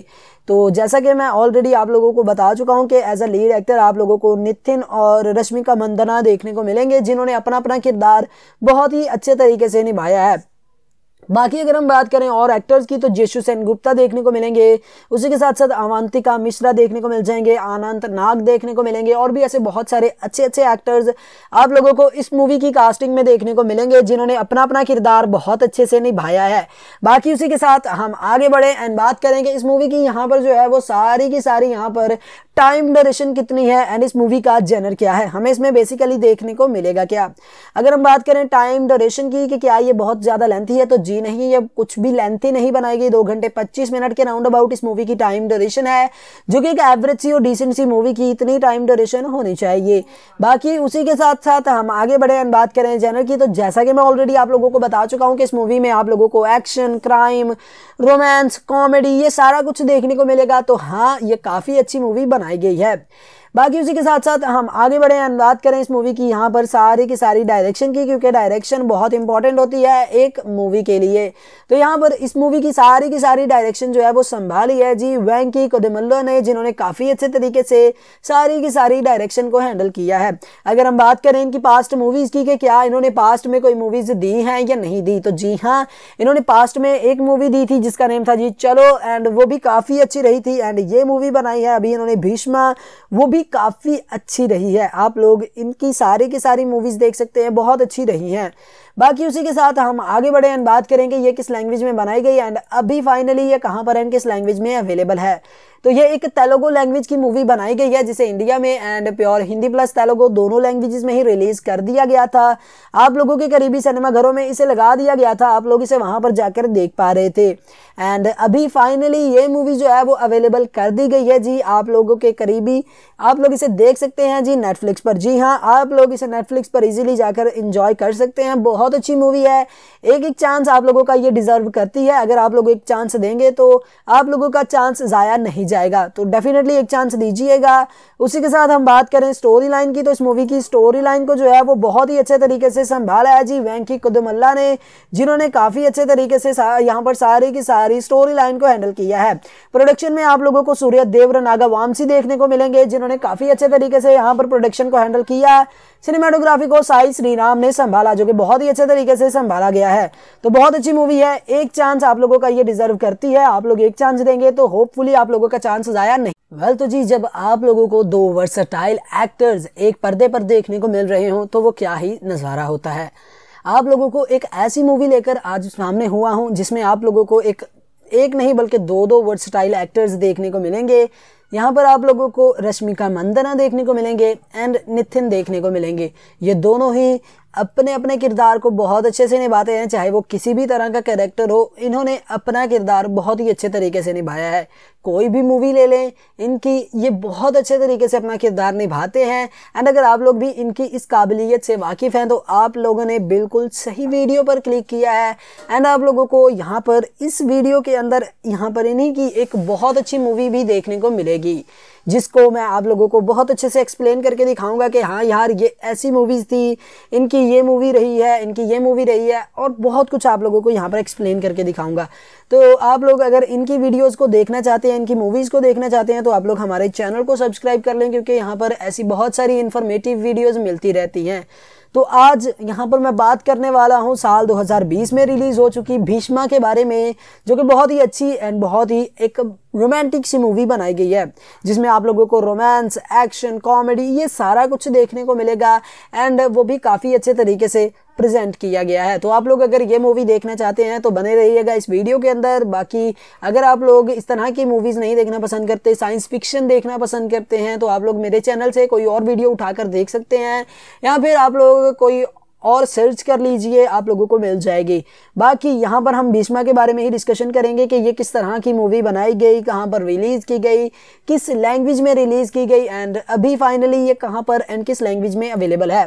तो जैसा कि मैं ऑलरेडी आप लोगों को बता चुका हूँ कि एज अ लीड एक्टर आप लोगों को नितिन और रश्मिका मंदना देखने को मिलेंगे जिन्होंने अपना अपना किरदार बहुत ही अच्छे तरीके से निभाया है बाकी अगर हम बात करें और एक्टर्स की तो जेशु सेन गुप्ता देखने को मिलेंगे उसी के साथ साथ अवंतिका मिश्रा देखने को मिल जाएंगे आनंद नाग देखने को मिलेंगे और भी ऐसे बहुत सारे अच्छे अच्छे एक्टर्स आप लोगों को इस मूवी की कास्टिंग में देखने को मिलेंगे जिन्होंने अपना अपना किरदार बहुत अच्छे से निभाया है बाकी उसी के साथ हम आगे बढ़े एंड बात करेंगे इस मूवी की यहाँ पर जो है वो सारी की सारी यहाँ पर टाइम ड्यूरेशन कितनी है एंड इस मूवी का जेनर क्या है हमें इसमें बेसिकली देखने को मिलेगा क्या अगर हम बात करें टाइम ड्यूरेशन की कि क्या ये बहुत ज़्यादा लेंथी है तो जी नहीं ये कुछ भी लेंथी नहीं बनाई गई दो घंटे पच्चीस मिनट के राउंड अबाउट इस मूवी की टाइम ड्यूरेशन है जो कि एक एवरेज सी और डिसेंट सी मूवी की इतनी टाइम ड्यूरेशन होनी चाहिए बाकी उसी के साथ साथ हम आगे बढ़े एंड बात करें जेनर की तो जैसा कि मैं ऑलरेडी आप लोगों को बता चुका हूँ कि इस मूवी में आप लोगों को एक्शन क्राइम रोमांस कॉमेडी ये सारा कुछ देखने को मिलेगा तो हाँ ये काफ़ी अच्छी मूवी बना बनाई गई है बाकी उसी के साथ साथ हम आगे बढ़े एंड बात करें इस मूवी की यहाँ पर सारी की सारी डायरेक्शन की क्योंकि डायरेक्शन बहुत इंपॉर्टेंट होती है एक मूवी के लिए तो यहाँ पर इस मूवी की सारी की सारी डायरेक्शन जो है वो संभाली है जी वैंकी कोदेमल्लो ने जिन्होंने काफ़ी अच्छे तरीके से सारी की सारी डायरेक्शन को हैंडल किया है अगर हम बात करें इनकी पास्ट मूवीज़ की कि क्या इन्होंने पास्ट में कोई मूवीज़ दी हैं या नहीं दी तो जी हाँ इन्होंने पास्ट में एक मूवी दी थी जिसका नेम था जी चलो एंड वो भी काफ़ी अच्छी रही थी एंड ये मूवी बनाई है अभी इन्होंने भीष्मा वो भी काफ़ी अच्छी रही है आप लोग इनकी सारी की सारी मूवीज़ देख सकते हैं बहुत अच्छी रही हैं बाकी उसी के साथ हम आगे बढ़े एंड बात करेंगे ये किस लैंग्वेज में बनाई गई एंड अभी फाइनली ये कहाँ पर एंड किस लैंग्वेज में अवेलेबल है तो ये एक तेलुगु लैंग्वेज की मूवी बनाई गई है जिसे इंडिया में and pure Hindi plus Telugu दोनों लैंग्वेजेस में ही रिलीज कर दिया गया था आप लोगों के करीबी सिनेमाघरों में इसे लगा दिया गया था आप लोग इसे वहां पर जाकर देख पा रहे थे एंड अभी फाइनली ये मूवी जो है वो अवेलेबल कर दी गई है जी आप लोगों के करीबी आप लोग इसे देख सकते हैं जी नेटफ्लिक्स पर जी हाँ आप लोग इसे नेटफ्लिक्स पर इजीली जाकर इंजॉय कर सकते हैं बहुत अच्छी मूवी है एक एक चांस आप लोगों का ये डिज़र्व करती है अगर आप लोग एक चांस देंगे तो आप लोगों का चांस ज़ाया नहीं जाएगा तो डेफिनेटली एक चांस दीजिएगा उसी के साथ हम बात करें स्टोरी लाइन की तो इस मूवी की स्टोरी लाइन को जो है वो बहुत ही अच्छे तरीके से संभाला है जी वैंकी कुदमल्ला ने जिन्होंने काफ़ी अच्छे तरीके से यहाँ पर सारी की सारी स्टोरी लाइन को हैंडल किया है प्रोडक्शन में आप लोगों को सूर्य देवरन वामसी देखने को मिलेंगे जिन्होंने काफ़ी अच्छे तरीके से यहाँ पर प्रोडक्शन को हैंडल किया सिनेमाटोग्राफी को साई श्रीराम ने संभाला जो कि बहुत ही अच्छे तरीके से संभाला गया है तो बहुत अच्छी मूवी है एक चांस आप लोगों का ये डिजर्व करती है आप लोग एक चांस देंगे तो होपफुली आप लोगों का चांस जाया नहीं वेल well, तो जी जब आप लोगों को दो वर्सटाइल एक्टर्स एक पर्दे पर देखने को मिल रहे हों तो वो क्या ही नज़ारा होता है आप लोगों को एक ऐसी मूवी लेकर आज सामने हुआ हूँ जिसमें आप लोगों को एक एक नहीं बल्कि दो दो वर्सटाइल एक्टर्स देखने को मिलेंगे यहाँ पर आप लोगों को रश्मिका मंदना देखने को मिलेंगे एंड निथिन देखने को मिलेंगे ये दोनों ही अपने अपने किरदार को बहुत अच्छे से निभाते हैं चाहे वो किसी भी तरह का कैरेक्टर हो इन्होंने अपना किरदार बहुत ही अच्छे तरीके से निभाया है कोई भी मूवी ले लें इनकी ये बहुत अच्छे तरीके से अपना किरदार निभाते हैं एंड अगर आप लोग भी इनकी इस काबिलियत से वाकिफ़ हैं तो आप लोगों ने बिल्कुल सही वीडियो पर क्लिक किया है एंड आप लोगों को यहाँ पर इस वीडियो के अंदर यहाँ पर इन्हीं की एक बहुत अच्छी मूवी भी देखने को मिलेगी जाएगी जिसको मैं आप लोगों को बहुत अच्छे से एक्सप्लेन करके दिखाऊंगा कि हाँ यार ये ऐसी मूवीज़ थी इनकी ये मूवी रही है इनकी ये मूवी रही है और बहुत कुछ आप लोगों को यहाँ पर एक्सप्लेन करके दिखाऊंगा तो आप लोग अगर इनकी वीडियोज़ को देखना चाहते हैं इनकी मूवीज़ को देखना चाहते हैं तो आप लोग हमारे चैनल को सब्सक्राइब कर लें क्योंकि यहाँ पर ऐसी बहुत सारी इन्फॉर्मेटिव वीडियोज़ मिलती रहती हैं तो आज यहाँ पर मैं बात करने वाला हूँ साल 2020 में रिलीज़ हो चुकी भीष्मा के बारे में जो कि बहुत ही अच्छी एंड बहुत ही एक रोमांटिक सी मूवी बनाई गई है जिसमें आप लोगों को रोमांस एक्शन कॉमेडी ये सारा कुछ देखने को मिलेगा एंड वो भी काफ़ी अच्छे तरीके से प्रेजेंट किया गया है तो आप लोग अगर ये मूवी देखना चाहते हैं तो बने रहिएगा इस वीडियो के अंदर बाकी अगर आप लोग इस तरह की मूवीज़ नहीं देखना पसंद करते साइंस फिक्शन देखना पसंद करते हैं तो आप लोग मेरे चैनल से कोई और वीडियो उठाकर देख सकते हैं या फिर आप लोग कोई और सर्च कर लीजिए आप लोगों को मिल जाएगी बाकी यहाँ पर हम भीष्मा के बारे में ही डिस्कशन करेंगे कि ये किस तरह की मूवी बनाई गई कहाँ पर रिलीज़ की गई किस लैंग्वेज में रिलीज़ की गई एंड अभी फाइनली ये कहाँ पर एंड किस लैंग्वेज में अवेलेबल है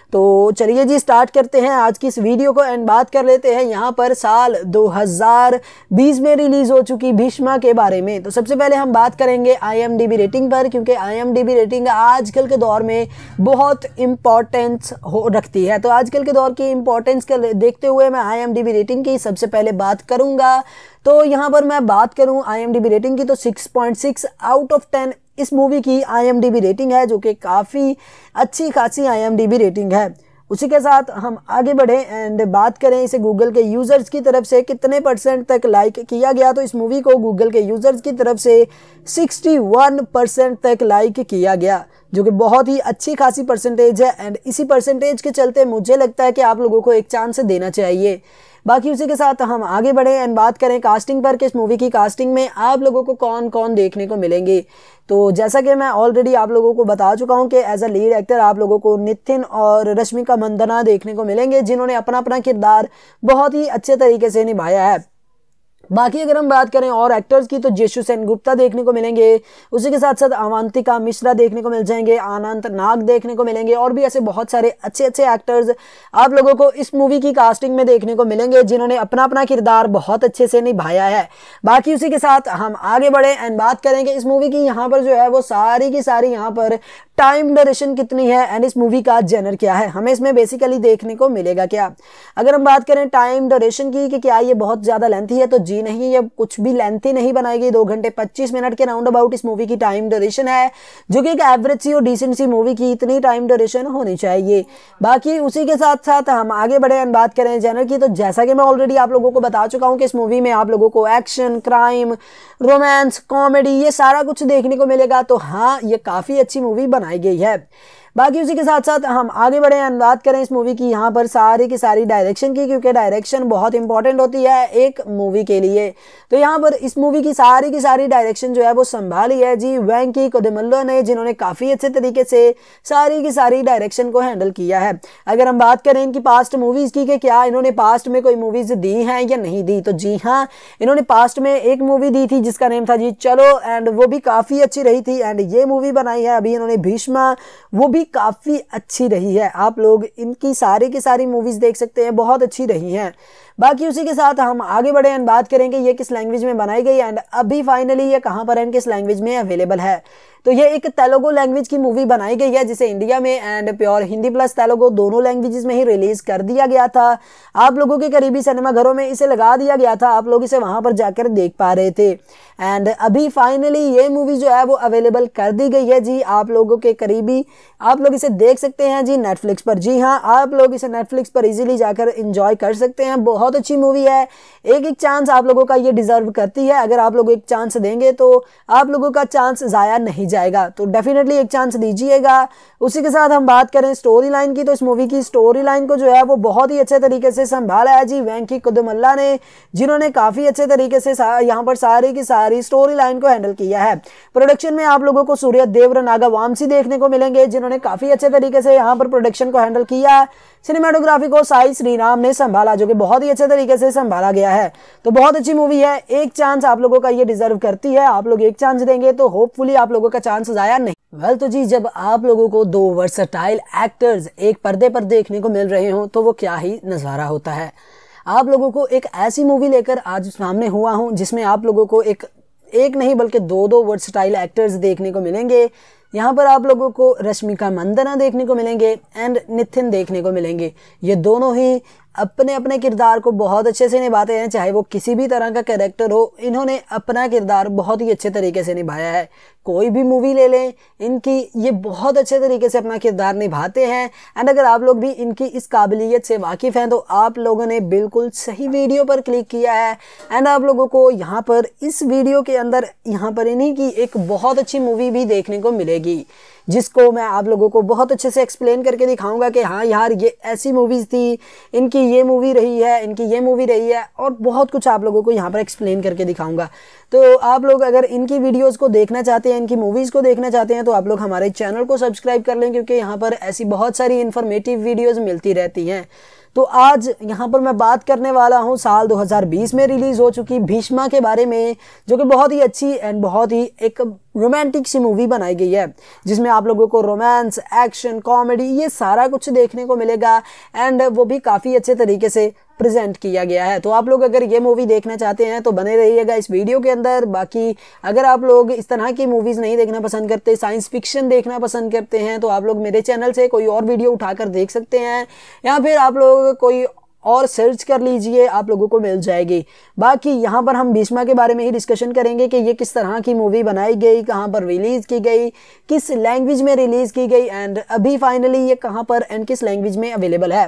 तो चलिए जी स्टार्ट करते हैं आज की इस वीडियो को एंड बात कर लेते हैं यहाँ पर साल 2020 में रिलीज़ हो चुकी भीष्मा के बारे में तो सबसे पहले हम बात करेंगे आईएमडीबी रेटिंग पर क्योंकि आईएमडीबी रेटिंग आजकल के दौर में बहुत इम्पॉर्टेंस हो रखती है तो आजकल के दौर की इम्पोर्टेंस के देखते हुए मैं आई रेटिंग की सबसे पहले बात करूँगा तो यहाँ पर मैं बात करूँ आई रेटिंग की तो 6.6 आउट ऑफ टेन इस मूवी की आई रेटिंग है जो कि काफ़ी अच्छी खासी आई रेटिंग है उसी के साथ हम आगे बढ़े एंड बात करें इसे गूगल के यूज़र्स की तरफ से कितने परसेंट तक लाइक किया गया तो इस मूवी को गूगल के यूज़र्स की तरफ से 61 परसेंट तक लाइक किया गया जो कि बहुत ही अच्छी खासी परसेंटेज है एंड इसी परसेंटेज के चलते मुझे लगता है कि आप लोगों को एक चांस देना चाहिए बाकी उसी के साथ हम आगे बढ़े एंड बात करें कास्टिंग पर किस मूवी की कास्टिंग में आप लोगों को कौन कौन देखने को मिलेंगे तो जैसा कि मैं ऑलरेडी आप लोगों को बता चुका हूँ कि एज अ लीड एक्टर आप लोगों को नितिन और रश्मिका मंदना देखने को मिलेंगे जिन्होंने अपना अपना किरदार बहुत ही अच्छे तरीके से निभाया है बाकी अगर हम बात करें और एक्टर्स की तो जेशु सेन गुप्ता देखने को मिलेंगे उसी के साथ साथ अवंतिका मिश्रा देखने को मिल जाएंगे आनंद नाग देखने को मिलेंगे और भी ऐसे बहुत सारे अच्छे अच्छे एक्टर्स आप लोगों को इस मूवी की कास्टिंग में देखने को मिलेंगे जिन्होंने अपना अपना किरदार बहुत अच्छे से निभाया है बाकी उसी के साथ हम आगे बढ़े एंड बात करेंगे इस मूवी की यहाँ पर जो है वो सारी की सारी यहाँ पर टाइम ड्यूरेशन कितनी है एंड इस मूवी का जेनर क्या है हमें इसमें बेसिकली देखने को मिलेगा क्या अगर हम बात करें टाइम ड्यूरेशन की कि क्या ये बहुत ज़्यादा लेंथी है तो जी लंबी नहीं या कुछ भी लेंथी नहीं बनाई गई दो घंटे पच्चीस मिनट के राउंड अबाउट इस मूवी की टाइम ड्यूरेशन है जो कि एक एवरेज सी और डिसेंट सी मूवी की इतनी टाइम ड्यूरेशन होनी चाहिए बाकी उसी के साथ साथ हम आगे बढ़े एंड बात करें जनरल की तो जैसा कि मैं ऑलरेडी आप लोगों को बता चुका हूँ कि इस मूवी में आप लोगों को एक्शन क्राइम रोमांस कॉमेडी ये सारा कुछ देखने को मिलेगा तो हाँ ये काफ़ी अच्छी मूवी बनाई गई है बाकी उसी के साथ साथ हम आगे बढ़े हैं बात करें इस मूवी की यहाँ पर सारी की सारी डायरेक्शन की क्योंकि डायरेक्शन बहुत इंपॉर्टेंट होती है एक मूवी के लिए तो यहाँ पर इस मूवी की सारी की सारी डायरेक्शन जो है वो संभाली है जी वैंकी कोदेमल्लो ने जिन्होंने काफ़ी अच्छे तरीके से सारी की सारी डायरेक्शन को हैंडल किया है अगर हम बात करें इनकी पास्ट मूवीज़ की कि क्या इन्होंने पास्ट में कोई मूवीज़ दी हैं या नहीं दी तो जी हाँ इन्होंने पास्ट में एक मूवी दी थी जिसका नेम था जी चलो एंड वो भी काफ़ी अच्छी रही थी एंड ये मूवी बनाई है अभी इन्होंने भीष्मा वो भी मूवी काफ़ी अच्छी रही है आप लोग इनकी सारी की सारी मूवीज़ देख सकते हैं बहुत अच्छी रही हैं बाकी उसी के साथ हम आगे बढ़े एंड बात करेंगे ये किस लैंग्वेज में बनाई गई एंड अभी फाइनली ये कहाँ पर एंड किस लैंग्वेज में अवेलेबल है तो ये एक तेलुगु लैंग्वेज की मूवी बनाई गई है जिसे इंडिया में and pure Hindi plus Telugu दोनों लैंग्वेजेस में ही रिलीज़ कर दिया गया था आप लोगों के करीबी सिनेमाघरों में इसे लगा दिया गया था आप लोग इसे वहां पर जाकर देख पा रहे थे एंड अभी फाइनली ये मूवी जो है वो अवेलेबल कर दी गई है जी आप लोगों के करीबी आप लोग इसे देख सकते हैं जी नेटफ्लिक्स पर जी हाँ आप लोग इसे नेटफ्लिक्स पर इजीली जाकर इंजॉय कर सकते हैं बहुत अच्छी मूवी है एक एक चांस आप लोगों का ये डिज़र्व करती है अगर आप लोग एक चांस देंगे तो आप लोगों का चांस ज़ाया नहीं जाएगा तो डेफिनेटली एक चांस दीजिएगा उसी के साथ हम बात करें स्टोरी लाइन की तो इस मूवी की स्टोरी लाइन को जो है वो बहुत ही अच्छे तरीके से संभाला है जी वैंकी कुदुमल्ला ने जिन्होंने काफ़ी अच्छे तरीके से यहाँ पर सारी की सारी स्टोरी लाइन को हैंडल किया है प्रोडक्शन में आप लोगों को सूर्य देवर नागा वामसी देखने को मिलेंगे जिन्होंने काफ़ी अच्छे तरीके से यहाँ पर प्रोडक्शन को हैंडल किया है सिनेमाटोग्राफी को साई श्रीराम ने संभाला जो कि बहुत ही अच्छे तरीके से संभाला गया है तो बहुत अच्छी मूवी है एक चांस आप लोगों का ये डिजर्व करती है आप लोग एक चांस देंगे तो होपफुली आप लोगों का का चांसेस आया नहीं वेल well, तो जी जब आप लोगों को दो वर्सटाइल एक्टर्स एक पर्दे पर देखने को मिल रहे हो तो वो क्या ही नज़ारा होता है आप लोगों को एक ऐसी मूवी लेकर आज सामने हुआ हूँ जिसमें आप लोगों को एक एक नहीं बल्कि दो दो वर्सटाइल एक्टर्स देखने को मिलेंगे यहाँ पर आप लोगों को रश्मिका मंदना देखने को मिलेंगे एंड नितिन देखने को मिलेंगे ये दोनों ही अपने अपने किरदार को बहुत अच्छे से निभाते हैं चाहे वो किसी भी तरह का कैरेक्टर हो इन्होंने अपना किरदार बहुत ही अच्छे तरीके से निभाया है कोई भी मूवी ले लें इनकी ये बहुत अच्छे तरीके से अपना किरदार निभाते हैं एंड अगर आप लोग भी इनकी इस काबिलियत से वाकिफ़ हैं तो आप लोगों ने बिल्कुल सही वीडियो पर क्लिक किया है एंड आप लोगों को यहाँ पर इस वीडियो के अंदर यहाँ पर इन्हीं की एक बहुत अच्छी मूवी भी देखने को मिलेगी जिसको मैं आप लोगों को बहुत अच्छे से एक्सप्लेन करके दिखाऊंगा कि हाँ यार ये ऐसी मूवीज़ थी इनकी ये मूवी रही है इनकी ये मूवी रही है और बहुत कुछ आप लोगों को यहाँ पर एक्सप्लेन करके दिखाऊंगा तो आप लोग अगर इनकी वीडियोज़ को देखना चाहते हैं इनकी मूवीज़ को देखना चाहते हैं तो आप लोग हमारे चैनल को सब्सक्राइब कर लें क्योंकि यहाँ पर ऐसी बहुत सारी इन्फॉर्मेटिव वीडियोज़ मिलती रहती हैं तो आज यहाँ पर मैं बात करने वाला हूँ साल 2020 में रिलीज़ हो चुकी भीष्मा के बारे में जो कि बहुत ही अच्छी एंड बहुत ही एक रोमांटिक सी मूवी बनाई गई है जिसमें आप लोगों को रोमांस एक्शन कॉमेडी ये सारा कुछ देखने को मिलेगा एंड वो भी काफ़ी अच्छे तरीके से प्रेजेंट किया गया है तो आप लोग अगर ये मूवी देखना चाहते हैं तो बने रहिएगा इस वीडियो के अंदर बाकी अगर आप लोग इस तरह की मूवीज़ नहीं देखना पसंद करते साइंस फिक्शन देखना पसंद करते हैं तो आप लोग मेरे चैनल से कोई और वीडियो उठाकर देख सकते हैं या फिर आप लोग कोई और सर्च कर लीजिए आप लोगों को मिल जाएगी बाकी यहाँ पर हम भीष्मा के बारे में ही डिस्कशन करेंगे कि ये किस तरह की मूवी बनाई गई कहाँ पर रिलीज़ की गई किस लैंग्वेज में रिलीज़ की गई एंड अभी फाइनली ये कहाँ पर एंड किस लैंग्वेज में अवेलेबल है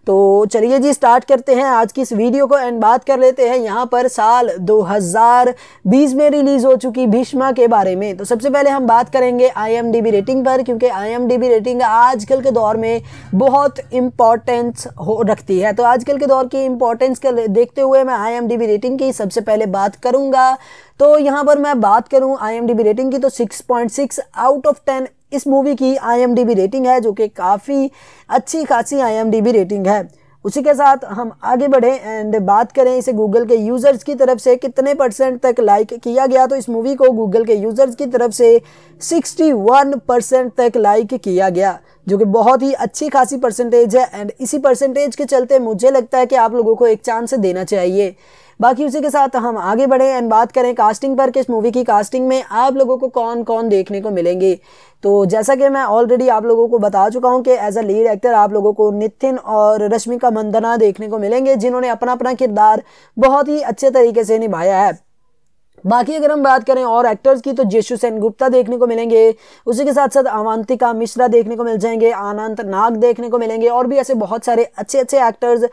तो चलिए जी स्टार्ट करते हैं आज की इस वीडियो को एंड बात कर लेते हैं यहाँ पर साल 2020 में रिलीज़ हो चुकी भीष्मा के बारे में तो सबसे पहले हम बात करेंगे आई रेटिंग पर क्योंकि आई रेटिंग आजकल के दौर में बहुत इम्पॉर्टेंस हो रखती है तो आजकल के दौर की इम्पोर्टेंस के देखते हुए मैं आई रेटिंग की सबसे पहले बात करूँगा तो यहाँ पर मैं बात करूँ आई रेटिंग की तो 6.6 आउट ऑफ 10 इस मूवी की आई रेटिंग है जो कि काफ़ी अच्छी खासी आई रेटिंग है उसी के साथ हम आगे बढ़े एंड बात करें इसे गूगल के यूज़र्स की तरफ से कितने परसेंट तक लाइक किया गया तो इस मूवी को गूगल के यूज़र्स की तरफ से 61 परसेंट तक लाइक किया गया जो कि बहुत ही अच्छी खासी परसेंटेज है एंड इसी परसेंटेज के चलते मुझे लगता है कि आप लोगों को एक चांस देना चाहिए बाकी उसी के साथ हम आगे बढ़े एंड बात करें कास्टिंग पर किस मूवी की कास्टिंग में आप लोगों को कौन कौन देखने को मिलेंगे तो जैसा कि मैं ऑलरेडी आप लोगों को बता चुका हूँ कि एज अ लीड एक्टर आप लोगों को नितिन और रश्मिका मंदना देखने को मिलेंगे जिन्होंने अपना अपना किरदार बहुत ही अच्छे तरीके से निभाया है बाकी अगर हम बात करें और एक्टर्स की तो जेशु सेन गुप्ता देखने को मिलेंगे उसी के साथ साथ अवंतिका मिश्रा देखने को मिल जाएंगे आनंद नाग देखने को मिलेंगे और भी ऐसे बहुत सारे अच्छे अच्छे एक्टर्स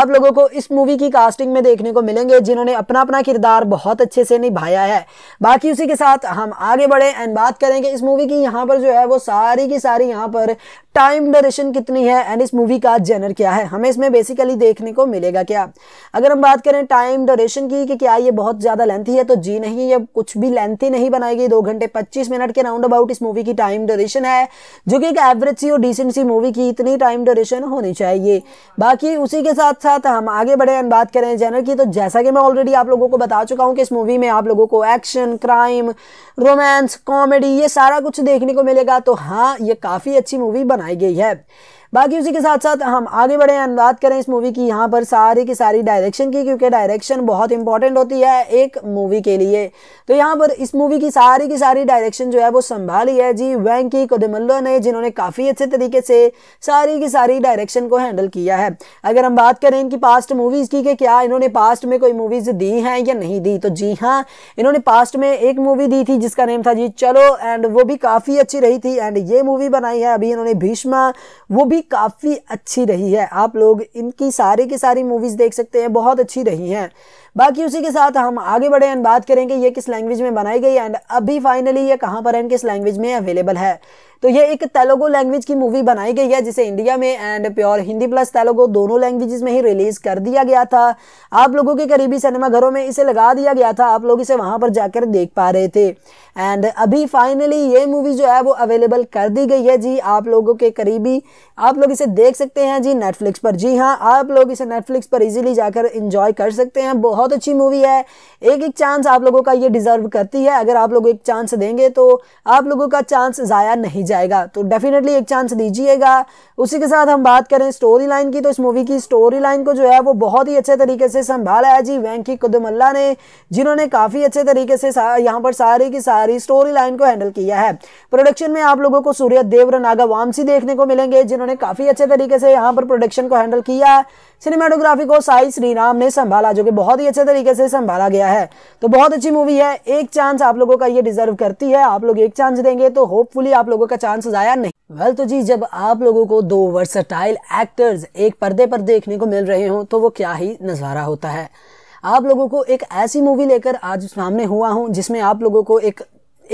आप लोगों को इस मूवी की कास्टिंग में देखने को मिलेंगे जिन्होंने अपना अपना किरदार बहुत अच्छे से निभाया है बाकी उसी के साथ हम आगे बढ़े एंड बात करेंगे इस मूवी की यहाँ पर जो है वो सारी की सारी यहाँ पर टाइम ड्यूरेशन कितनी है एंड इस मूवी का जेनर क्या है हमें इसमें बेसिकली देखने को मिलेगा क्या अगर हम बात करें टाइम ड्यूरेशन की कि क्या ये बहुत ज़्यादा लेंथी है तो जी नहीं ये कुछ भी लेंथी नहीं बनाएगी दो घंटे पच्चीस मिनट के राउंड अबाउट इस मूवी की टाइम ड्यूरेशन है जो कि एक एवरेज सी और डिसेंट सी मूवी की इतनी टाइम ड्यूरेशन होनी चाहिए बाकी उसी के साथ साथ हम आगे बढ़े एंड बात करें जेनर की तो जैसा कि मैं ऑलरेडी आप लोगों को बता चुका हूँ कि इस मूवी में आप लोगों को एक्शन क्राइम रोमांस कॉमेडी ये सारा कुछ देखने को मिलेगा तो हाँ ये काफ़ी अच्छी मूवी बना बनाई गई है बाकी उसी के साथ साथ हम आगे बढ़े एंड बात करें इस मूवी की यहाँ पर सारी की सारी डायरेक्शन की क्योंकि डायरेक्शन बहुत इंपॉर्टेंट होती है एक मूवी के लिए तो यहाँ पर इस मूवी की सारी की सारी डायरेक्शन जो है वो संभाली है जी वैंकी कोदमल्लो ने जिन्होंने काफ़ी अच्छे तरीके से सारी की सारी डायरेक्शन को हैंडल किया है अगर हम बात करें इनकी पास्ट मूवीज़ की कि क्या इन्होंने पास्ट में कोई मूवीज़ दी हैं या नहीं दी तो जी हाँ इन्होंने पास्ट में एक मूवी दी थी जिसका नेम था जी चलो एंड वो भी काफ़ी अच्छी रही थी एंड ये मूवी बनाई है अभी इन्होंने भीष्मा वो भी काफ़ी अच्छी रही है आप लोग इनकी सारी की सारी मूवीज़ देख सकते हैं बहुत अच्छी रही हैं बाकी उसी के साथ हम आगे बढ़े एंड बात करेंगे ये किस लैंग्वेज में बनाई गई एंड अभी फाइनली ये कहाँ पर एंड किस लैंग्वेज में अवेलेबल है तो ये एक तेलुगु लैंग्वेज की मूवी बनाई गई है जिसे इंडिया में and pure Hindi plus Telugu दोनों लैंग्वेजेस में ही रिलीज कर दिया गया था आप लोगों के करीबी सिनेमाघरों में इसे लगा दिया गया था आप लोग इसे वहां पर जाकर देख पा रहे थे एंड अभी फाइनली ये मूवी जो है वो अवेलेबल कर दी गई है जी आप लोगों के करीबी आप लोग इसे देख सकते हैं जी नेटफ्लिक्स पर जी हाँ आप लोग इसे नेटफ्लिक्स पर इजिली जाकर इंजॉय कर सकते हैं बहुत बहुत अच्छी मूवी है एक एक चांस आप लोगों का ये डिज़र्व करती है अगर आप लोग एक चांस देंगे तो आप लोगों का चांस ज़ाया नहीं जाएगा तो डेफिनेटली एक चांस दीजिएगा उसी के साथ हम बात करें स्टोरी लाइन की तो इस मूवी की स्टोरी लाइन को जो है वो बहुत ही अच्छे तरीके से संभाला है जी वैंकी कुदमल्ला ने जिन्होंने काफ़ी अच्छे तरीके से यहाँ पर सारी की सारी स्टोरी लाइन को हैंडल किया है प्रोडक्शन में आप लोगों को सूर्य देवर नागा वामसी देखने को मिलेंगे जिन्होंने काफ़ी अच्छे तरीके से यहाँ पर प्रोडक्शन को हैंडल किया सिनेमाटोग्राफी को साई श्रीराम ने संभाला जो कि बहुत ही अच्छे तरीके से संभाला गया है तो बहुत अच्छी मूवी है एक चांस आप लोगों का ये डिजर्व करती है आप लोग एक चांस देंगे तो होपफुली आप लोगों का चांस जाया नहीं वेल well, तो जी जब आप लोगों को दो वर्सटाइल एक्टर्स एक पर्दे पर देखने को मिल रहे हो तो वो क्या ही नज़ारा होता है आप लोगों को एक ऐसी मूवी लेकर आज सामने हुआ हूँ जिसमें आप लोगों को एक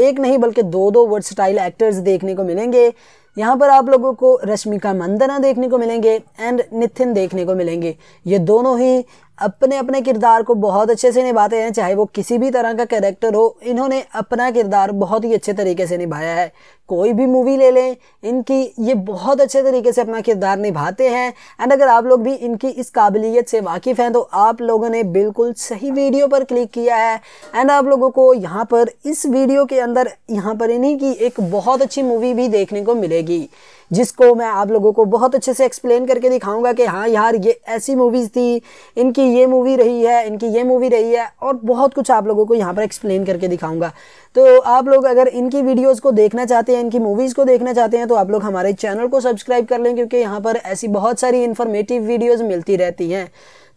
एक नहीं बल्कि दो दो वर्सटाइल एक्टर्स देखने को मिलेंगे यहाँ पर आप लोगों को रश्मिका मंदना देखने को मिलेंगे एंड निथिन देखने को मिलेंगे ये दोनों ही अपने अपने किरदार को बहुत अच्छे से निभाते हैं चाहे वो किसी भी तरह का कैरेक्टर हो इन्होंने अपना किरदार बहुत ही अच्छे तरीके से निभाया है कोई भी मूवी ले लें इनकी ये बहुत अच्छे तरीके से अपना किरदार निभाते हैं एंड अगर आप लोग भी इनकी इस काबिलियत से वाकिफ़ हैं तो आप लोगों ने बिल्कुल सही वीडियो पर क्लिक किया है एंड आप लोगों को यहाँ पर इस वीडियो के अंदर यहाँ पर इन्हीं की एक बहुत अच्छी मूवी भी देखने को मिलेगी जिसको मैं आप लोगों को बहुत अच्छे से एक्सप्लेन करके दिखाऊंगा कि हाँ यार ये ऐसी मूवीज़ थी इनकी ये मूवी रही है इनकी ये मूवी रही है और बहुत कुछ आप लोगों को यहाँ पर एक्सप्लेन करके दिखाऊंगा तो आप लोग अगर इनकी वीडियोज़ को देखना चाहते हैं इनकी मूवीज़ को देखना चाहते हैं तो आप लोग हमारे चैनल को सब्सक्राइब कर लें क्योंकि यहाँ पर ऐसी बहुत सारी इन्फॉर्मेटिव वीडियोज़ मिलती रहती हैं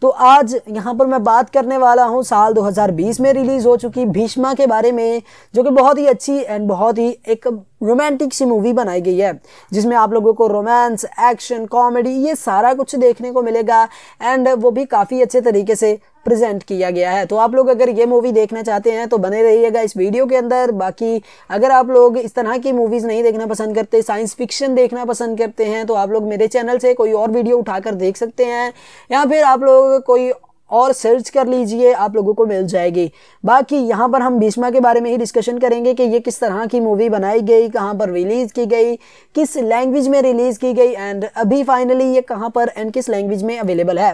तो आज यहाँ पर मैं बात करने वाला हूँ साल 2020 में रिलीज़ हो चुकी भीष्मा के बारे में जो कि बहुत ही अच्छी एंड बहुत ही एक रोमांटिक सी मूवी बनाई गई है जिसमें आप लोगों को रोमांस एक्शन कॉमेडी ये सारा कुछ देखने को मिलेगा एंड वो भी काफ़ी अच्छे तरीके से प्रेजेंट किया गया है तो आप लोग अगर ये मूवी देखना चाहते हैं तो बने रहिएगा इस वीडियो के अंदर बाकी अगर आप लोग इस तरह की मूवीज़ नहीं देखना पसंद करते साइंस फिक्शन देखना पसंद करते हैं तो आप लोग मेरे चैनल से कोई और वीडियो उठाकर देख सकते हैं या फिर आप लोग कोई और सर्च कर लीजिए आप लोगों को मिल जाएगी बाकी यहाँ पर हम भीष्मा के बारे में ही डिस्कशन करेंगे कि ये किस तरह की मूवी बनाई गई कहाँ पर रिलीज़ की गई किस लैंग्वेज में रिलीज़ की गई एंड अभी फाइनली ये कहाँ पर एंड किस लैंग्वेज में अवेलेबल है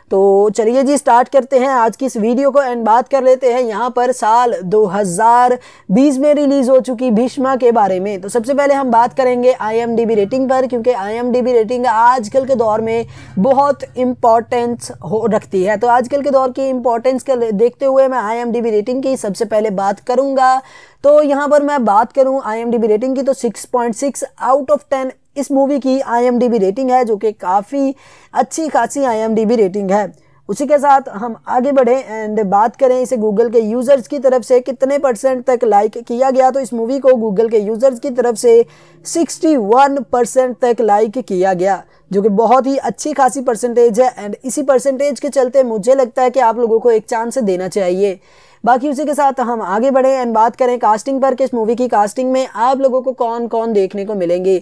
तो चलिए जी स्टार्ट करते हैं आज की इस वीडियो को एंड बात कर लेते हैं यहाँ पर साल 2020 में रिलीज़ हो चुकी भीष्मा के बारे में तो सबसे पहले हम बात करेंगे आईएमडीबी रेटिंग पर क्योंकि आईएमडीबी रेटिंग आजकल के दौर में बहुत इम्पॉर्टेंस हो रखती है तो आजकल के दौर की इम्पोर्टेंस के देखते हुए मैं आई रेटिंग की सबसे पहले बात करूँगा तो यहाँ पर मैं बात करूँ आई रेटिंग की तो 6.6 आउट ऑफ टेन इस मूवी की आई रेटिंग है जो कि काफ़ी अच्छी खासी आई रेटिंग है उसी के साथ हम आगे बढ़े एंड बात करें इसे गूगल के यूज़र्स की तरफ से कितने परसेंट तक लाइक किया गया तो इस मूवी को गूगल के यूज़र्स की तरफ से 61 परसेंट तक लाइक किया गया जो कि बहुत ही अच्छी खासी परसेंटेज है एंड इसी परसेंटेज के चलते मुझे लगता है कि आप लोगों को एक चांस देना चाहिए बाकी उसी के साथ हम आगे बढ़े एंड बात करें कास्टिंग पर किस मूवी की कास्टिंग में आप लोगों को कौन कौन देखने को मिलेंगे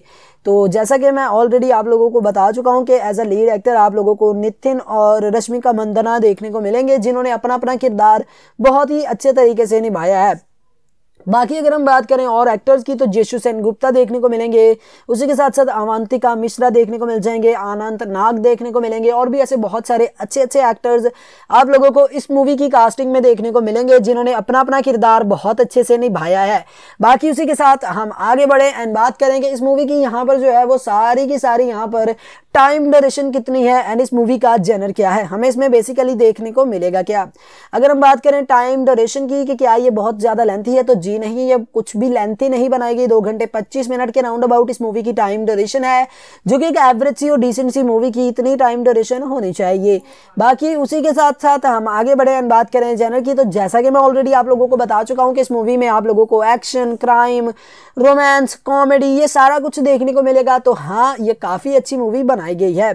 तो जैसा कि मैं ऑलरेडी आप लोगों को बता चुका हूँ कि एज अ लीड एक्टर आप लोगों को नितिन और रश्मिका मंदना देखने को मिलेंगे जिन्होंने अपना अपना किरदार बहुत ही अच्छे तरीके से निभाया है बाकी अगर हम बात करें और एक्टर्स की तो जेशु सेन गुप्ता देखने को मिलेंगे उसी के साथ साथ अवंतिका मिश्रा देखने को मिल जाएंगे आनंद नाग देखने को मिलेंगे और भी ऐसे बहुत सारे अच्छे अच्छे एक्टर्स आप लोगों को इस मूवी की कास्टिंग में देखने को मिलेंगे जिन्होंने अपना अपना किरदार बहुत अच्छे से निभाया है बाकी उसी के साथ हम आगे बढ़े एंड बात करेंगे इस मूवी की यहाँ पर जो है वो सारी की सारी यहाँ पर टाइम ड्यूरेशन कितनी है एंड इस मूवी का जेनर क्या है हमें इसमें बेसिकली देखने को मिलेगा क्या अगर हम बात करें टाइम ड्यूरेशन की कि क्या ये बहुत ज़्यादा लेंथी है तो जी लंबी नहीं या कुछ भी लेंथी नहीं बनाई गई दो घंटे पच्चीस मिनट के राउंड अबाउट इस मूवी की टाइम ड्यूरेशन है जो कि एक एवरेज सी और डिसेंट सी मूवी की इतनी टाइम ड्यूरेशन होनी चाहिए बाकी उसी के साथ साथ हम आगे बढ़े एंड बात करें जनरल की तो जैसा कि मैं ऑलरेडी आप लोगों को बता चुका हूँ कि इस मूवी में आप लोगों को एक्शन क्राइम रोमांस कॉमेडी ये सारा कुछ देखने को मिलेगा तो हाँ ये काफ़ी अच्छी मूवी बनाई गई है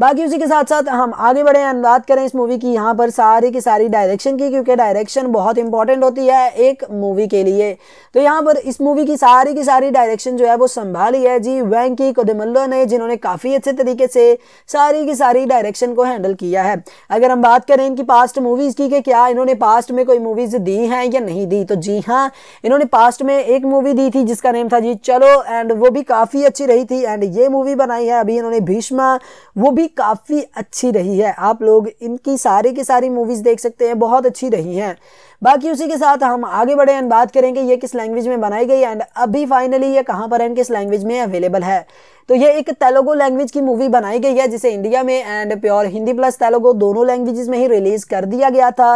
बाकी उसी के साथ साथ हम आगे बढ़े हैं बात करें इस मूवी की यहाँ पर सारी की सारी डायरेक्शन की क्योंकि डायरेक्शन बहुत इंपॉर्टेंट होती है एक मूवी के लिए तो यहाँ पर इस मूवी की सारी की सारी डायरेक्शन जो है वो संभाली है जी वैंकी कोदेमल्लो ने जिन्होंने काफ़ी अच्छे तरीके से सारी की सारी डायरेक्शन को हैंडल किया है अगर हम बात करें इनकी पास्ट मूवीज़ की कि क्या इन्होंने पास्ट में कोई मूवीज़ दी हैं या नहीं दी तो जी हाँ इन्होंने पास्ट में एक मूवी दी थी जिसका नेम था जी चलो एंड वो भी काफ़ी अच्छी रही थी एंड ये मूवी बनाई है अभी इन्होंने भीष्मा वो भी मूवी काफ़ी अच्छी रही है आप लोग इनकी सारी की सारी मूवीज़ देख सकते हैं बहुत अच्छी रही हैं बाकी उसी के साथ हम आगे बढ़े एंड बात करेंगे ये किस लैंग्वेज में बनाई गई एंड अभी फाइनली ये कहाँ पर एंड किस लैंग्वेज में अवेलेबल है तो ये एक तेलुगु लैंग्वेज की मूवी बनाई गई है जिसे इंडिया में and pure Hindi plus Telugu दोनों लैंग्वेजेस में ही रिलीज कर दिया गया था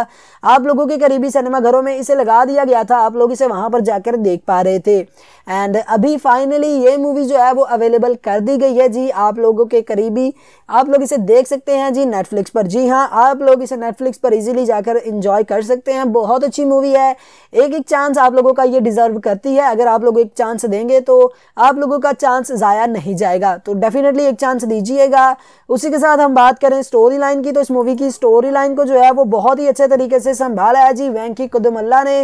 आप लोगों के करीबी सिनेमाघरों में इसे लगा दिया गया था आप लोग इसे वहां पर जाकर देख पा रहे थे एंड अभी फाइनली ये मूवी जो है वो अवेलेबल कर दी गई है जी आप लोगों के करीबी आप लोग इसे देख सकते हैं जी नेटफ्लिक्स पर जी हाँ आप लोग इसे नेटफ्लिक्स पर इजिली जाकर इंजॉय कर सकते हैं बहुत बहुत अच्छी मूवी है एक एक चांस आप लोगों का ये डिज़र्व करती है अगर आप लोग एक चांस देंगे तो आप लोगों का चांस ज़ाया नहीं जाएगा तो डेफिनेटली एक चांस दीजिएगा उसी के साथ हम बात करें स्टोरी लाइन की तो इस मूवी की स्टोरी लाइन को जो है वो बहुत ही अच्छे तरीके से संभाला है जी वैंकी कुदमल्ला ने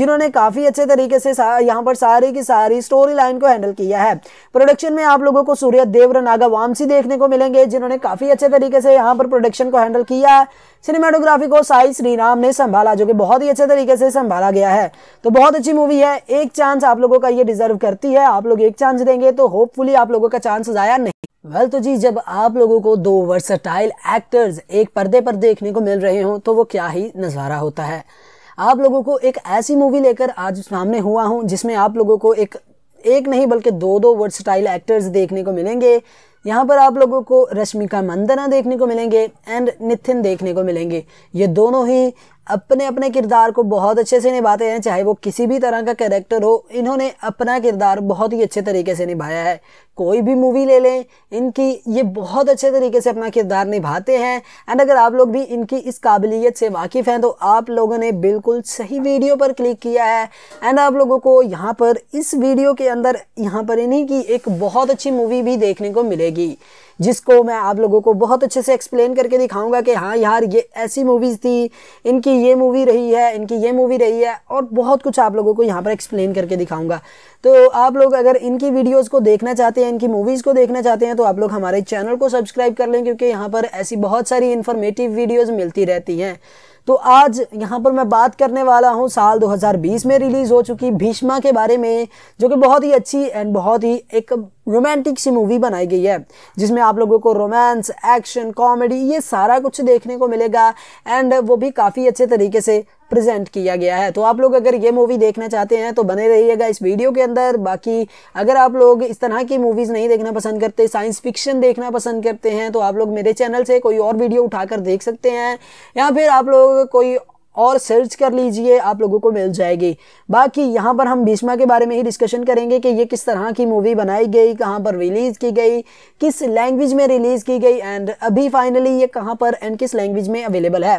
जिन्होंने काफ़ी अच्छे तरीके से यहाँ पर सारी की सारी स्टोरी लाइन को हैंडल किया है प्रोडक्शन में आप लोगों को सूर्य देवर नागा वामसी देखने को मिलेंगे जिन्होंने काफ़ी अच्छे तरीके से यहाँ पर प्रोडक्शन को हैंडल किया है सिनेमाटोग्राफी को साई श्रीराम ने संभाला जो कि बहुत ही अच्छे तरीके से संभाला गया है तो बहुत अच्छी मूवी है एक चांस आप लोगों का ये डिजर्व करती है आप लोग एक चांस देंगे तो होपफुली आप लोगों का चांस जाया नहीं वेल well, तो जी जब आप लोगों को दो वर्सटाइल एक्टर्स एक पर्दे पर देखने को मिल रहे हों तो वो क्या ही नज़ारा होता है आप लोगों को एक ऐसी मूवी लेकर आज सामने हुआ हूँ जिसमें आप लोगों को एक एक नहीं बल्कि दो दो वर्सटाइल एक्टर्स देखने को मिलेंगे यहाँ पर आप लोगों को रश्मिका मंदना देखने को मिलेंगे एंड निथिन देखने को मिलेंगे ये दोनों ही अपने अपने किरदार को बहुत अच्छे से निभाते हैं चाहे वो किसी भी तरह का कैरेक्टर हो इन्होंने अपना किरदार बहुत ही अच्छे तरीके से निभाया है कोई भी मूवी ले लें इनकी ये बहुत अच्छे तरीके से अपना किरदार निभाते हैं एंड अगर आप लोग भी इनकी इस काबिलियत से वाकिफ़ हैं तो आप लोगों ने बिल्कुल सही वीडियो पर क्लिक किया है एंड आप लोगों को यहाँ पर इस वीडियो के अंदर यहाँ पर इन्हीं की एक बहुत अच्छी मूवी भी देखने को मिलेगी जिसको मैं आप लोगों को बहुत अच्छे से एक्सप्लेन करके दिखाऊंगा कि हाँ यार ये ऐसी मूवीज़ थी इनकी ये मूवी रही है इनकी ये मूवी रही है और बहुत कुछ आप लोगों को यहाँ पर एक्सप्लेन करके दिखाऊंगा तो आप लोग अगर इनकी वीडियोज़ को देखना चाहते हैं इनकी मूवीज़ को देखना चाहते हैं तो आप लोग हमारे चैनल को सब्सक्राइब कर लें क्योंकि यहाँ पर ऐसी बहुत सारी इन्फॉर्मेटिव वीडियोज़ मिलती रहती हैं तो आज यहाँ पर मैं बात करने वाला हूँ साल 2020 में रिलीज़ हो चुकी भीष्मा के बारे में जो कि बहुत ही अच्छी एंड बहुत ही एक रोमांटिक सी मूवी बनाई गई है जिसमें आप लोगों को रोमांस एक्शन कॉमेडी ये सारा कुछ देखने को मिलेगा एंड वो भी काफ़ी अच्छे तरीके से प्रेजेंट किया गया है तो आप लोग अगर ये मूवी देखना चाहते हैं तो बने रहिएगा इस वीडियो के अंदर बाकी अगर आप लोग इस तरह की मूवीज़ नहीं देखना पसंद करते साइंस फिक्शन देखना पसंद करते हैं तो आप लोग मेरे चैनल से कोई और वीडियो उठाकर देख सकते हैं या फिर आप लोग कोई और सर्च कर लीजिए आप लोगों को मिल जाएगी बाकी यहाँ पर हम भीष्मा के बारे में ही डिस्कशन करेंगे कि ये किस तरह की मूवी बनाई गई कहाँ पर रिलीज़ की गई किस लैंग्वेज में रिलीज़ की गई एंड अभी फाइनली ये कहाँ पर एंड किस लैंग्वेज में अवेलेबल है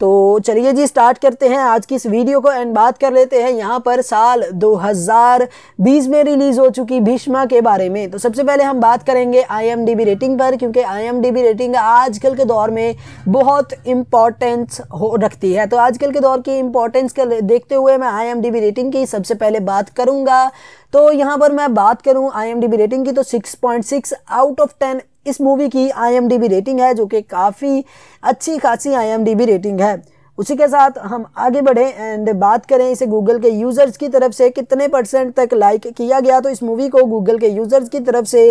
तो चलिए जी स्टार्ट करते हैं आज की इस वीडियो को एंड बात कर लेते हैं यहाँ पर साल 2020 में रिलीज़ हो चुकी भीष्मा के बारे में तो सबसे पहले हम बात करेंगे आई रेटिंग पर क्योंकि आई रेटिंग आजकल के दौर में बहुत इम्पॉर्टेंस हो रखती है तो आजकल के दौर की इम्पोर्टेंस के देखते हुए मैं आई रेटिंग की सबसे पहले बात करूँगा तो यहाँ पर मैं बात करूँ आई रेटिंग की तो 6.6 आउट ऑफ 10 इस मूवी की आई रेटिंग है जो कि काफ़ी अच्छी खासी आई रेटिंग है उसी के साथ हम आगे बढ़ें एंड बात करें इसे गूगल के यूज़र्स की तरफ से कितने परसेंट तक लाइक किया गया तो इस मूवी को गूगल के यूज़र्स की तरफ से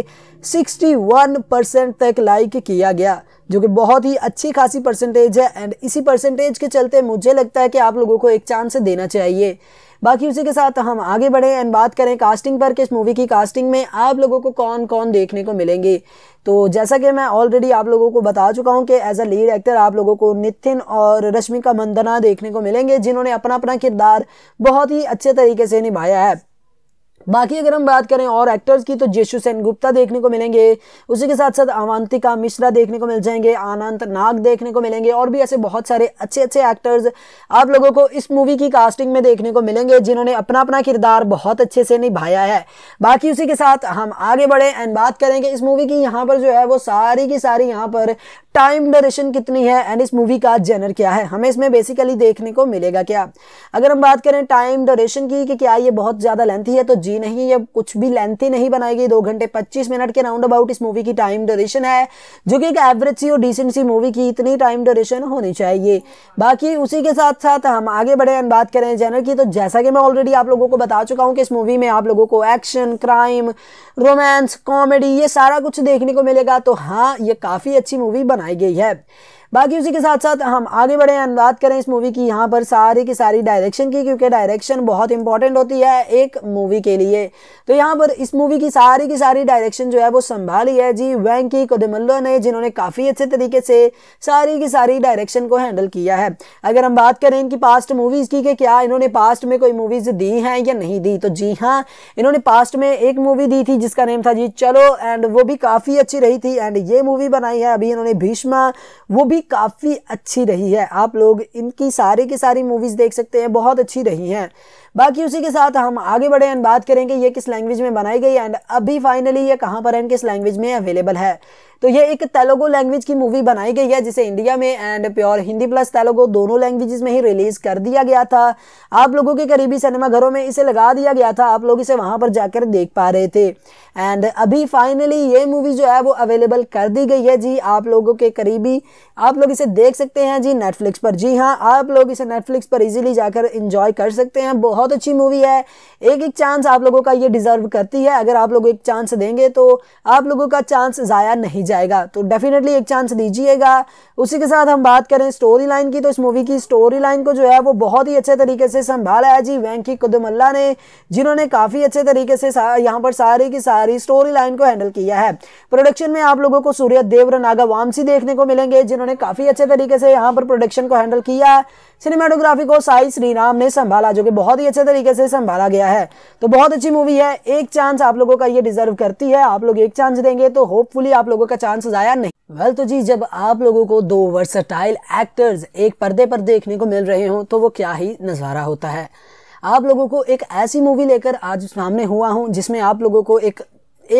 61 परसेंट तक लाइक किया गया जो कि बहुत ही अच्छी खासी परसेंटेज है एंड इसी परसेंटेज के चलते मुझे लगता है कि आप लोगों को एक चांस देना चाहिए बाकी उसी के साथ हम आगे बढ़े एंड बात करें कास्टिंग पर किस मूवी की कास्टिंग में आप लोगों को कौन कौन देखने को मिलेंगे तो जैसा कि मैं ऑलरेडी आप लोगों को बता चुका हूँ कि एज अ लीड एक्टर आप लोगों को नितिन और रश्मिका मंदना देखने को मिलेंगे जिन्होंने अपना अपना किरदार बहुत ही अच्छे तरीके से निभाया है बाकी अगर हम बात करें और एक्टर्स की तो जेशु सेन गुप्ता देखने को मिलेंगे उसी के साथ साथ अवंतिका मिश्रा देखने को मिल जाएंगे आनंद नाग देखने को मिलेंगे और भी ऐसे बहुत सारे अच्छे अच्छे एक्टर्स आप लोगों को इस मूवी की कास्टिंग में देखने को मिलेंगे जिन्होंने अपना अपना किरदार बहुत अच्छे से निभाया है बाकी उसी के साथ हम आगे बढ़े एंड बात करेंगे इस मूवी की यहाँ पर जो है वो सारी की सारी यहाँ पर टाइम ड्यूरेशन कितनी है एंड इस मूवी का जेनर क्या है हमें इसमें बेसिकली देखने को मिलेगा क्या अगर हम बात करें टाइम ड्यूरेशन की कि क्या ये बहुत ज़्यादा लेंथी है तो जी जी नहीं ये कुछ भी लेंथी नहीं बनाई गई दो घंटे पच्चीस मिनट के राउंड अबाउट इस मूवी की टाइम ड्यूरेशन है जो कि एक एवरेज सी और डिसेंट सी मूवी की इतनी टाइम ड्यूरेशन होनी चाहिए बाकी उसी के साथ साथ हम आगे बढ़े एंड बात करें जनर की तो जैसा कि मैं ऑलरेडी आप लोगों को बता चुका हूँ कि इस मूवी में आप लोगों को एक्शन क्राइम रोमांस कॉमेडी ये सारा कुछ देखने को मिलेगा तो हाँ ये काफ़ी अच्छी मूवी बनाई गई है बाकी उसी के साथ साथ हम आगे बढ़े हैं बात करें इस मूवी की यहाँ पर सारी की सारी डायरेक्शन की क्योंकि डायरेक्शन बहुत इंपॉर्टेंट होती है एक मूवी के लिए तो यहाँ पर इस मूवी की सारी की सारी डायरेक्शन जो है वो संभाली है जी वैंकी कोदमल्लो ने जिन्होंने काफ़ी अच्छे तरीके से सारी की सारी डायरेक्शन को हैंडल किया है अगर हम बात करें इनकी पास्ट मूवीज़ की कि क्या इन्होंने पास्ट में कोई मूवीज़ दी हैं या नहीं दी तो जी हाँ इन्होंने पास्ट में एक मूवी दी थी जिसका नेम था जी चलो एंड वो भी काफ़ी अच्छी रही थी एंड ये मूवी बनाई है अभी इन्होंने भीष्मा वो भी काफ़ी अच्छी रही है आप लोग इनकी सारी की सारी मूवीज़ देख सकते हैं बहुत अच्छी रही हैं बाकी उसी के साथ हम आगे बढ़े एंड बात करेंगे ये किस लैंग्वेज में बनाई गई एंड अभी फाइनली ये कहाँ पर एंड किस लैंग्वेज में अवेलेबल है तो ये एक तेलुगु लैंग्वेज की मूवी बनाई गई है जिसे इंडिया में and pure Hindi plus Telugu दोनों लैंग्वेजेस में ही रिलीज कर दिया गया था आप लोगों के करीबी सिनेमाघरों में इसे लगा दिया गया था आप लोग इसे वहां पर जाकर देख पा रहे थे एंड अभी फाइनली ये मूवी जो है वो अवेलेबल कर दी गई है जी आप लोगों के करीबी आप लोग इसे देख सकते हैं जी नेटफ्लिक्स पर जी हाँ आप लोग इसे नेटफ्लिक्स पर इजिली जाकर इंजॉय कर सकते हैं बहुत बहुत अच्छी मूवी है एक एक चांस आप लोगों का ये डिज़र्व करती है अगर आप लोग एक चांस देंगे तो आप लोगों का चांस ज़ाया नहीं जाएगा तो डेफिनेटली एक चांस दीजिएगा उसी के साथ हम बात करें स्टोरी लाइन की तो इस मूवी की स्टोरी लाइन को जो है वो बहुत ही अच्छे तरीके से संभाला है जी वैंकी कुदमल्ला ने जिन्होंने काफ़ी अच्छे तरीके से यहाँ पर सारी की सारी स्टोरी लाइन को हैंडल किया है प्रोडक्शन में आप लोगों को सूर्य देवर नागा वामसी देखने को मिलेंगे जिन्होंने काफ़ी अच्छे तरीके से यहाँ पर प्रोडक्शन को हैंडल किया सिनेमाटोग्राफी को साई श्रीराम ने संभाला जो कि बहुत ही अच्छे तरीके से संभाला गया है तो बहुत अच्छी मूवी है एक चांस आप लोगों का ये डिजर्व करती है आप लोग एक चांस देंगे तो होपफुली आप लोगों का चांस जाया नहीं वेल well, तो जी जब आप लोगों को दो वर्सटाइल एक्टर्स एक पर्दे पर देखने को मिल रहे हो तो वो क्या ही नज़ारा होता है आप लोगों को एक ऐसी मूवी लेकर आज सामने हुआ हूँ जिसमें आप लोगों को एक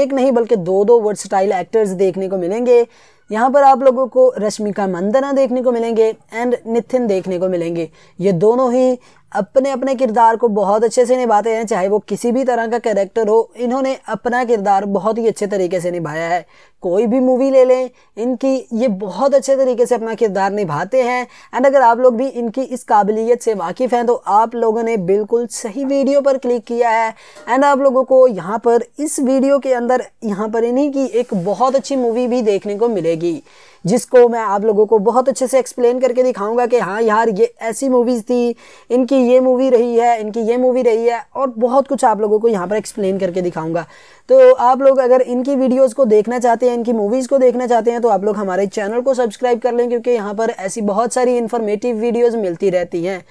एक नहीं बल्कि दो दो वर्सटाइल एक्टर्स देखने को मिलेंगे यहाँ पर आप लोगों को रश्मिका मंदना देखने को मिलेंगे एंड निथिन देखने को मिलेंगे ये दोनों ही अपने अपने किरदार को बहुत अच्छे से निभाते हैं चाहे वो किसी भी तरह का कैरेक्टर हो इन्होंने अपना किरदार बहुत ही अच्छे तरीके से निभाया है कोई भी मूवी ले लें इनकी ये बहुत अच्छे तरीके से अपना किरदार निभाते हैं एंड अगर आप लोग भी इनकी इस काबिलियत से वाकिफ़ हैं तो आप लोगों ने बिल्कुल सही वीडियो पर क्लिक किया है एंड आप लोगों को यहाँ पर इस वीडियो के अंदर यहाँ पर इन्हीं की एक बहुत अच्छी मूवी भी देखने को मिलेगी जिसको मैं आप लोगों को बहुत अच्छे से एक्सप्लेन करके दिखाऊंगा कि हाँ यार ये ऐसी मूवीज़ थी इनकी ये मूवी रही है इनकी ये मूवी रही है और बहुत कुछ आप लोगों को यहाँ पर एक्सप्लेन करके दिखाऊंगा तो आप लोग अगर इनकी वीडियोज़ को देखना चाहते हैं इनकी मूवीज़ को देखना चाहते हैं तो आप लोग हमारे चैनल को सब्सक्राइब कर लें क्योंकि यहाँ पर ऐसी बहुत सारी इन्फॉर्मेटिव वीडियोज़ मिलती रहती हैं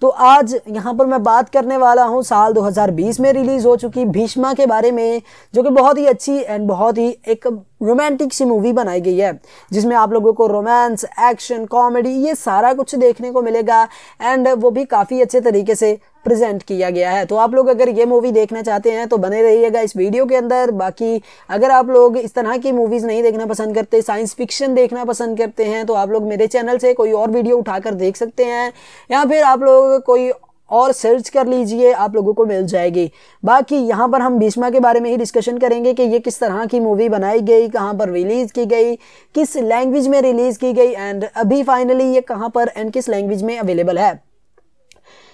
तो आज यहाँ पर मैं बात करने वाला हूँ साल 2020 में रिलीज़ हो चुकी भीष्मा के बारे में जो कि बहुत ही अच्छी एंड बहुत ही एक रोमांटिक सी मूवी बनाई गई है जिसमें आप लोगों को रोमांस एक्शन कॉमेडी ये सारा कुछ देखने को मिलेगा एंड वो भी काफ़ी अच्छे तरीके से प्रेजेंट किया गया है तो आप लोग अगर ये मूवी देखना चाहते हैं तो बने रहिएगा इस वीडियो के अंदर बाकी अगर आप लोग इस तरह की मूवीज़ नहीं देखना पसंद करते साइंस फिक्शन देखना पसंद करते हैं तो आप लोग मेरे चैनल से कोई और वीडियो उठाकर देख सकते हैं या फिर आप लोग कोई और सर्च कर लीजिए आप लोगों को मिल जाएगी बाकी यहाँ पर हम भीष्मा के बारे में ही डिस्कशन करेंगे कि ये किस तरह की मूवी बनाई गई कहाँ पर रिलीज़ की गई किस लैंग्वेज में रिलीज़ की गई एंड अभी फाइनली ये कहाँ पर एंड किस लैंग्वेज में अवेलेबल है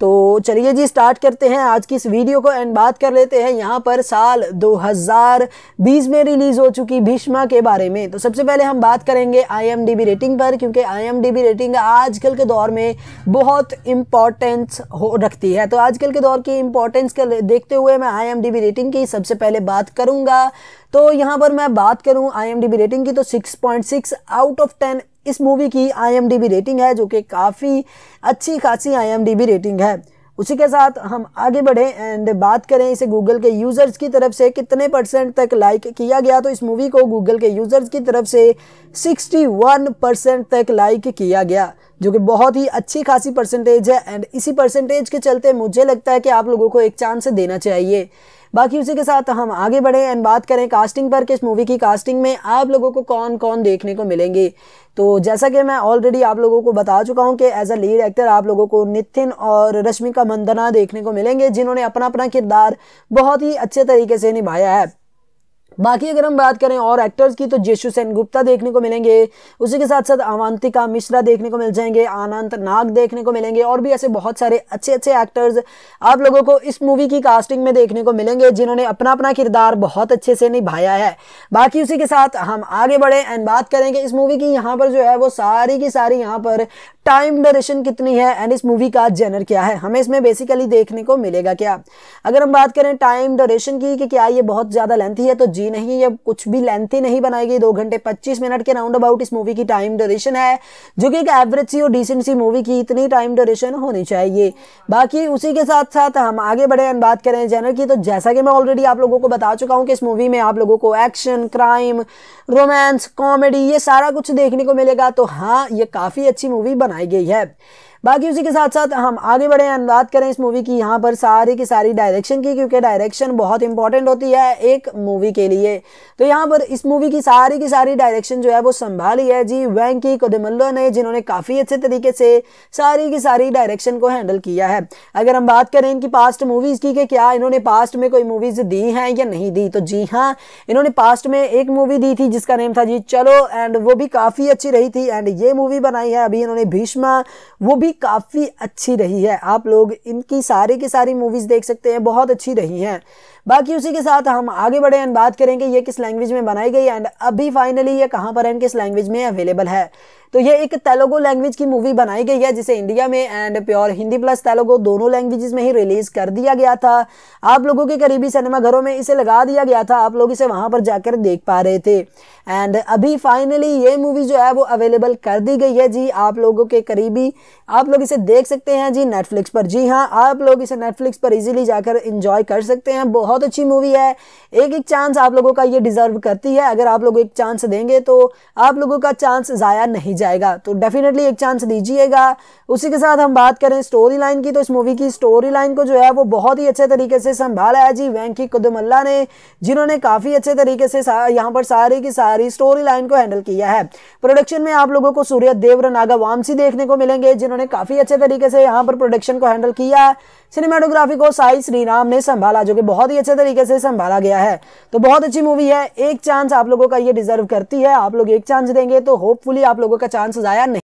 तो चलिए जी स्टार्ट करते हैं आज की इस वीडियो को एंड बात कर लेते हैं यहाँ पर साल 2020 में रिलीज़ हो चुकी भीष्मा के बारे में तो सबसे पहले हम बात करेंगे आईएमडीबी रेटिंग पर क्योंकि आईएमडीबी रेटिंग आजकल के दौर में बहुत इम्पॉर्टेंस हो रखती है तो आजकल के दौर की इम्पोर्टेंस के देखते हुए मैं आई रेटिंग की सबसे पहले बात करूँगा तो यहाँ पर मैं बात करूँ आई रेटिंग की तो सिक्स आउट ऑफ टेन इस मूवी की आई रेटिंग है जो कि काफ़ी अच्छी खासी आई रेटिंग है उसी के साथ हम आगे बढ़े एंड बात करें इसे गूगल के यूज़र्स की तरफ से कितने परसेंट तक लाइक किया गया तो इस मूवी को गूगल के यूज़र्स की तरफ से 61 परसेंट तक लाइक किया गया जो कि बहुत ही अच्छी खासी परसेंटेज है एंड इसी परसेंटेज के चलते मुझे लगता है कि आप लोगों को एक चांस देना चाहिए बाकी उसी के साथ हम आगे बढ़े एंड बात करें कास्टिंग पर कि इस मूवी की कास्टिंग में आप लोगों को कौन कौन देखने को मिलेंगे तो जैसा कि मैं ऑलरेडी आप लोगों को बता चुका हूँ कि एज अ लीड एक्टर आप लोगों को नितिन और रश्मिका मंदना देखने को मिलेंगे जिन्होंने अपना अपना किरदार बहुत ही अच्छे तरीके से निभाया है बाकी अगर हम बात करें और एक्टर्स की तो जेशु सेन गुप्ता देखने को मिलेंगे उसी के साथ साथ अवंतिका मिश्रा देखने को मिल जाएंगे आनंद नाग देखने को मिलेंगे और भी ऐसे बहुत सारे अच्छे अच्छे एक्टर्स आप लोगों को इस मूवी की कास्टिंग में देखने को मिलेंगे जिन्होंने अपना अपना किरदार बहुत अच्छे से निभाया है बाकी उसी के साथ हम आगे बढ़े एंड बात करेंगे इस मूवी की यहाँ पर जो है वो सारी की सारी यहाँ पर टाइम ड्यूरेशन कितनी है एंड इस मूवी का जेनर क्या है हमें इसमें बेसिकली देखने को मिलेगा क्या अगर हम बात करें टाइम ड्यूरेशन की कि क्या ये बहुत ज़्यादा लेंथी है तो जी नहीं ये कुछ भी लेंथी नहीं बनाई गई दो घंटे पच्चीस मिनट के राउंड अबाउट इस मूवी की टाइम ड्यूरेशन है जो कि एक एवरेज सी और डिसेंट सी मूवी की इतनी टाइम ड्यूरेशन होनी चाहिए बाकी उसी के साथ साथ हम आगे बढ़े एंड बात करें जेनर की तो जैसा कि मैं ऑलरेडी आप लोगों को बता चुका हूँ कि इस मूवी में आप लोगों को एक्शन क्राइम रोमांस कॉमेडी ये सारा कुछ देखने को मिलेगा तो हाँ ये काफ़ी अच्छी मूवी बनाई गई है बाकी उसी के साथ साथ हम आगे बढ़े हैं बात करें इस मूवी की यहाँ पर सारी की सारी डायरेक्शन की क्योंकि डायरेक्शन बहुत इंपॉर्टेंट होती है एक मूवी के लिए तो यहाँ पर इस मूवी की सारी की सारी डायरेक्शन जो है वो संभाली है जी वैंकी कोदमल्लो ने जिन्होंने काफ़ी अच्छे तरीके से सारी की सारी डायरेक्शन को हैंडल किया है अगर हम बात करें इनकी पास्ट मूवीज़ की कि क्या इन्होंने पास्ट में कोई मूवीज़ दी हैं या नहीं दी तो जी हाँ इन्होंने पास्ट में एक मूवी दी थी जिसका नेम था जी चलो एंड वो भी काफ़ी अच्छी रही थी एंड ये मूवी बनाई है अभी इन्होंने भीष्मा वो भी भी काफ़ी अच्छी रही है आप लोग इनकी सारी की सारी मूवीज़ देख सकते हैं बहुत अच्छी रही हैं बाकी उसी के साथ हम आगे बढ़े एंड बात करेंगे ये किस लैंग्वेज में बनाई गई एंड अभी फाइनली ये कहाँ पर एंड किस लैंग्वेज में अवेलेबल है तो ये एक तेलुगु लैंग्वेज की मूवी बनाई गई है जिसे इंडिया में and pure Hindi plus Telugu दोनों लैंग्वेजेस में ही रिलीज कर दिया गया था आप लोगों के करीबी सिनेमाघरों में इसे लगा दिया गया था आप लोग इसे वहां पर जाकर देख पा रहे थे एंड अभी फाइनली ये मूवी जो है वो अवेलेबल कर दी गई है जी आप लोगों के करीबी आप लोग इसे देख सकते हैं जी नेटफ्लिक्स पर जी हाँ आप लोग इसे नेटफ्लिक्स पर इजिली जाकर इंजॉय कर सकते हैं बहुत बहुत अच्छी मूवी है एक एक चांस आप लोगों का ये डिज़र्व करती है अगर आप लोग एक चांस देंगे तो आप लोगों का चांस ज़ाया नहीं जाएगा तो डेफिनेटली एक चांस दीजिएगा उसी के साथ हम बात करें स्टोरी लाइन की तो इस मूवी की स्टोरी लाइन को जो है वो बहुत ही अच्छे तरीके से संभाला है जी वैंकी कुदमल्ला ने जिन्होंने काफ़ी अच्छे तरीके से यहाँ पर सारी की सारी स्टोरी लाइन को हैंडल किया है प्रोडक्शन में आप लोगों को सूर्य देवर नागा वामसी देखने को मिलेंगे जिन्होंने काफ़ी अच्छे तरीके से यहाँ पर प्रोडक्शन को हैंडल किया है सिनेमाटोग्राफी को साई श्रीराम ने संभाला जो कि बहुत ही अच्छे तरीके से संभाला गया है तो बहुत अच्छी मूवी है एक चांस आप लोगों का ये डिजर्व करती है आप लोग एक चांस देंगे तो होपफुली आप लोगों का चांस जाया नहीं